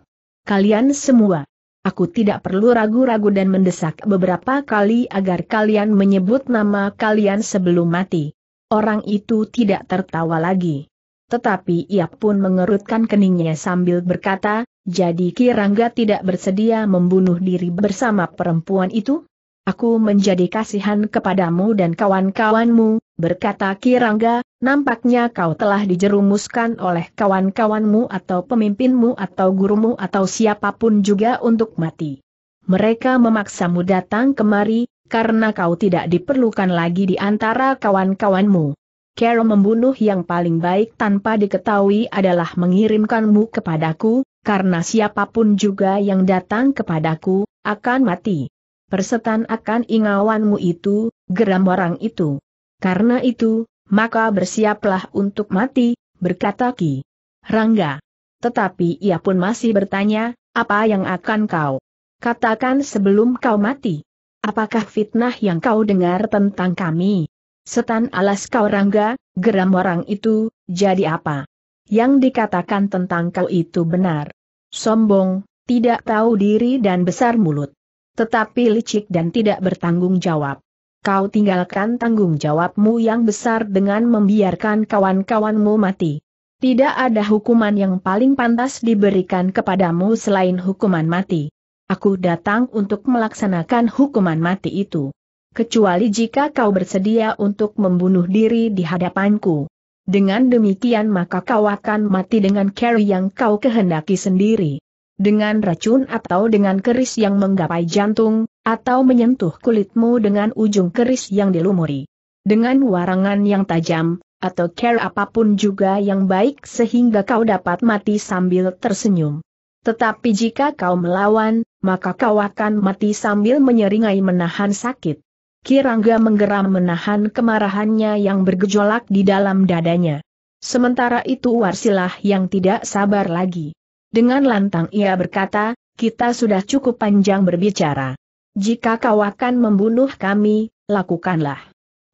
Kalian semua. Aku tidak perlu ragu-ragu dan mendesak beberapa kali agar kalian menyebut nama kalian sebelum mati. Orang itu tidak tertawa lagi. Tetapi ia pun mengerutkan keningnya sambil berkata, jadi Kirangga tidak bersedia membunuh diri bersama perempuan itu? Aku menjadi kasihan kepadamu dan kawan-kawanmu, berkata Kirangga, nampaknya kau telah dijerumuskan oleh kawan-kawanmu atau pemimpinmu atau gurumu atau siapapun juga untuk mati. Mereka memaksamu datang kemari, karena kau tidak diperlukan lagi di antara kawan-kawanmu. Carol membunuh yang paling baik tanpa diketahui adalah mengirimkanmu kepadaku, karena siapapun juga yang datang kepadaku, akan mati. Persetan akan ingawanmu itu, geram orang itu. Karena itu, maka bersiaplah untuk mati, berkata Ki. Rangga. Tetapi ia pun masih bertanya, apa yang akan kau katakan sebelum kau mati? Apakah fitnah yang kau dengar tentang kami? Setan alas kau rangga, geram orang itu, jadi apa? Yang dikatakan tentang kau itu benar. Sombong, tidak tahu diri dan besar mulut. Tetapi licik dan tidak bertanggung jawab. Kau tinggalkan tanggung jawabmu yang besar dengan membiarkan kawan-kawanmu mati. Tidak ada hukuman yang paling pantas diberikan kepadamu selain hukuman mati. Aku datang untuk melaksanakan hukuman mati itu. Kecuali jika kau bersedia untuk membunuh diri di hadapanku. Dengan demikian maka kau akan mati dengan cara yang kau kehendaki sendiri. Dengan racun atau dengan keris yang menggapai jantung, atau menyentuh kulitmu dengan ujung keris yang dilumuri. Dengan warangan yang tajam, atau care apapun juga yang baik sehingga kau dapat mati sambil tersenyum. Tetapi jika kau melawan, maka kau akan mati sambil menyeringai menahan sakit. Kirangga menggeram menahan kemarahannya yang bergejolak di dalam dadanya. Sementara itu Warsilah yang tidak sabar lagi. Dengan lantang ia berkata, kita sudah cukup panjang berbicara. Jika kau akan membunuh kami, lakukanlah.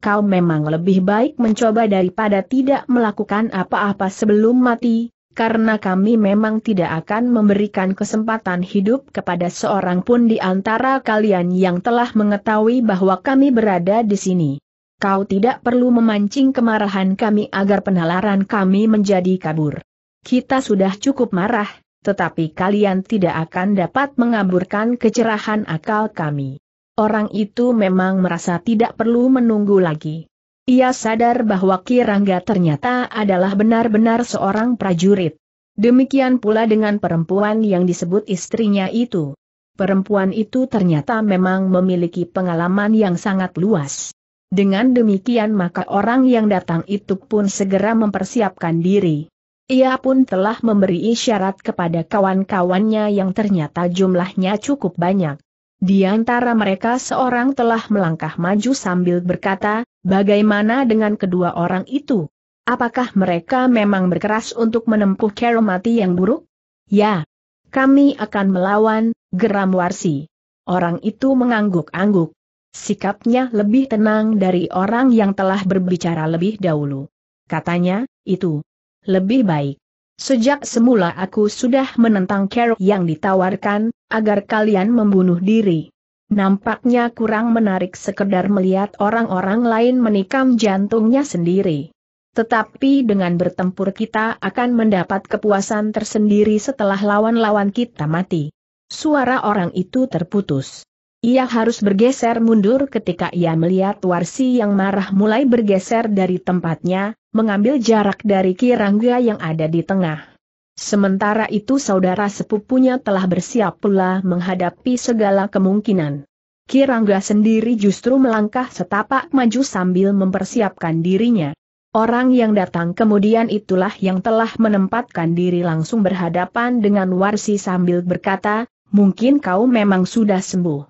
Kau memang lebih baik mencoba daripada tidak melakukan apa-apa sebelum mati, karena kami memang tidak akan memberikan kesempatan hidup kepada seorang pun di antara kalian yang telah mengetahui bahwa kami berada di sini. Kau tidak perlu memancing kemarahan kami agar penalaran kami menjadi kabur. Kita sudah cukup marah, tetapi kalian tidak akan dapat mengaburkan kecerahan akal kami. Orang itu memang merasa tidak perlu menunggu lagi. Ia sadar bahwa Kirangga ternyata adalah benar-benar seorang prajurit. Demikian pula dengan perempuan yang disebut istrinya itu. Perempuan itu ternyata memang memiliki pengalaman yang sangat luas. Dengan demikian maka orang yang datang itu pun segera mempersiapkan diri. Ia pun telah memberi isyarat kepada kawan-kawannya yang ternyata jumlahnya cukup banyak. Di antara mereka seorang telah melangkah maju sambil berkata, bagaimana dengan kedua orang itu? Apakah mereka memang berkeras untuk menempuh mati yang buruk? Ya. Kami akan melawan, geram Warsi. Orang itu mengangguk-angguk. Sikapnya lebih tenang dari orang yang telah berbicara lebih dahulu. Katanya, itu lebih baik. Sejak semula aku sudah menentang kerok yang ditawarkan, agar kalian membunuh diri. Nampaknya kurang menarik sekedar melihat orang-orang lain menikam jantungnya sendiri. Tetapi dengan bertempur kita akan mendapat kepuasan tersendiri setelah lawan-lawan kita mati. Suara orang itu terputus. Ia harus bergeser mundur ketika ia melihat Warsi yang marah mulai bergeser dari tempatnya, mengambil jarak dari Kirangga yang ada di tengah. Sementara itu saudara sepupunya telah bersiap pula menghadapi segala kemungkinan. Kirangga sendiri justru melangkah setapak maju sambil mempersiapkan dirinya. Orang yang datang kemudian itulah yang telah menempatkan diri langsung berhadapan dengan Warsi sambil berkata, mungkin kau memang sudah sembuh.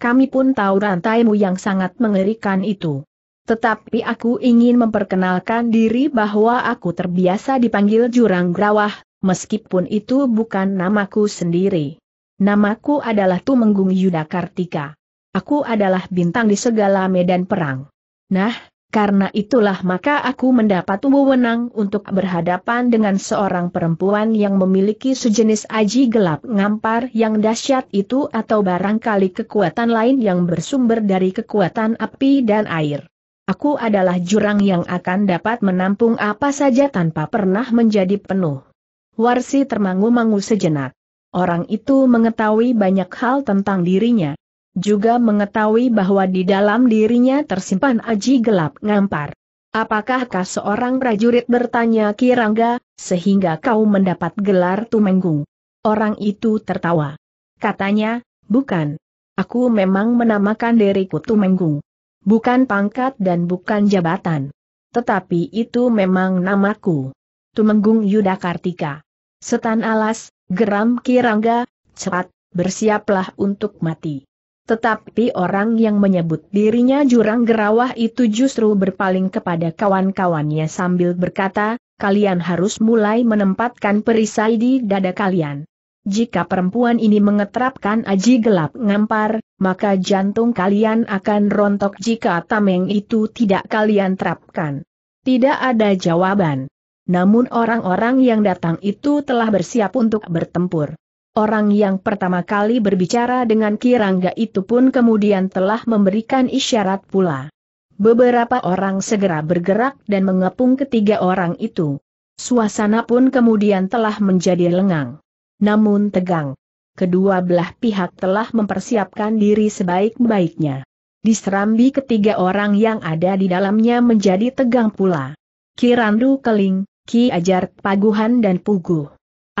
Kami pun tahu rantaimu yang sangat mengerikan itu. Tetapi aku ingin memperkenalkan diri bahwa aku terbiasa dipanggil Jurang Grawah, meskipun itu bukan namaku sendiri. Namaku adalah Tumenggung Yudakartika. Kartika. Aku adalah bintang di segala medan perang. Nah, karena itulah maka aku mendapat wewenang untuk berhadapan dengan seorang perempuan yang memiliki sejenis aji gelap ngampar yang dahsyat itu atau barangkali kekuatan lain yang bersumber dari kekuatan api dan air. Aku adalah jurang yang akan dapat menampung apa saja tanpa pernah menjadi penuh. Warsi termangu-mangu sejenak. Orang itu mengetahui banyak hal tentang dirinya, juga mengetahui bahwa di dalam dirinya tersimpan aji gelap ngampar. Apakahkah seorang prajurit bertanya Kirangga, sehingga kau mendapat gelar Tumenggung? Orang itu tertawa. Katanya, bukan. Aku memang menamakan diriku Tumenggung. Bukan pangkat dan bukan jabatan. Tetapi itu memang namaku. Tumenggung Yudakartika. Setan alas, geram Kirangga, cepat, bersiaplah untuk mati. Tetapi orang yang menyebut dirinya jurang gerawah itu justru berpaling kepada kawan-kawannya sambil berkata, kalian harus mulai menempatkan perisai di dada kalian. Jika perempuan ini mengetrapkan aji gelap ngampar, maka jantung kalian akan rontok jika tameng itu tidak kalian terapkan. Tidak ada jawaban. Namun orang-orang yang datang itu telah bersiap untuk bertempur. Orang yang pertama kali berbicara dengan Kirangga itu pun kemudian telah memberikan isyarat pula. Beberapa orang segera bergerak dan mengepung ketiga orang itu. Suasana pun kemudian telah menjadi lengang. Namun tegang. Kedua belah pihak telah mempersiapkan diri sebaik-baiknya. Diserambi ketiga orang yang ada di dalamnya menjadi tegang pula. Kirandu Keling, Ki Ajar Paguhan dan Puguh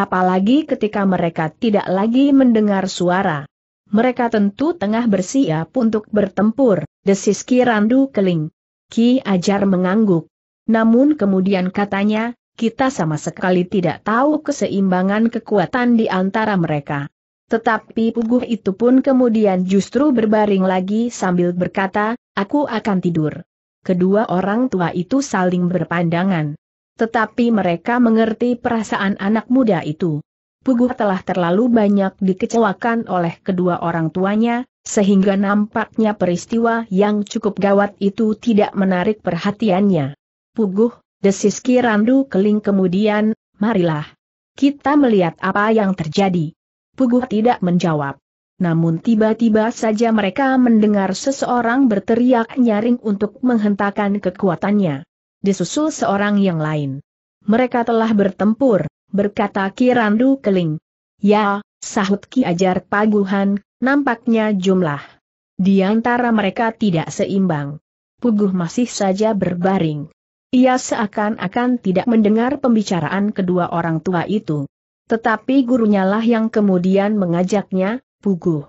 apalagi ketika mereka tidak lagi mendengar suara. Mereka tentu tengah bersiap untuk bertempur, desis Randu Keling. Ki Ajar mengangguk. Namun kemudian katanya, kita sama sekali tidak tahu keseimbangan kekuatan di antara mereka. Tetapi puguh itu pun kemudian justru berbaring lagi sambil berkata, aku akan tidur. Kedua orang tua itu saling berpandangan. Tetapi mereka mengerti perasaan anak muda itu. Puguh telah terlalu banyak dikecewakan oleh kedua orang tuanya, sehingga nampaknya peristiwa yang cukup gawat itu tidak menarik perhatiannya. Puguh, desis Kirandu Keling kemudian, marilah. Kita melihat apa yang terjadi. Puguh tidak menjawab. Namun tiba-tiba saja mereka mendengar seseorang berteriak nyaring untuk menghentakan kekuatannya disusul seorang yang lain. Mereka telah bertempur, berkata Kirandu Keling. Ya, sahut Ki Ajar Paguhan, nampaknya jumlah. Di antara mereka tidak seimbang. Puguh masih saja berbaring. Ia seakan-akan tidak mendengar pembicaraan kedua orang tua itu. Tetapi gurunya lah yang kemudian mengajaknya, Puguh.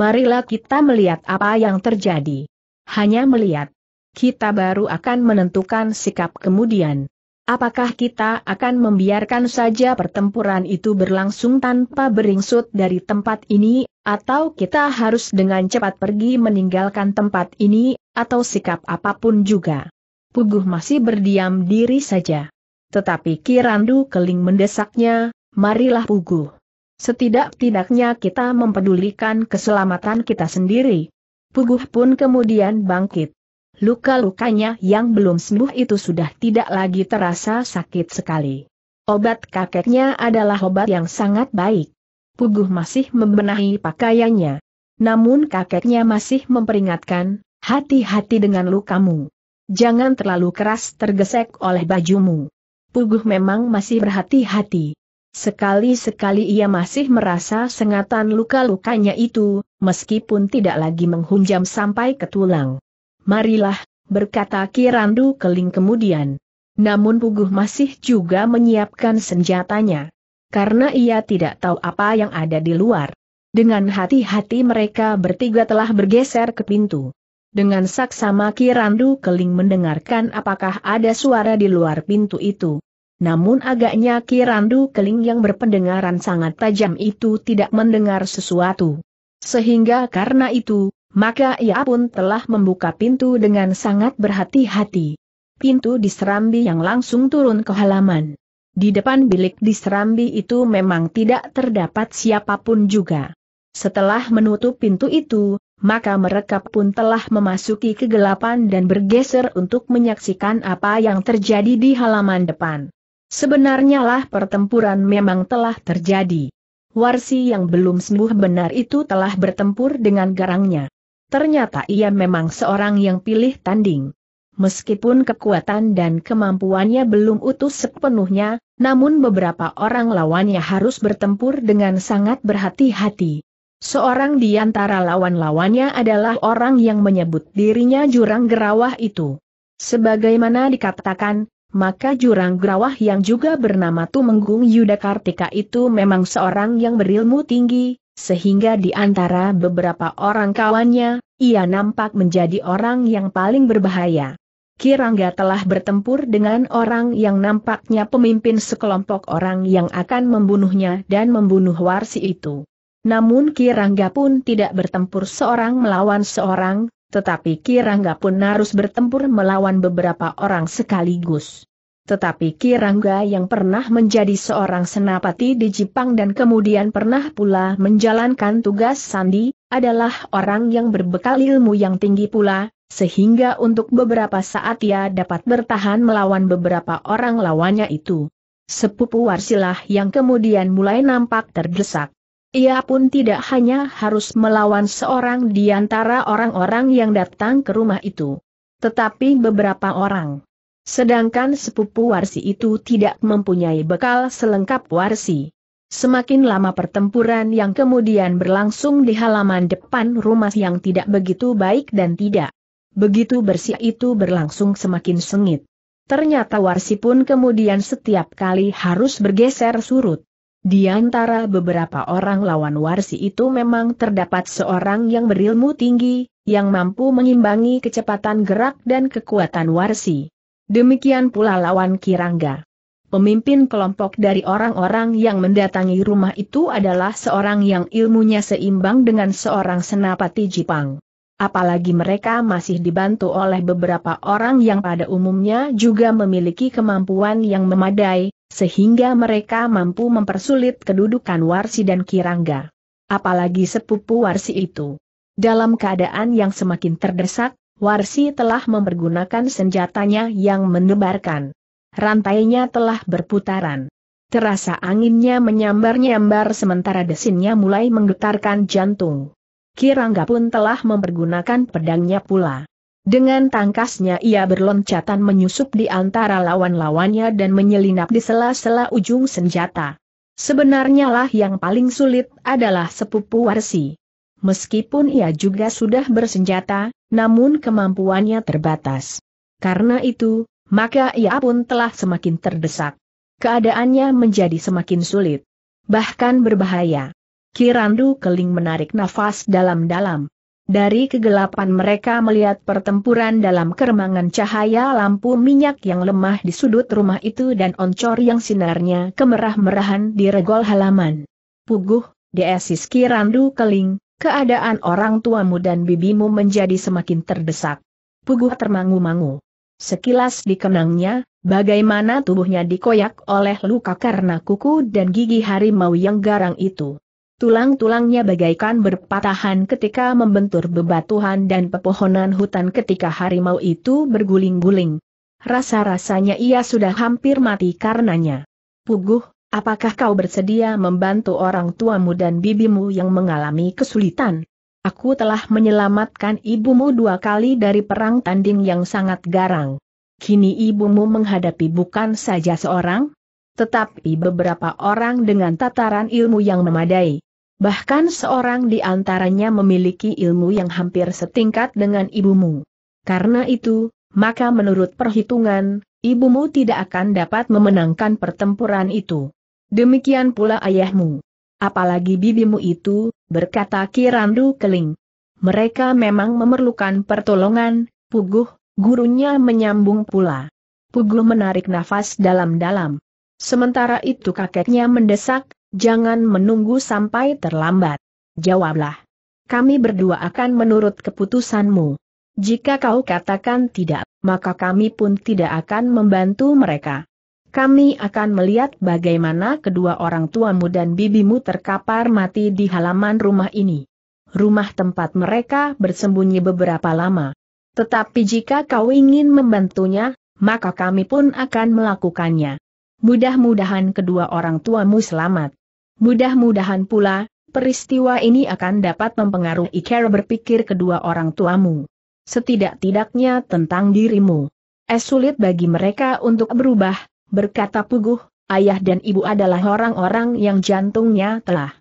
Marilah kita melihat apa yang terjadi. Hanya melihat kita baru akan menentukan sikap kemudian. Apakah kita akan membiarkan saja pertempuran itu berlangsung tanpa beringsut dari tempat ini, atau kita harus dengan cepat pergi meninggalkan tempat ini, atau sikap apapun juga? Puguh masih berdiam diri saja. Tetapi Kirandu Keling mendesaknya, marilah Puguh. Setidak-tidaknya kita mempedulikan keselamatan kita sendiri. Puguh pun kemudian bangkit. Luka-lukanya yang belum sembuh itu sudah tidak lagi terasa sakit sekali. Obat kakeknya adalah obat yang sangat baik. Puguh masih membenahi pakaiannya. Namun kakeknya masih memperingatkan, hati-hati dengan lukamu. Jangan terlalu keras tergesek oleh bajumu. Puguh memang masih berhati-hati. Sekali-sekali ia masih merasa sengatan luka-lukanya itu, meskipun tidak lagi menghunjam sampai ke tulang marilah, berkata Kirandu Keling kemudian. Namun Puguh masih juga menyiapkan senjatanya. Karena ia tidak tahu apa yang ada di luar. Dengan hati-hati mereka bertiga telah bergeser ke pintu. Dengan saksama Kirandu Keling mendengarkan apakah ada suara di luar pintu itu. Namun agaknya Kirandu Keling yang berpendengaran sangat tajam itu tidak mendengar sesuatu. Sehingga karena itu, maka ia pun telah membuka pintu dengan sangat berhati-hati. Pintu di Serambi yang langsung turun ke halaman. Di depan bilik di Serambi itu memang tidak terdapat siapapun juga. Setelah menutup pintu itu, maka mereka pun telah memasuki kegelapan dan bergeser untuk menyaksikan apa yang terjadi di halaman depan. Sebenarnya lah pertempuran memang telah terjadi. Warsi yang belum sembuh benar itu telah bertempur dengan garangnya. Ternyata ia memang seorang yang pilih tanding. Meskipun kekuatan dan kemampuannya belum utuh sepenuhnya, namun beberapa orang lawannya harus bertempur dengan sangat berhati-hati. Seorang di antara lawan-lawannya adalah orang yang menyebut dirinya jurang gerawah itu. Sebagaimana dikatakan, maka jurang gerawah yang juga bernama Tumenggung Yuda Kartika itu memang seorang yang berilmu tinggi, sehingga di antara beberapa orang kawannya, ia nampak menjadi orang yang paling berbahaya. Kirangga telah bertempur dengan orang yang nampaknya pemimpin sekelompok orang yang akan membunuhnya dan membunuh Warsi itu. Namun Kirangga pun tidak bertempur seorang melawan seorang, tetapi Kirangga pun harus bertempur melawan beberapa orang sekaligus. Tetapi Kirangga yang pernah menjadi seorang senapati di Jepang dan kemudian pernah pula menjalankan tugas sandi, adalah orang yang berbekal ilmu yang tinggi pula, sehingga untuk beberapa saat ia dapat bertahan melawan beberapa orang lawannya itu. Sepupu Warsilah yang kemudian mulai nampak terdesak. Ia pun tidak hanya harus melawan seorang di antara orang-orang yang datang ke rumah itu, tetapi beberapa orang. Sedangkan sepupu Warsi itu tidak mempunyai bekal selengkap Warsi. Semakin lama pertempuran yang kemudian berlangsung di halaman depan rumah yang tidak begitu baik dan tidak begitu bersih itu berlangsung semakin sengit. Ternyata Warsi pun kemudian setiap kali harus bergeser surut. Di antara beberapa orang lawan Warsi itu memang terdapat seorang yang berilmu tinggi, yang mampu mengimbangi kecepatan gerak dan kekuatan Warsi. Demikian pula lawan Kirangga. Pemimpin kelompok dari orang-orang yang mendatangi rumah itu adalah seorang yang ilmunya seimbang dengan seorang senapati Jepang. Apalagi mereka masih dibantu oleh beberapa orang yang pada umumnya juga memiliki kemampuan yang memadai, sehingga mereka mampu mempersulit kedudukan Warsi dan Kirangga. Apalagi sepupu Warsi itu. Dalam keadaan yang semakin terdesak, Warsi telah mempergunakan senjatanya yang menebarkan. Rantainya telah berputaran. Terasa anginnya menyambar-nyambar sementara desinnya mulai menggetarkan jantung. Kirangga pun telah mempergunakan pedangnya pula. Dengan tangkasnya ia berloncatan menyusup di antara lawan-lawannya dan menyelinap di sela-sela ujung senjata. Sebenarnya lah yang paling sulit adalah sepupu Warsi. Meskipun ia juga sudah bersenjata, namun kemampuannya terbatas. Karena itu, maka ia pun telah semakin terdesak. Keadaannya menjadi semakin sulit. Bahkan berbahaya. Kirandu Keling menarik nafas dalam-dalam. Dari kegelapan mereka melihat pertempuran dalam keremangan cahaya lampu minyak yang lemah di sudut rumah itu dan oncor yang sinarnya kemerah-merahan di regol halaman. Puguh, diesis kirandu keling, keadaan orang tuamu dan bibimu menjadi semakin terdesak. Puguh termangu-mangu. Sekilas dikenangnya, bagaimana tubuhnya dikoyak oleh luka karena kuku dan gigi harimau yang garang itu. Tulang-tulangnya bagaikan berpatahan ketika membentur bebatuhan dan pepohonan hutan ketika harimau itu berguling-guling. Rasa-rasanya ia sudah hampir mati karenanya. Puguh, apakah kau bersedia membantu orang tuamu dan bibimu yang mengalami kesulitan? Aku telah menyelamatkan ibumu dua kali dari perang tanding yang sangat garang. Kini ibumu menghadapi bukan saja seorang, tetapi beberapa orang dengan tataran ilmu yang memadai. Bahkan seorang di antaranya memiliki ilmu yang hampir setingkat dengan ibumu. Karena itu, maka menurut perhitungan, ibumu tidak akan dapat memenangkan pertempuran itu. Demikian pula ayahmu. Apalagi bibimu itu, berkata Kirandu Keling. Mereka memang memerlukan pertolongan, Puguh, gurunya menyambung pula. Puguh menarik nafas dalam-dalam. Sementara itu kakeknya mendesak, Jangan menunggu sampai terlambat. Jawablah. Kami berdua akan menurut keputusanmu. Jika kau katakan tidak, maka kami pun tidak akan membantu mereka. Kami akan melihat bagaimana kedua orang tuamu dan bibimu terkapar mati di halaman rumah ini. Rumah tempat mereka bersembunyi beberapa lama. Tetapi jika kau ingin membantunya, maka kami pun akan melakukannya mudah-mudahan kedua orang tuamu selamat. Mudah-mudahan pula, peristiwa ini akan dapat mempengaruhi cara berpikir kedua orang tuamu. Setidak-tidaknya tentang dirimu. Es eh, sulit bagi mereka untuk berubah, berkata Puguh, ayah dan ibu adalah orang-orang yang jantungnya telah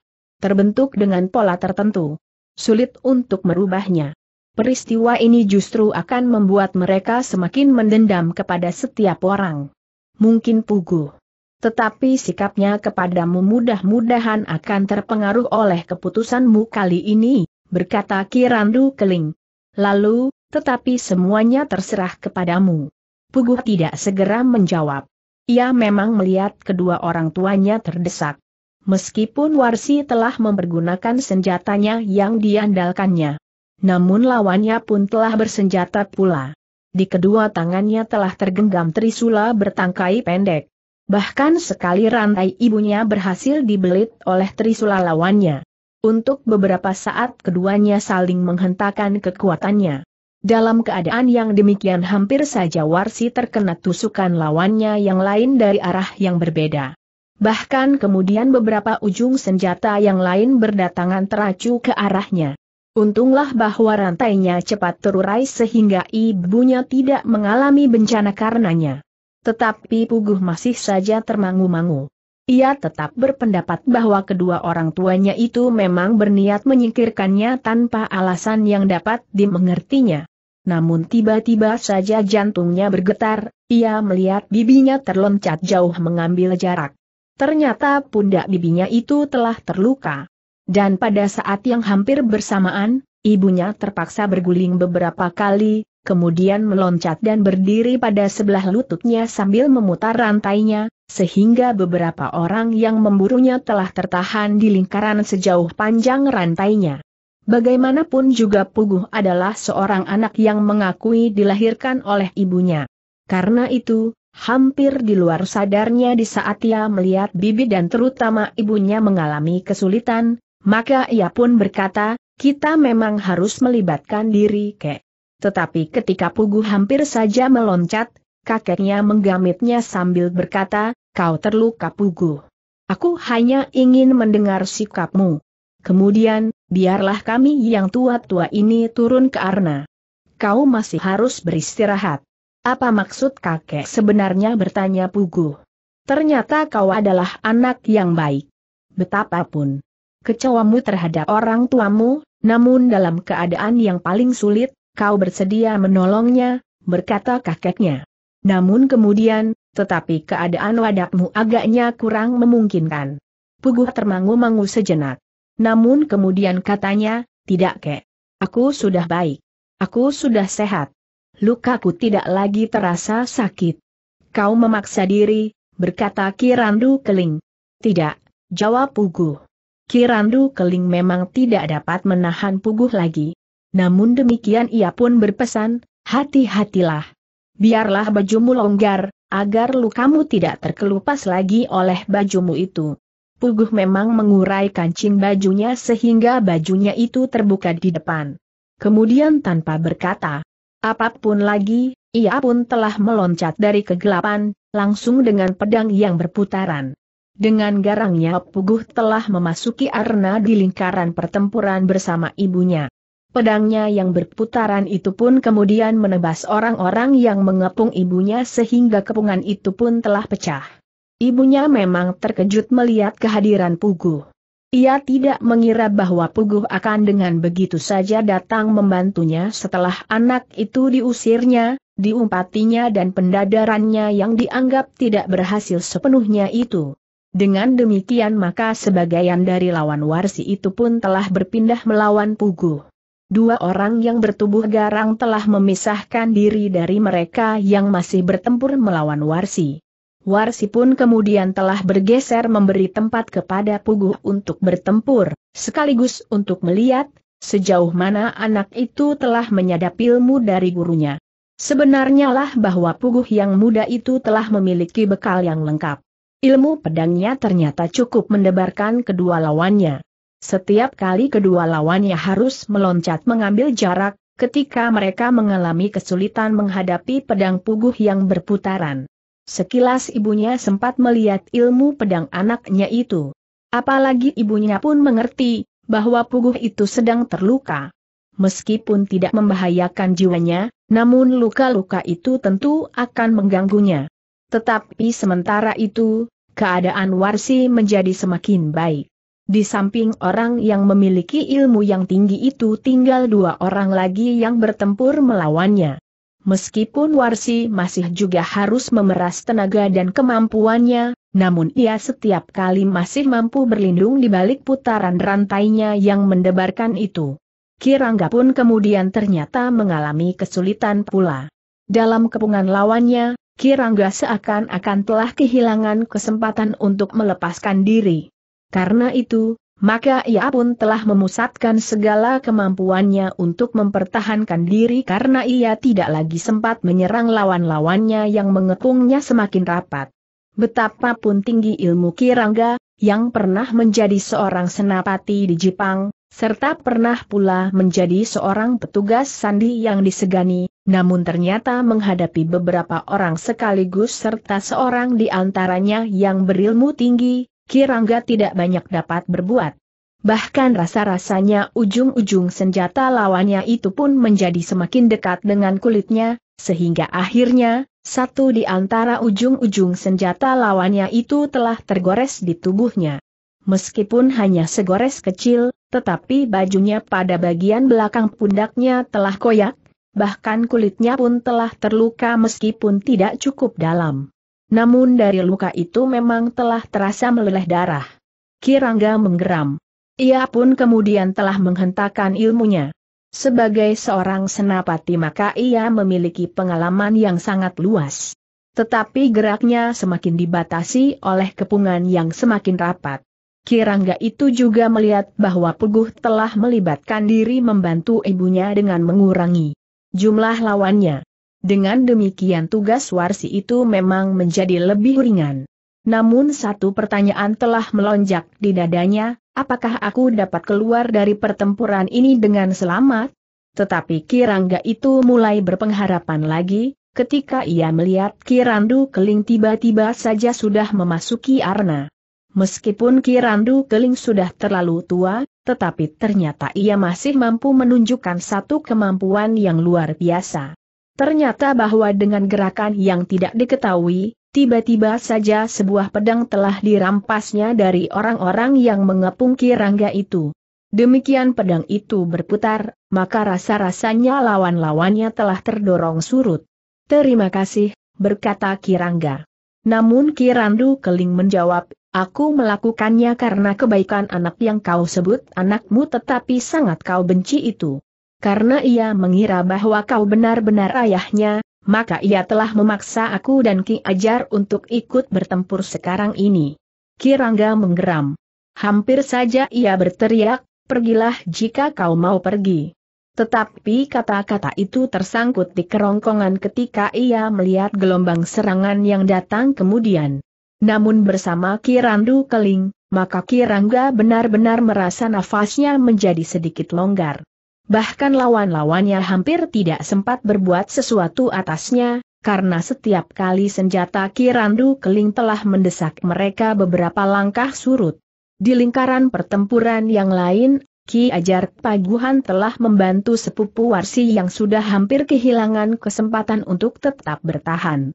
terbentuk dengan pola tertentu. Sulit untuk merubahnya. Peristiwa ini justru akan membuat mereka semakin mendendam kepada setiap orang mungkin Pugu, Tetapi sikapnya kepadamu mudah-mudahan akan terpengaruh oleh keputusanmu kali ini, berkata Kirandu Keling. Lalu, tetapi semuanya terserah kepadamu. Pugu tidak segera menjawab. Ia memang melihat kedua orang tuanya terdesak. Meskipun Warsi telah mempergunakan senjatanya yang diandalkannya. Namun lawannya pun telah bersenjata pula di kedua tangannya telah tergenggam trisula bertangkai pendek. Bahkan sekali rantai ibunya berhasil dibelit oleh trisula lawannya. Untuk beberapa saat keduanya saling menghentakkan kekuatannya. Dalam keadaan yang demikian hampir saja Warsi terkena tusukan lawannya yang lain dari arah yang berbeda. Bahkan kemudian beberapa ujung senjata yang lain berdatangan teracu ke arahnya. Untunglah bahwa rantainya cepat terurai sehingga ibunya tidak mengalami bencana karenanya. Tetapi Puguh masih saja termangu-mangu. Ia tetap berpendapat bahwa kedua orang tuanya itu memang berniat menyingkirkannya tanpa alasan yang dapat dimengertinya. Namun tiba-tiba saja jantungnya bergetar, ia melihat bibinya terloncat jauh mengambil jarak. Ternyata pundak bibinya itu telah terluka. Dan pada saat yang hampir bersamaan, ibunya terpaksa berguling beberapa kali, kemudian meloncat dan berdiri pada sebelah lututnya sambil memutar rantainya, sehingga beberapa orang yang memburunya telah tertahan di lingkaran sejauh panjang rantainya. Bagaimanapun juga Puguh adalah seorang anak yang mengakui dilahirkan oleh ibunya. Karena itu, hampir di luar sadarnya di saat ia melihat bibi dan terutama ibunya mengalami kesulitan, maka ia pun berkata, kita memang harus melibatkan diri kek. Tetapi ketika Pugu hampir saja meloncat, kakeknya menggamitnya sambil berkata, kau terluka Pugu. Aku hanya ingin mendengar sikapmu. Kemudian, biarlah kami yang tua-tua ini turun ke Arna. Kau masih harus beristirahat. Apa maksud kakek sebenarnya bertanya Pugu? Ternyata kau adalah anak yang baik. Betapapun, kecewamu terhadap orang tuamu, namun dalam keadaan yang paling sulit, kau bersedia menolongnya, berkata kakeknya. Namun kemudian, tetapi keadaan wadakmu agaknya kurang memungkinkan. Puguh termangu-mangu sejenak. Namun kemudian katanya, tidak kek. Aku sudah baik. Aku sudah sehat. Lukaku tidak lagi terasa sakit. Kau memaksa diri, berkata Kirandu Keling. Tidak, jawab Puguh. Kirandu Keling memang tidak dapat menahan puguh lagi. Namun demikian ia pun berpesan, hati-hatilah. Biarlah bajumu longgar, agar lukamu tidak terkelupas lagi oleh bajumu itu. Puguh memang mengurai kancing bajunya sehingga bajunya itu terbuka di depan. Kemudian tanpa berkata, apapun lagi, ia pun telah meloncat dari kegelapan, langsung dengan pedang yang berputaran. Dengan garangnya Puguh telah memasuki arena di lingkaran pertempuran bersama ibunya. Pedangnya yang berputaran itu pun kemudian menebas orang-orang yang mengepung ibunya sehingga kepungan itu pun telah pecah. Ibunya memang terkejut melihat kehadiran Puguh. Ia tidak mengira bahwa Puguh akan dengan begitu saja datang membantunya setelah anak itu diusirnya, diumpatinya dan pendadarannya yang dianggap tidak berhasil sepenuhnya itu. Dengan demikian maka sebagian dari lawan warsi itu pun telah berpindah melawan Pugu. Dua orang yang bertubuh garang telah memisahkan diri dari mereka yang masih bertempur melawan warsi. Warsi pun kemudian telah bergeser memberi tempat kepada Pugu untuk bertempur, sekaligus untuk melihat sejauh mana anak itu telah menyadap ilmu dari gurunya. Sebenarnya lah bahwa Puguh yang muda itu telah memiliki bekal yang lengkap. Ilmu pedangnya ternyata cukup mendebarkan kedua lawannya. Setiap kali kedua lawannya harus meloncat mengambil jarak, ketika mereka mengalami kesulitan menghadapi pedang puguh yang berputaran. Sekilas ibunya sempat melihat ilmu pedang anaknya itu. Apalagi ibunya pun mengerti, bahwa puguh itu sedang terluka. Meskipun tidak membahayakan jiwanya, namun luka-luka itu tentu akan mengganggunya. Tetapi sementara itu, keadaan Warsi menjadi semakin baik. Di samping orang yang memiliki ilmu yang tinggi itu tinggal dua orang lagi yang bertempur melawannya. Meskipun Warsi masih juga harus memeras tenaga dan kemampuannya, namun ia setiap kali masih mampu berlindung di balik putaran rantainya yang mendebarkan itu. Kirangga pun kemudian ternyata mengalami kesulitan pula. Dalam kepungan lawannya, Kirangga seakan-akan telah kehilangan kesempatan untuk melepaskan diri. Karena itu, maka ia pun telah memusatkan segala kemampuannya untuk mempertahankan diri karena ia tidak lagi sempat menyerang lawan-lawannya yang mengepungnya semakin rapat. Betapapun tinggi ilmu Kirangga, yang pernah menjadi seorang senapati di Jepang, serta pernah pula menjadi seorang petugas sandi yang disegani, namun ternyata menghadapi beberapa orang sekaligus serta seorang di antaranya yang berilmu tinggi, Kirangga tidak banyak dapat berbuat. Bahkan rasa-rasanya ujung-ujung senjata lawannya itu pun menjadi semakin dekat dengan kulitnya, sehingga akhirnya, satu di antara ujung-ujung senjata lawannya itu telah tergores di tubuhnya. Meskipun hanya segores kecil, tetapi bajunya pada bagian belakang pundaknya telah koyak, bahkan kulitnya pun telah terluka meskipun tidak cukup dalam. Namun dari luka itu memang telah terasa meleleh darah. Kirangga menggeram. Ia pun kemudian telah menghentakkan ilmunya. Sebagai seorang senapati maka ia memiliki pengalaman yang sangat luas. Tetapi geraknya semakin dibatasi oleh kepungan yang semakin rapat. Kirangga itu juga melihat bahwa Puguh telah melibatkan diri membantu ibunya dengan mengurangi jumlah lawannya. Dengan demikian tugas Warsi itu memang menjadi lebih ringan. Namun satu pertanyaan telah melonjak di dadanya, apakah aku dapat keluar dari pertempuran ini dengan selamat? Tetapi Kirangga itu mulai berpengharapan lagi, ketika ia melihat Kirandu Keling tiba-tiba saja sudah memasuki Arna. Meskipun Kirandu Keling sudah terlalu tua, tetapi ternyata ia masih mampu menunjukkan satu kemampuan yang luar biasa. Ternyata bahwa dengan gerakan yang tidak diketahui, tiba-tiba saja sebuah pedang telah dirampasnya dari orang-orang yang mengepung kirangga itu. Demikian pedang itu berputar, maka rasa-rasanya lawan-lawannya telah terdorong surut. Terima kasih, berkata Kirangga. Namun Kirandu Keling menjawab, Aku melakukannya karena kebaikan anak yang kau sebut anakmu tetapi sangat kau benci itu. Karena ia mengira bahwa kau benar-benar ayahnya, maka ia telah memaksa aku dan Ki Ajar untuk ikut bertempur sekarang ini. Kirangga menggeram. Hampir saja ia berteriak, pergilah jika kau mau pergi. Tetapi kata-kata itu tersangkut di kerongkongan ketika ia melihat gelombang serangan yang datang kemudian. Namun bersama Kirandu Keling, maka Kirangga benar-benar merasa nafasnya menjadi sedikit longgar. Bahkan lawan-lawannya hampir tidak sempat berbuat sesuatu atasnya, karena setiap kali senjata Kirandu Keling telah mendesak mereka beberapa langkah surut. Di lingkaran pertempuran yang lain, Ki Ajar Paguhan telah membantu sepupu Warsi yang sudah hampir kehilangan kesempatan untuk tetap bertahan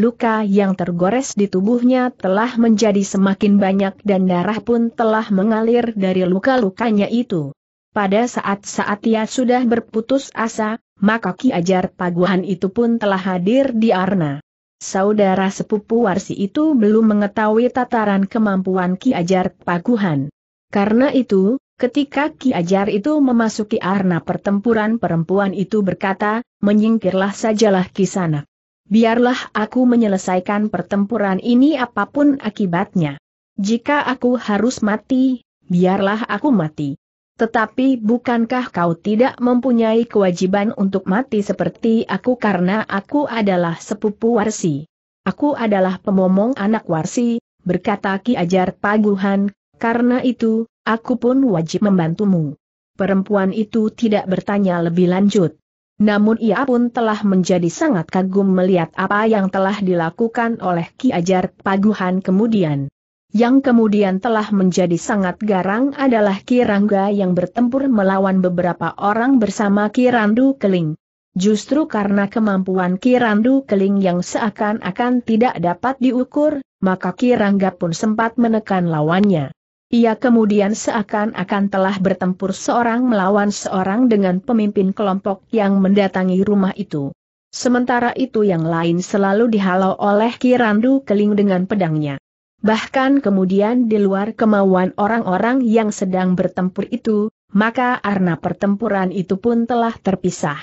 luka yang tergores di tubuhnya telah menjadi semakin banyak dan darah pun telah mengalir dari luka-lukanya itu. Pada saat-saat ia sudah berputus asa, maka Ki Ajar Paguhan itu pun telah hadir di Arna. Saudara sepupu Warsi itu belum mengetahui tataran kemampuan Ki Ajar Paguhan. Karena itu, Ketika Ki Ajar itu memasuki arna pertempuran perempuan itu berkata, menyingkirlah sajalah Kisanak. Biarlah aku menyelesaikan pertempuran ini apapun akibatnya. Jika aku harus mati, biarlah aku mati. Tetapi bukankah kau tidak mempunyai kewajiban untuk mati seperti aku karena aku adalah sepupu Warsi? Aku adalah pemomong anak Warsi, berkata Ki Ajar Paguhan, karena itu, aku pun wajib membantumu. Perempuan itu tidak bertanya lebih lanjut. Namun ia pun telah menjadi sangat kagum melihat apa yang telah dilakukan oleh Ki Ajar Paguhan kemudian. Yang kemudian telah menjadi sangat garang adalah Ki Rangga yang bertempur melawan beberapa orang bersama Ki Randu Keling. Justru karena kemampuan Ki Randu Keling yang seakan-akan tidak dapat diukur, maka Ki Rangga pun sempat menekan lawannya. Ia kemudian seakan-akan telah bertempur seorang melawan seorang dengan pemimpin kelompok yang mendatangi rumah itu. Sementara itu yang lain selalu dihalau oleh Kirandu Keling dengan pedangnya. Bahkan kemudian di luar kemauan orang-orang yang sedang bertempur itu, maka arna pertempuran itu pun telah terpisah.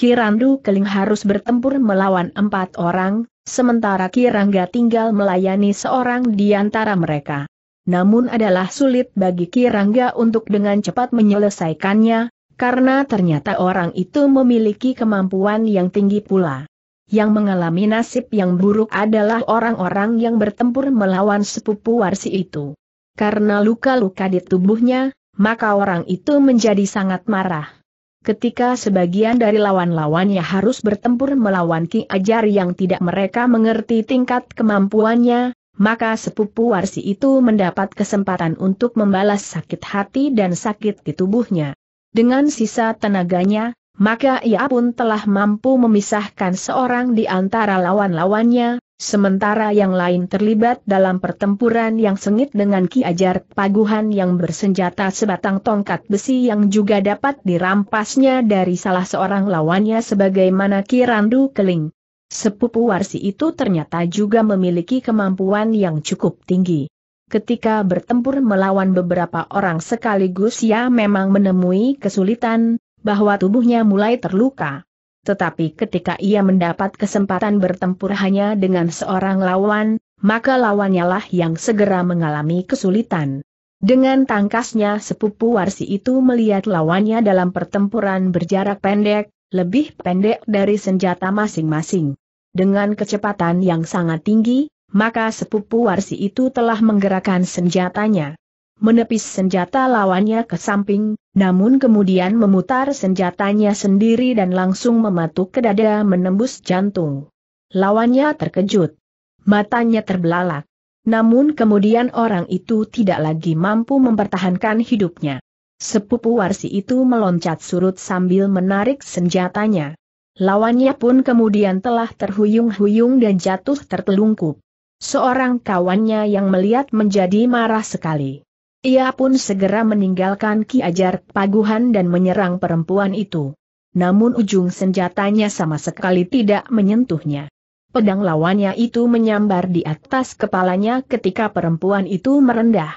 Kirandu Keling harus bertempur melawan empat orang, sementara Kirangga tinggal melayani seorang di antara mereka namun adalah sulit bagi Kirangga untuk dengan cepat menyelesaikannya, karena ternyata orang itu memiliki kemampuan yang tinggi pula. Yang mengalami nasib yang buruk adalah orang-orang yang bertempur melawan sepupu Warsi itu. Karena luka-luka di tubuhnya, maka orang itu menjadi sangat marah. Ketika sebagian dari lawan-lawannya harus bertempur melawan Ki Ajar yang tidak mereka mengerti tingkat kemampuannya, maka sepupu Warsi itu mendapat kesempatan untuk membalas sakit hati dan sakit di tubuhnya. Dengan sisa tenaganya, maka ia pun telah mampu memisahkan seorang di antara lawan-lawannya, sementara yang lain terlibat dalam pertempuran yang sengit dengan Ki Ajar Paguhan yang bersenjata sebatang tongkat besi yang juga dapat dirampasnya dari salah seorang lawannya sebagaimana Ki Randu Keling. Sepupu Warsi itu ternyata juga memiliki kemampuan yang cukup tinggi. Ketika bertempur melawan beberapa orang sekaligus ia memang menemui kesulitan, bahwa tubuhnya mulai terluka. Tetapi ketika ia mendapat kesempatan bertempur hanya dengan seorang lawan, maka lawannya lah yang segera mengalami kesulitan. Dengan tangkasnya sepupu Warsi itu melihat lawannya dalam pertempuran berjarak pendek, lebih pendek dari senjata masing-masing. Dengan kecepatan yang sangat tinggi, maka sepupu Warsi itu telah menggerakkan senjatanya. Menepis senjata lawannya ke samping, namun kemudian memutar senjatanya sendiri dan langsung mematuk ke dada menembus jantung. Lawannya terkejut. Matanya terbelalak. Namun kemudian orang itu tidak lagi mampu mempertahankan hidupnya. Sepupu Warsi itu meloncat surut sambil menarik senjatanya. Lawannya pun kemudian telah terhuyung-huyung dan jatuh tertelungkup. Seorang kawannya yang melihat menjadi marah sekali. Ia pun segera meninggalkan Ki Ajar Paguhan dan menyerang perempuan itu. Namun ujung senjatanya sama sekali tidak menyentuhnya. Pedang lawannya itu menyambar di atas kepalanya ketika perempuan itu merendah.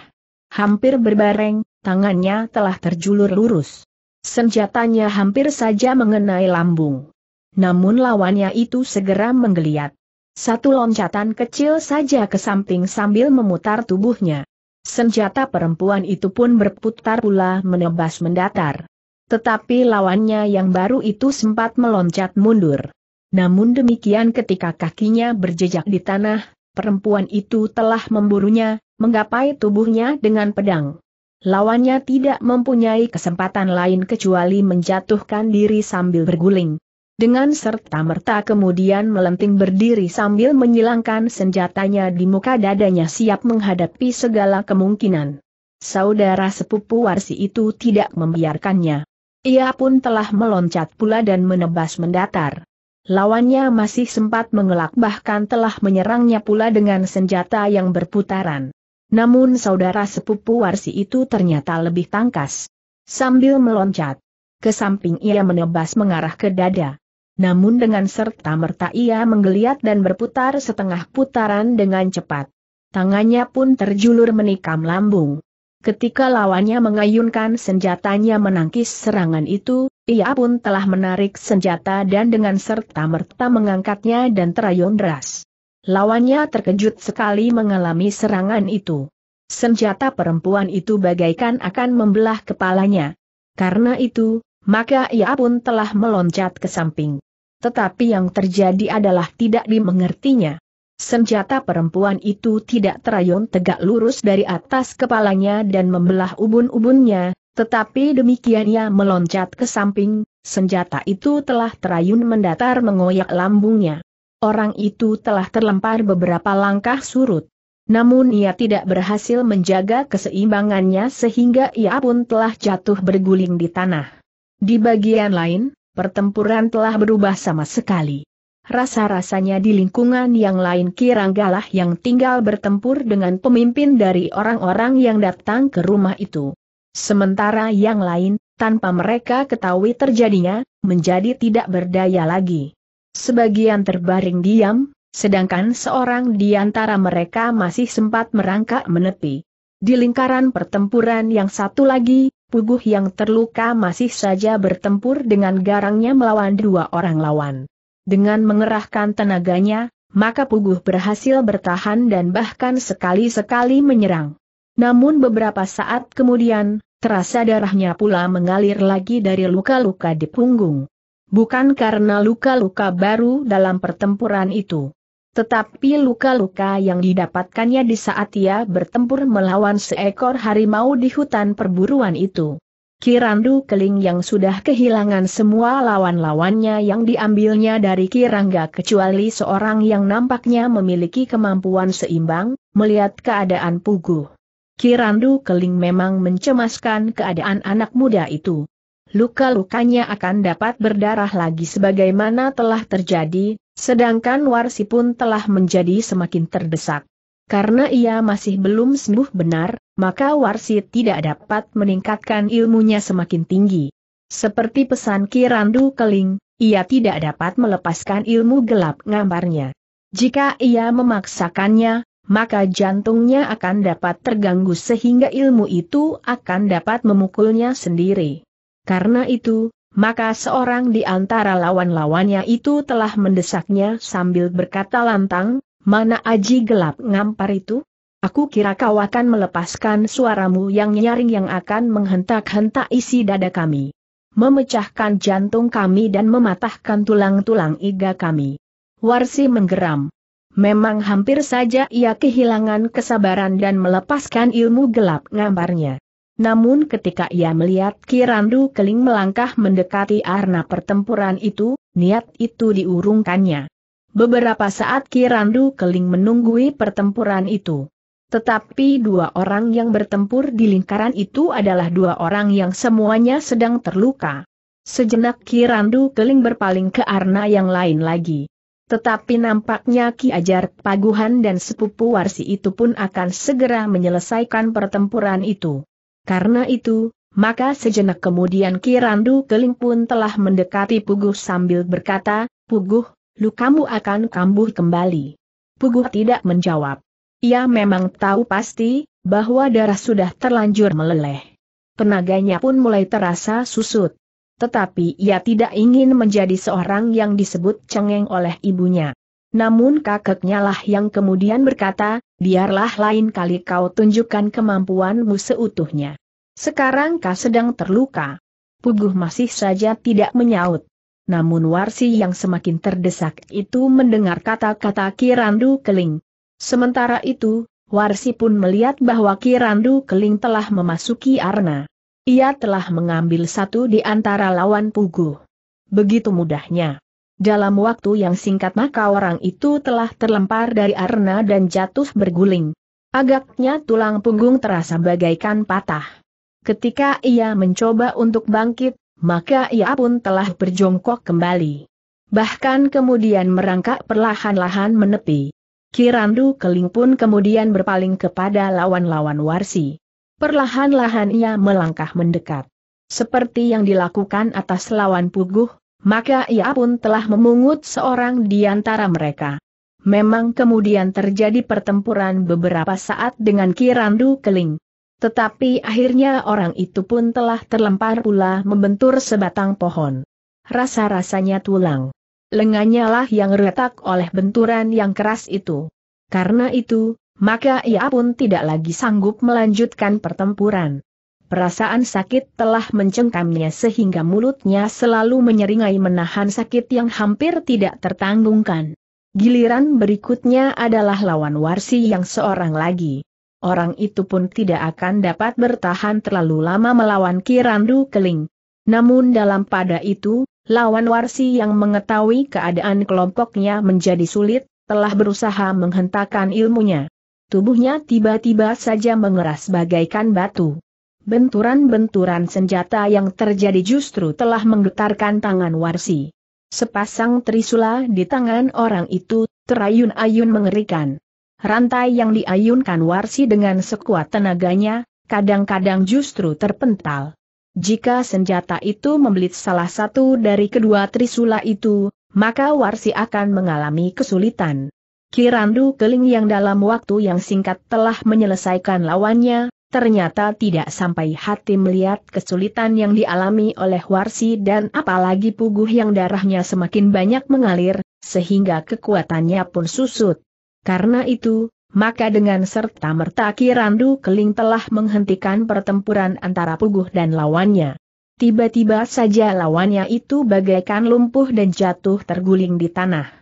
Hampir berbareng, tangannya telah terjulur lurus. Senjatanya hampir saja mengenai lambung namun lawannya itu segera menggeliat. Satu loncatan kecil saja ke samping sambil memutar tubuhnya. Senjata perempuan itu pun berputar pula menebas mendatar. Tetapi lawannya yang baru itu sempat meloncat mundur. Namun demikian ketika kakinya berjejak di tanah, perempuan itu telah memburunya, menggapai tubuhnya dengan pedang. Lawannya tidak mempunyai kesempatan lain kecuali menjatuhkan diri sambil berguling. Dengan serta-merta kemudian melenting berdiri sambil menyilangkan senjatanya di muka dadanya siap menghadapi segala kemungkinan. Saudara sepupu Warsi itu tidak membiarkannya. Ia pun telah meloncat pula dan menebas mendatar. Lawannya masih sempat mengelak bahkan telah menyerangnya pula dengan senjata yang berputaran. Namun saudara sepupu Warsi itu ternyata lebih tangkas. Sambil meloncat, ke samping ia menebas mengarah ke dada namun dengan serta-merta ia menggeliat dan berputar setengah putaran dengan cepat. Tangannya pun terjulur menikam lambung. Ketika lawannya mengayunkan senjatanya menangkis serangan itu, ia pun telah menarik senjata dan dengan serta-merta mengangkatnya dan terayun deras. Lawannya terkejut sekali mengalami serangan itu. Senjata perempuan itu bagaikan akan membelah kepalanya. Karena itu, maka ia pun telah meloncat ke samping tetapi yang terjadi adalah tidak dimengertinya. Senjata perempuan itu tidak terayun tegak lurus dari atas kepalanya dan membelah ubun-ubunnya, tetapi demikian ia meloncat ke samping, senjata itu telah terayun mendatar mengoyak lambungnya. Orang itu telah terlempar beberapa langkah surut. Namun ia tidak berhasil menjaga keseimbangannya sehingga ia pun telah jatuh berguling di tanah. Di bagian lain, pertempuran telah berubah sama sekali. Rasa-rasanya di lingkungan yang lain Kiranggalah yang tinggal bertempur dengan pemimpin dari orang-orang yang datang ke rumah itu. Sementara yang lain, tanpa mereka ketahui terjadinya, menjadi tidak berdaya lagi. Sebagian terbaring diam, sedangkan seorang di antara mereka masih sempat merangkak menepi. Di lingkaran pertempuran yang satu lagi, Puguh yang terluka masih saja bertempur dengan garangnya melawan dua orang lawan. Dengan mengerahkan tenaganya, maka Puguh berhasil bertahan dan bahkan sekali-sekali menyerang. Namun beberapa saat kemudian, terasa darahnya pula mengalir lagi dari luka-luka di punggung. Bukan karena luka-luka baru dalam pertempuran itu. Tetapi luka-luka yang didapatkannya di saat ia bertempur melawan seekor harimau di hutan perburuan itu. Kirandu Keling yang sudah kehilangan semua lawan-lawannya yang diambilnya dari Kirangga kecuali seorang yang nampaknya memiliki kemampuan seimbang, melihat keadaan puguh. Kirandu Keling memang mencemaskan keadaan anak muda itu luka-lukanya akan dapat berdarah lagi sebagaimana telah terjadi, sedangkan Warsi pun telah menjadi semakin terdesak. Karena ia masih belum sembuh benar, maka Warsi tidak dapat meningkatkan ilmunya semakin tinggi. Seperti pesan Kirandu Keling, ia tidak dapat melepaskan ilmu gelap ngambarnya. Jika ia memaksakannya, maka jantungnya akan dapat terganggu sehingga ilmu itu akan dapat memukulnya sendiri. Karena itu, maka seorang di antara lawan-lawannya itu telah mendesaknya sambil berkata lantang, mana aji gelap ngampar itu? Aku kira kau akan melepaskan suaramu yang nyaring yang akan menghentak-hentak isi dada kami. Memecahkan jantung kami dan mematahkan tulang-tulang iga kami. Warsi menggeram. Memang hampir saja ia kehilangan kesabaran dan melepaskan ilmu gelap ngambarnya. Namun ketika ia melihat Kirandu Keling melangkah mendekati arna pertempuran itu, niat itu diurungkannya. Beberapa saat Kirandu Keling menunggui pertempuran itu. Tetapi dua orang yang bertempur di lingkaran itu adalah dua orang yang semuanya sedang terluka. Sejenak Kirandu Keling berpaling ke arna yang lain lagi. Tetapi nampaknya Ki Ajar Paguhan dan sepupu Warsi itu pun akan segera menyelesaikan pertempuran itu. Karena itu, maka sejenak kemudian Kirandu Keling pun telah mendekati Puguh sambil berkata, Puguh, lukamu akan kambuh kembali. Puguh tidak menjawab. Ia memang tahu pasti, bahwa darah sudah terlanjur meleleh. Tenaganya pun mulai terasa susut. Tetapi ia tidak ingin menjadi seorang yang disebut cengeng oleh ibunya. Namun kakeknya lah yang kemudian berkata, biarlah lain kali kau tunjukkan kemampuanmu seutuhnya. Sekarang kau sedang terluka. Puguh masih saja tidak menyaut. Namun Warsi yang semakin terdesak itu mendengar kata-kata Kirandu Keling. Sementara itu, Warsi pun melihat bahwa Kirandu Keling telah memasuki arna. Ia telah mengambil satu di antara lawan Puguh. Begitu mudahnya. Dalam waktu yang singkat maka orang itu telah terlempar dari arena dan jatuh berguling. Agaknya tulang punggung terasa bagaikan patah. Ketika ia mencoba untuk bangkit, maka ia pun telah berjongkok kembali. Bahkan kemudian merangkak perlahan-lahan menepi. Kirandu Keling pun kemudian berpaling kepada lawan-lawan Warsi. Perlahan-lahan ia melangkah mendekat. Seperti yang dilakukan atas lawan puguh, maka ia pun telah memungut seorang di antara mereka. Memang kemudian terjadi pertempuran beberapa saat dengan Kirandu Keling. Tetapi akhirnya orang itu pun telah terlempar pula membentur sebatang pohon. Rasa-rasanya tulang. Lengannya lah yang retak oleh benturan yang keras itu. Karena itu, maka ia pun tidak lagi sanggup melanjutkan pertempuran. Perasaan sakit telah mencengkamnya sehingga mulutnya selalu menyeringai menahan sakit yang hampir tidak tertanggungkan. Giliran berikutnya adalah lawan Warsi yang seorang lagi. Orang itu pun tidak akan dapat bertahan terlalu lama melawan Kirandu Keling. Namun dalam pada itu, lawan Warsi yang mengetahui keadaan kelompoknya menjadi sulit, telah berusaha menghentakkan ilmunya. Tubuhnya tiba-tiba saja mengeras bagaikan batu. Benturan-benturan senjata yang terjadi justru telah menggetarkan tangan Warsi. Sepasang trisula di tangan orang itu, terayun-ayun mengerikan. Rantai yang diayunkan Warsi dengan sekuat tenaganya, kadang-kadang justru terpental. Jika senjata itu membelit salah satu dari kedua trisula itu, maka Warsi akan mengalami kesulitan. Kirandu Keling yang dalam waktu yang singkat telah menyelesaikan lawannya, ternyata tidak sampai hati melihat kesulitan yang dialami oleh Warsi dan apalagi puguh yang darahnya semakin banyak mengalir, sehingga kekuatannya pun susut. Karena itu, maka dengan serta merta Kirandu Keling telah menghentikan pertempuran antara puguh dan lawannya. Tiba-tiba saja lawannya itu bagaikan lumpuh dan jatuh terguling di tanah.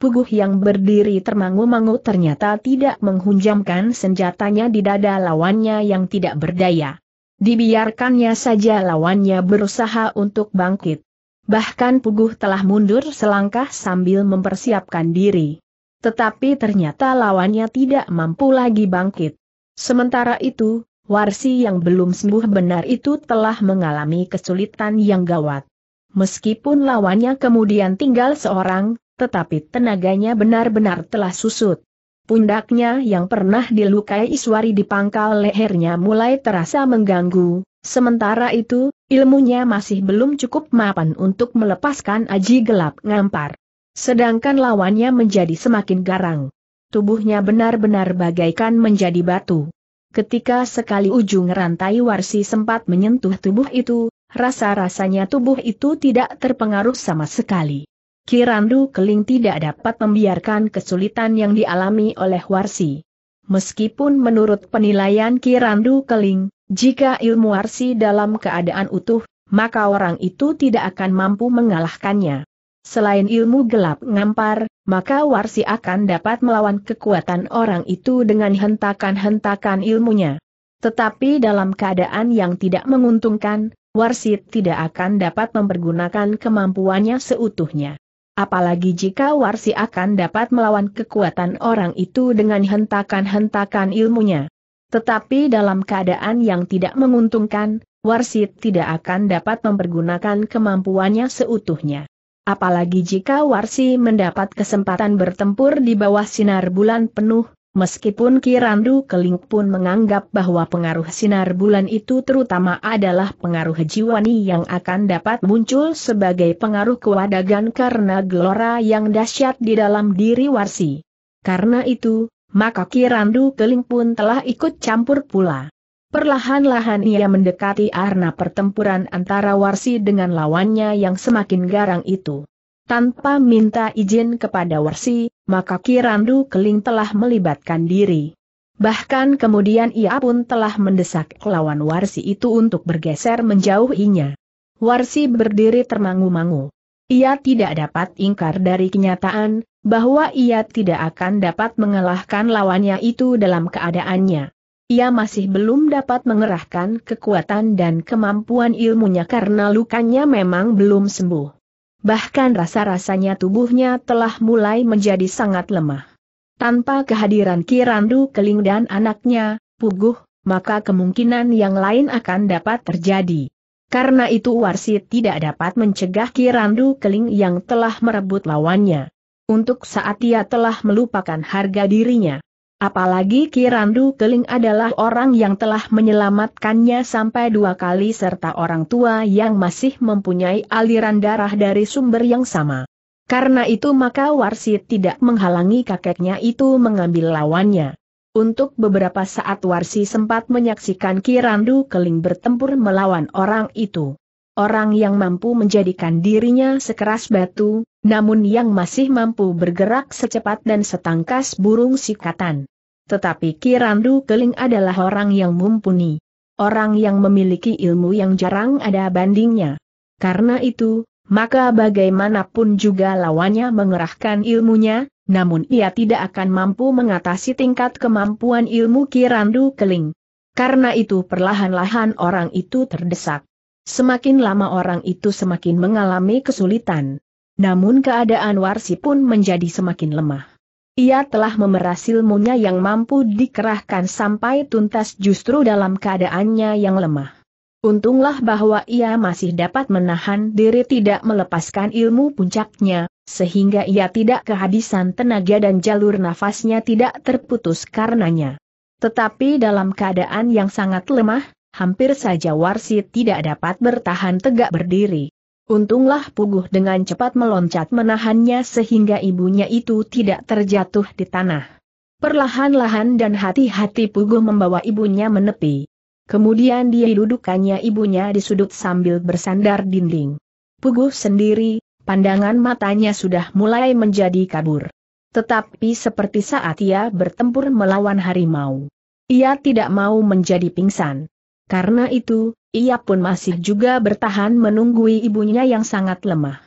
Puguh yang berdiri termangu-mangu ternyata tidak menghunjamkan senjatanya di dada lawannya yang tidak berdaya. Dibiarkannya saja lawannya berusaha untuk bangkit. Bahkan Puguh telah mundur selangkah sambil mempersiapkan diri. Tetapi ternyata lawannya tidak mampu lagi bangkit. Sementara itu, Warsi yang belum sembuh benar itu telah mengalami kesulitan yang gawat. Meskipun lawannya kemudian tinggal seorang, tetapi tenaganya benar-benar telah susut. Pundaknya yang pernah dilukai Iswari di pangkal lehernya mulai terasa mengganggu, sementara itu, ilmunya masih belum cukup mapan untuk melepaskan aji gelap ngampar. Sedangkan lawannya menjadi semakin garang. Tubuhnya benar-benar bagaikan menjadi batu. Ketika sekali ujung rantai warsi sempat menyentuh tubuh itu, rasa-rasanya tubuh itu tidak terpengaruh sama sekali. Kirandu Keling tidak dapat membiarkan kesulitan yang dialami oleh Warsi. Meskipun menurut penilaian Kirandu Keling, jika ilmu Warsi dalam keadaan utuh, maka orang itu tidak akan mampu mengalahkannya. Selain ilmu gelap ngampar, maka Warsi akan dapat melawan kekuatan orang itu dengan hentakan-hentakan ilmunya. Tetapi dalam keadaan yang tidak menguntungkan, Warsi tidak akan dapat mempergunakan kemampuannya seutuhnya apalagi jika Warsi akan dapat melawan kekuatan orang itu dengan hentakan-hentakan ilmunya. Tetapi dalam keadaan yang tidak menguntungkan, Warsi tidak akan dapat mempergunakan kemampuannya seutuhnya. Apalagi jika Warsi mendapat kesempatan bertempur di bawah sinar bulan penuh, Meskipun Kirandu Keling pun menganggap bahwa pengaruh sinar bulan itu terutama adalah pengaruh jiwani yang akan dapat muncul sebagai pengaruh kewadagan karena gelora yang dahsyat di dalam diri Warsi. Karena itu, maka Kirandu Keling pun telah ikut campur pula. Perlahan-lahan ia mendekati arena pertempuran antara Warsi dengan lawannya yang semakin garang itu. Tanpa minta izin kepada Warsi, maka Kirandu Keling telah melibatkan diri. Bahkan kemudian ia pun telah mendesak lawan Warsi itu untuk bergeser menjauhinya. Warsi berdiri termangu-mangu. Ia tidak dapat ingkar dari kenyataan, bahwa ia tidak akan dapat mengalahkan lawannya itu dalam keadaannya. Ia masih belum dapat mengerahkan kekuatan dan kemampuan ilmunya karena lukanya memang belum sembuh bahkan rasa-rasanya tubuhnya telah mulai menjadi sangat lemah. Tanpa kehadiran Kirandu Keling dan anaknya, Puguh, maka kemungkinan yang lain akan dapat terjadi. Karena itu Warsi tidak dapat mencegah Kirandu Keling yang telah merebut lawannya. Untuk saat ia telah melupakan harga dirinya. Apalagi Kirandu Keling adalah orang yang telah menyelamatkannya sampai dua kali serta orang tua yang masih mempunyai aliran darah dari sumber yang sama. Karena itu maka Warsi tidak menghalangi kakeknya itu mengambil lawannya. Untuk beberapa saat Warsi sempat menyaksikan Kirandu Keling bertempur melawan orang itu. Orang yang mampu menjadikan dirinya sekeras batu, namun yang masih mampu bergerak secepat dan setangkas burung sikatan. Tetapi Kirandu Keling adalah orang yang mumpuni. Orang yang memiliki ilmu yang jarang ada bandingnya. Karena itu, maka bagaimanapun juga lawannya mengerahkan ilmunya, namun ia tidak akan mampu mengatasi tingkat kemampuan ilmu Kirandu Keling. Karena itu perlahan-lahan orang itu terdesak. Semakin lama orang itu semakin mengalami kesulitan. Namun keadaan Warsi pun menjadi semakin lemah. Ia telah memeras ilmunya yang mampu dikerahkan sampai tuntas justru dalam keadaannya yang lemah. Untunglah bahwa ia masih dapat menahan diri tidak melepaskan ilmu puncaknya, sehingga ia tidak kehabisan tenaga dan jalur nafasnya tidak terputus karenanya. Tetapi dalam keadaan yang sangat lemah, hampir saja Warsi tidak dapat bertahan tegak berdiri. Untunglah Puguh dengan cepat meloncat menahannya sehingga ibunya itu tidak terjatuh di tanah. Perlahan-lahan dan hati-hati Puguh membawa ibunya menepi. Kemudian dia dudukannya ibunya di sudut sambil bersandar dinding. Puguh sendiri, pandangan matanya sudah mulai menjadi kabur. Tetapi seperti saat ia bertempur melawan harimau. Ia tidak mau menjadi pingsan. Karena itu, ia pun masih juga bertahan menunggui ibunya yang sangat lemah.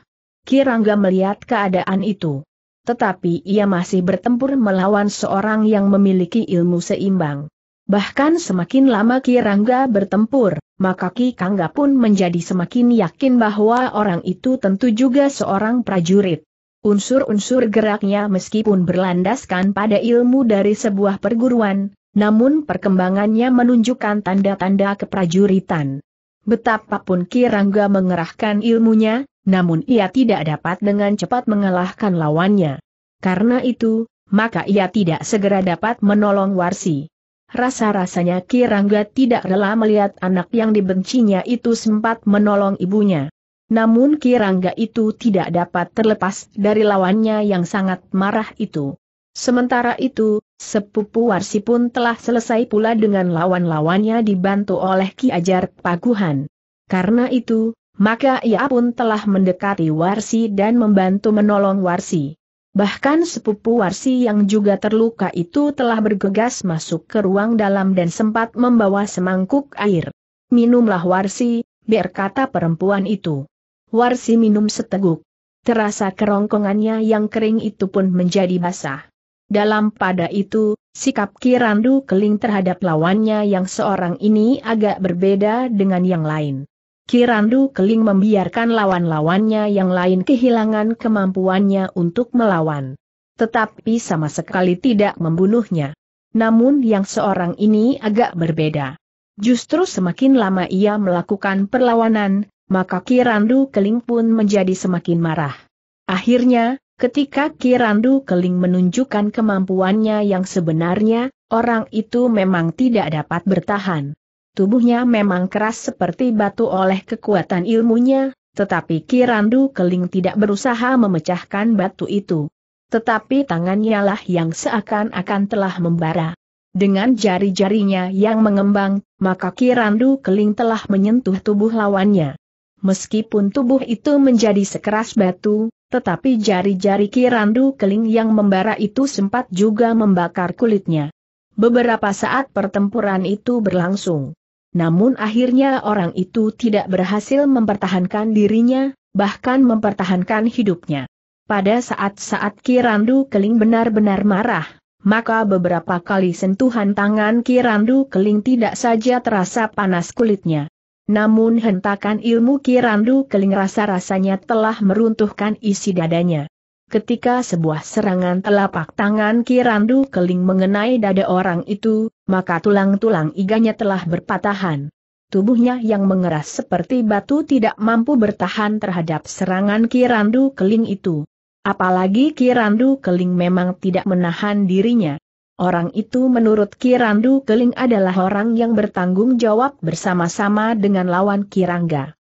Kirangga melihat keadaan itu. Tetapi ia masih bertempur melawan seorang yang memiliki ilmu seimbang. Bahkan semakin lama Kirangga bertempur, maka Ki Kangga pun menjadi semakin yakin bahwa orang itu tentu juga seorang prajurit. Unsur-unsur geraknya meskipun berlandaskan pada ilmu dari sebuah perguruan, namun perkembangannya menunjukkan tanda-tanda keprajuritan. Betapapun Kirangga mengerahkan ilmunya, namun ia tidak dapat dengan cepat mengalahkan lawannya. Karena itu, maka ia tidak segera dapat menolong Warsi. Rasa-rasanya Kirangga tidak rela melihat anak yang dibencinya itu sempat menolong ibunya. Namun Kirangga itu tidak dapat terlepas dari lawannya yang sangat marah itu. Sementara itu, Sepupu Warsi pun telah selesai pula dengan lawan-lawannya dibantu oleh Ki Ajar Paguhan. Karena itu, maka ia pun telah mendekati Warsi dan membantu menolong Warsi. Bahkan sepupu Warsi yang juga terluka itu telah bergegas masuk ke ruang dalam dan sempat membawa semangkuk air. Minumlah Warsi, berkata perempuan itu. Warsi minum seteguk. Terasa kerongkongannya yang kering itu pun menjadi basah. Dalam pada itu, sikap Kirandu Keling terhadap lawannya yang seorang ini agak berbeda dengan yang lain. Kirandu Keling membiarkan lawan-lawannya yang lain kehilangan kemampuannya untuk melawan. Tetapi sama sekali tidak membunuhnya. Namun yang seorang ini agak berbeda. Justru semakin lama ia melakukan perlawanan, maka Kirandu Keling pun menjadi semakin marah. Akhirnya, Ketika Kirandu Keling menunjukkan kemampuannya yang sebenarnya, orang itu memang tidak dapat bertahan. Tubuhnya memang keras seperti batu oleh kekuatan ilmunya, tetapi Kirandu Keling tidak berusaha memecahkan batu itu. Tetapi tangannya lah yang seakan-akan telah membara. Dengan jari-jarinya yang mengembang, maka Kirandu Keling telah menyentuh tubuh lawannya. Meskipun tubuh itu menjadi sekeras batu, tetapi jari-jari kirandu keling yang membara itu sempat juga membakar kulitnya. Beberapa saat pertempuran itu berlangsung. Namun akhirnya orang itu tidak berhasil mempertahankan dirinya, bahkan mempertahankan hidupnya. Pada saat-saat Kirandu Keling benar-benar marah, maka beberapa kali sentuhan tangan Kirandu Keling tidak saja terasa panas kulitnya. Namun hentakan ilmu Kirandu Keling rasa-rasanya telah meruntuhkan isi dadanya. Ketika sebuah serangan telapak tangan Kirandu Keling mengenai dada orang itu, maka tulang-tulang iganya telah berpatahan. Tubuhnya yang mengeras seperti batu tidak mampu bertahan terhadap serangan Kirandu Keling itu. Apalagi Kirandu Keling memang tidak menahan dirinya. Orang itu menurut Kirandu Keling adalah orang yang bertanggung jawab bersama-sama dengan lawan Kirangga.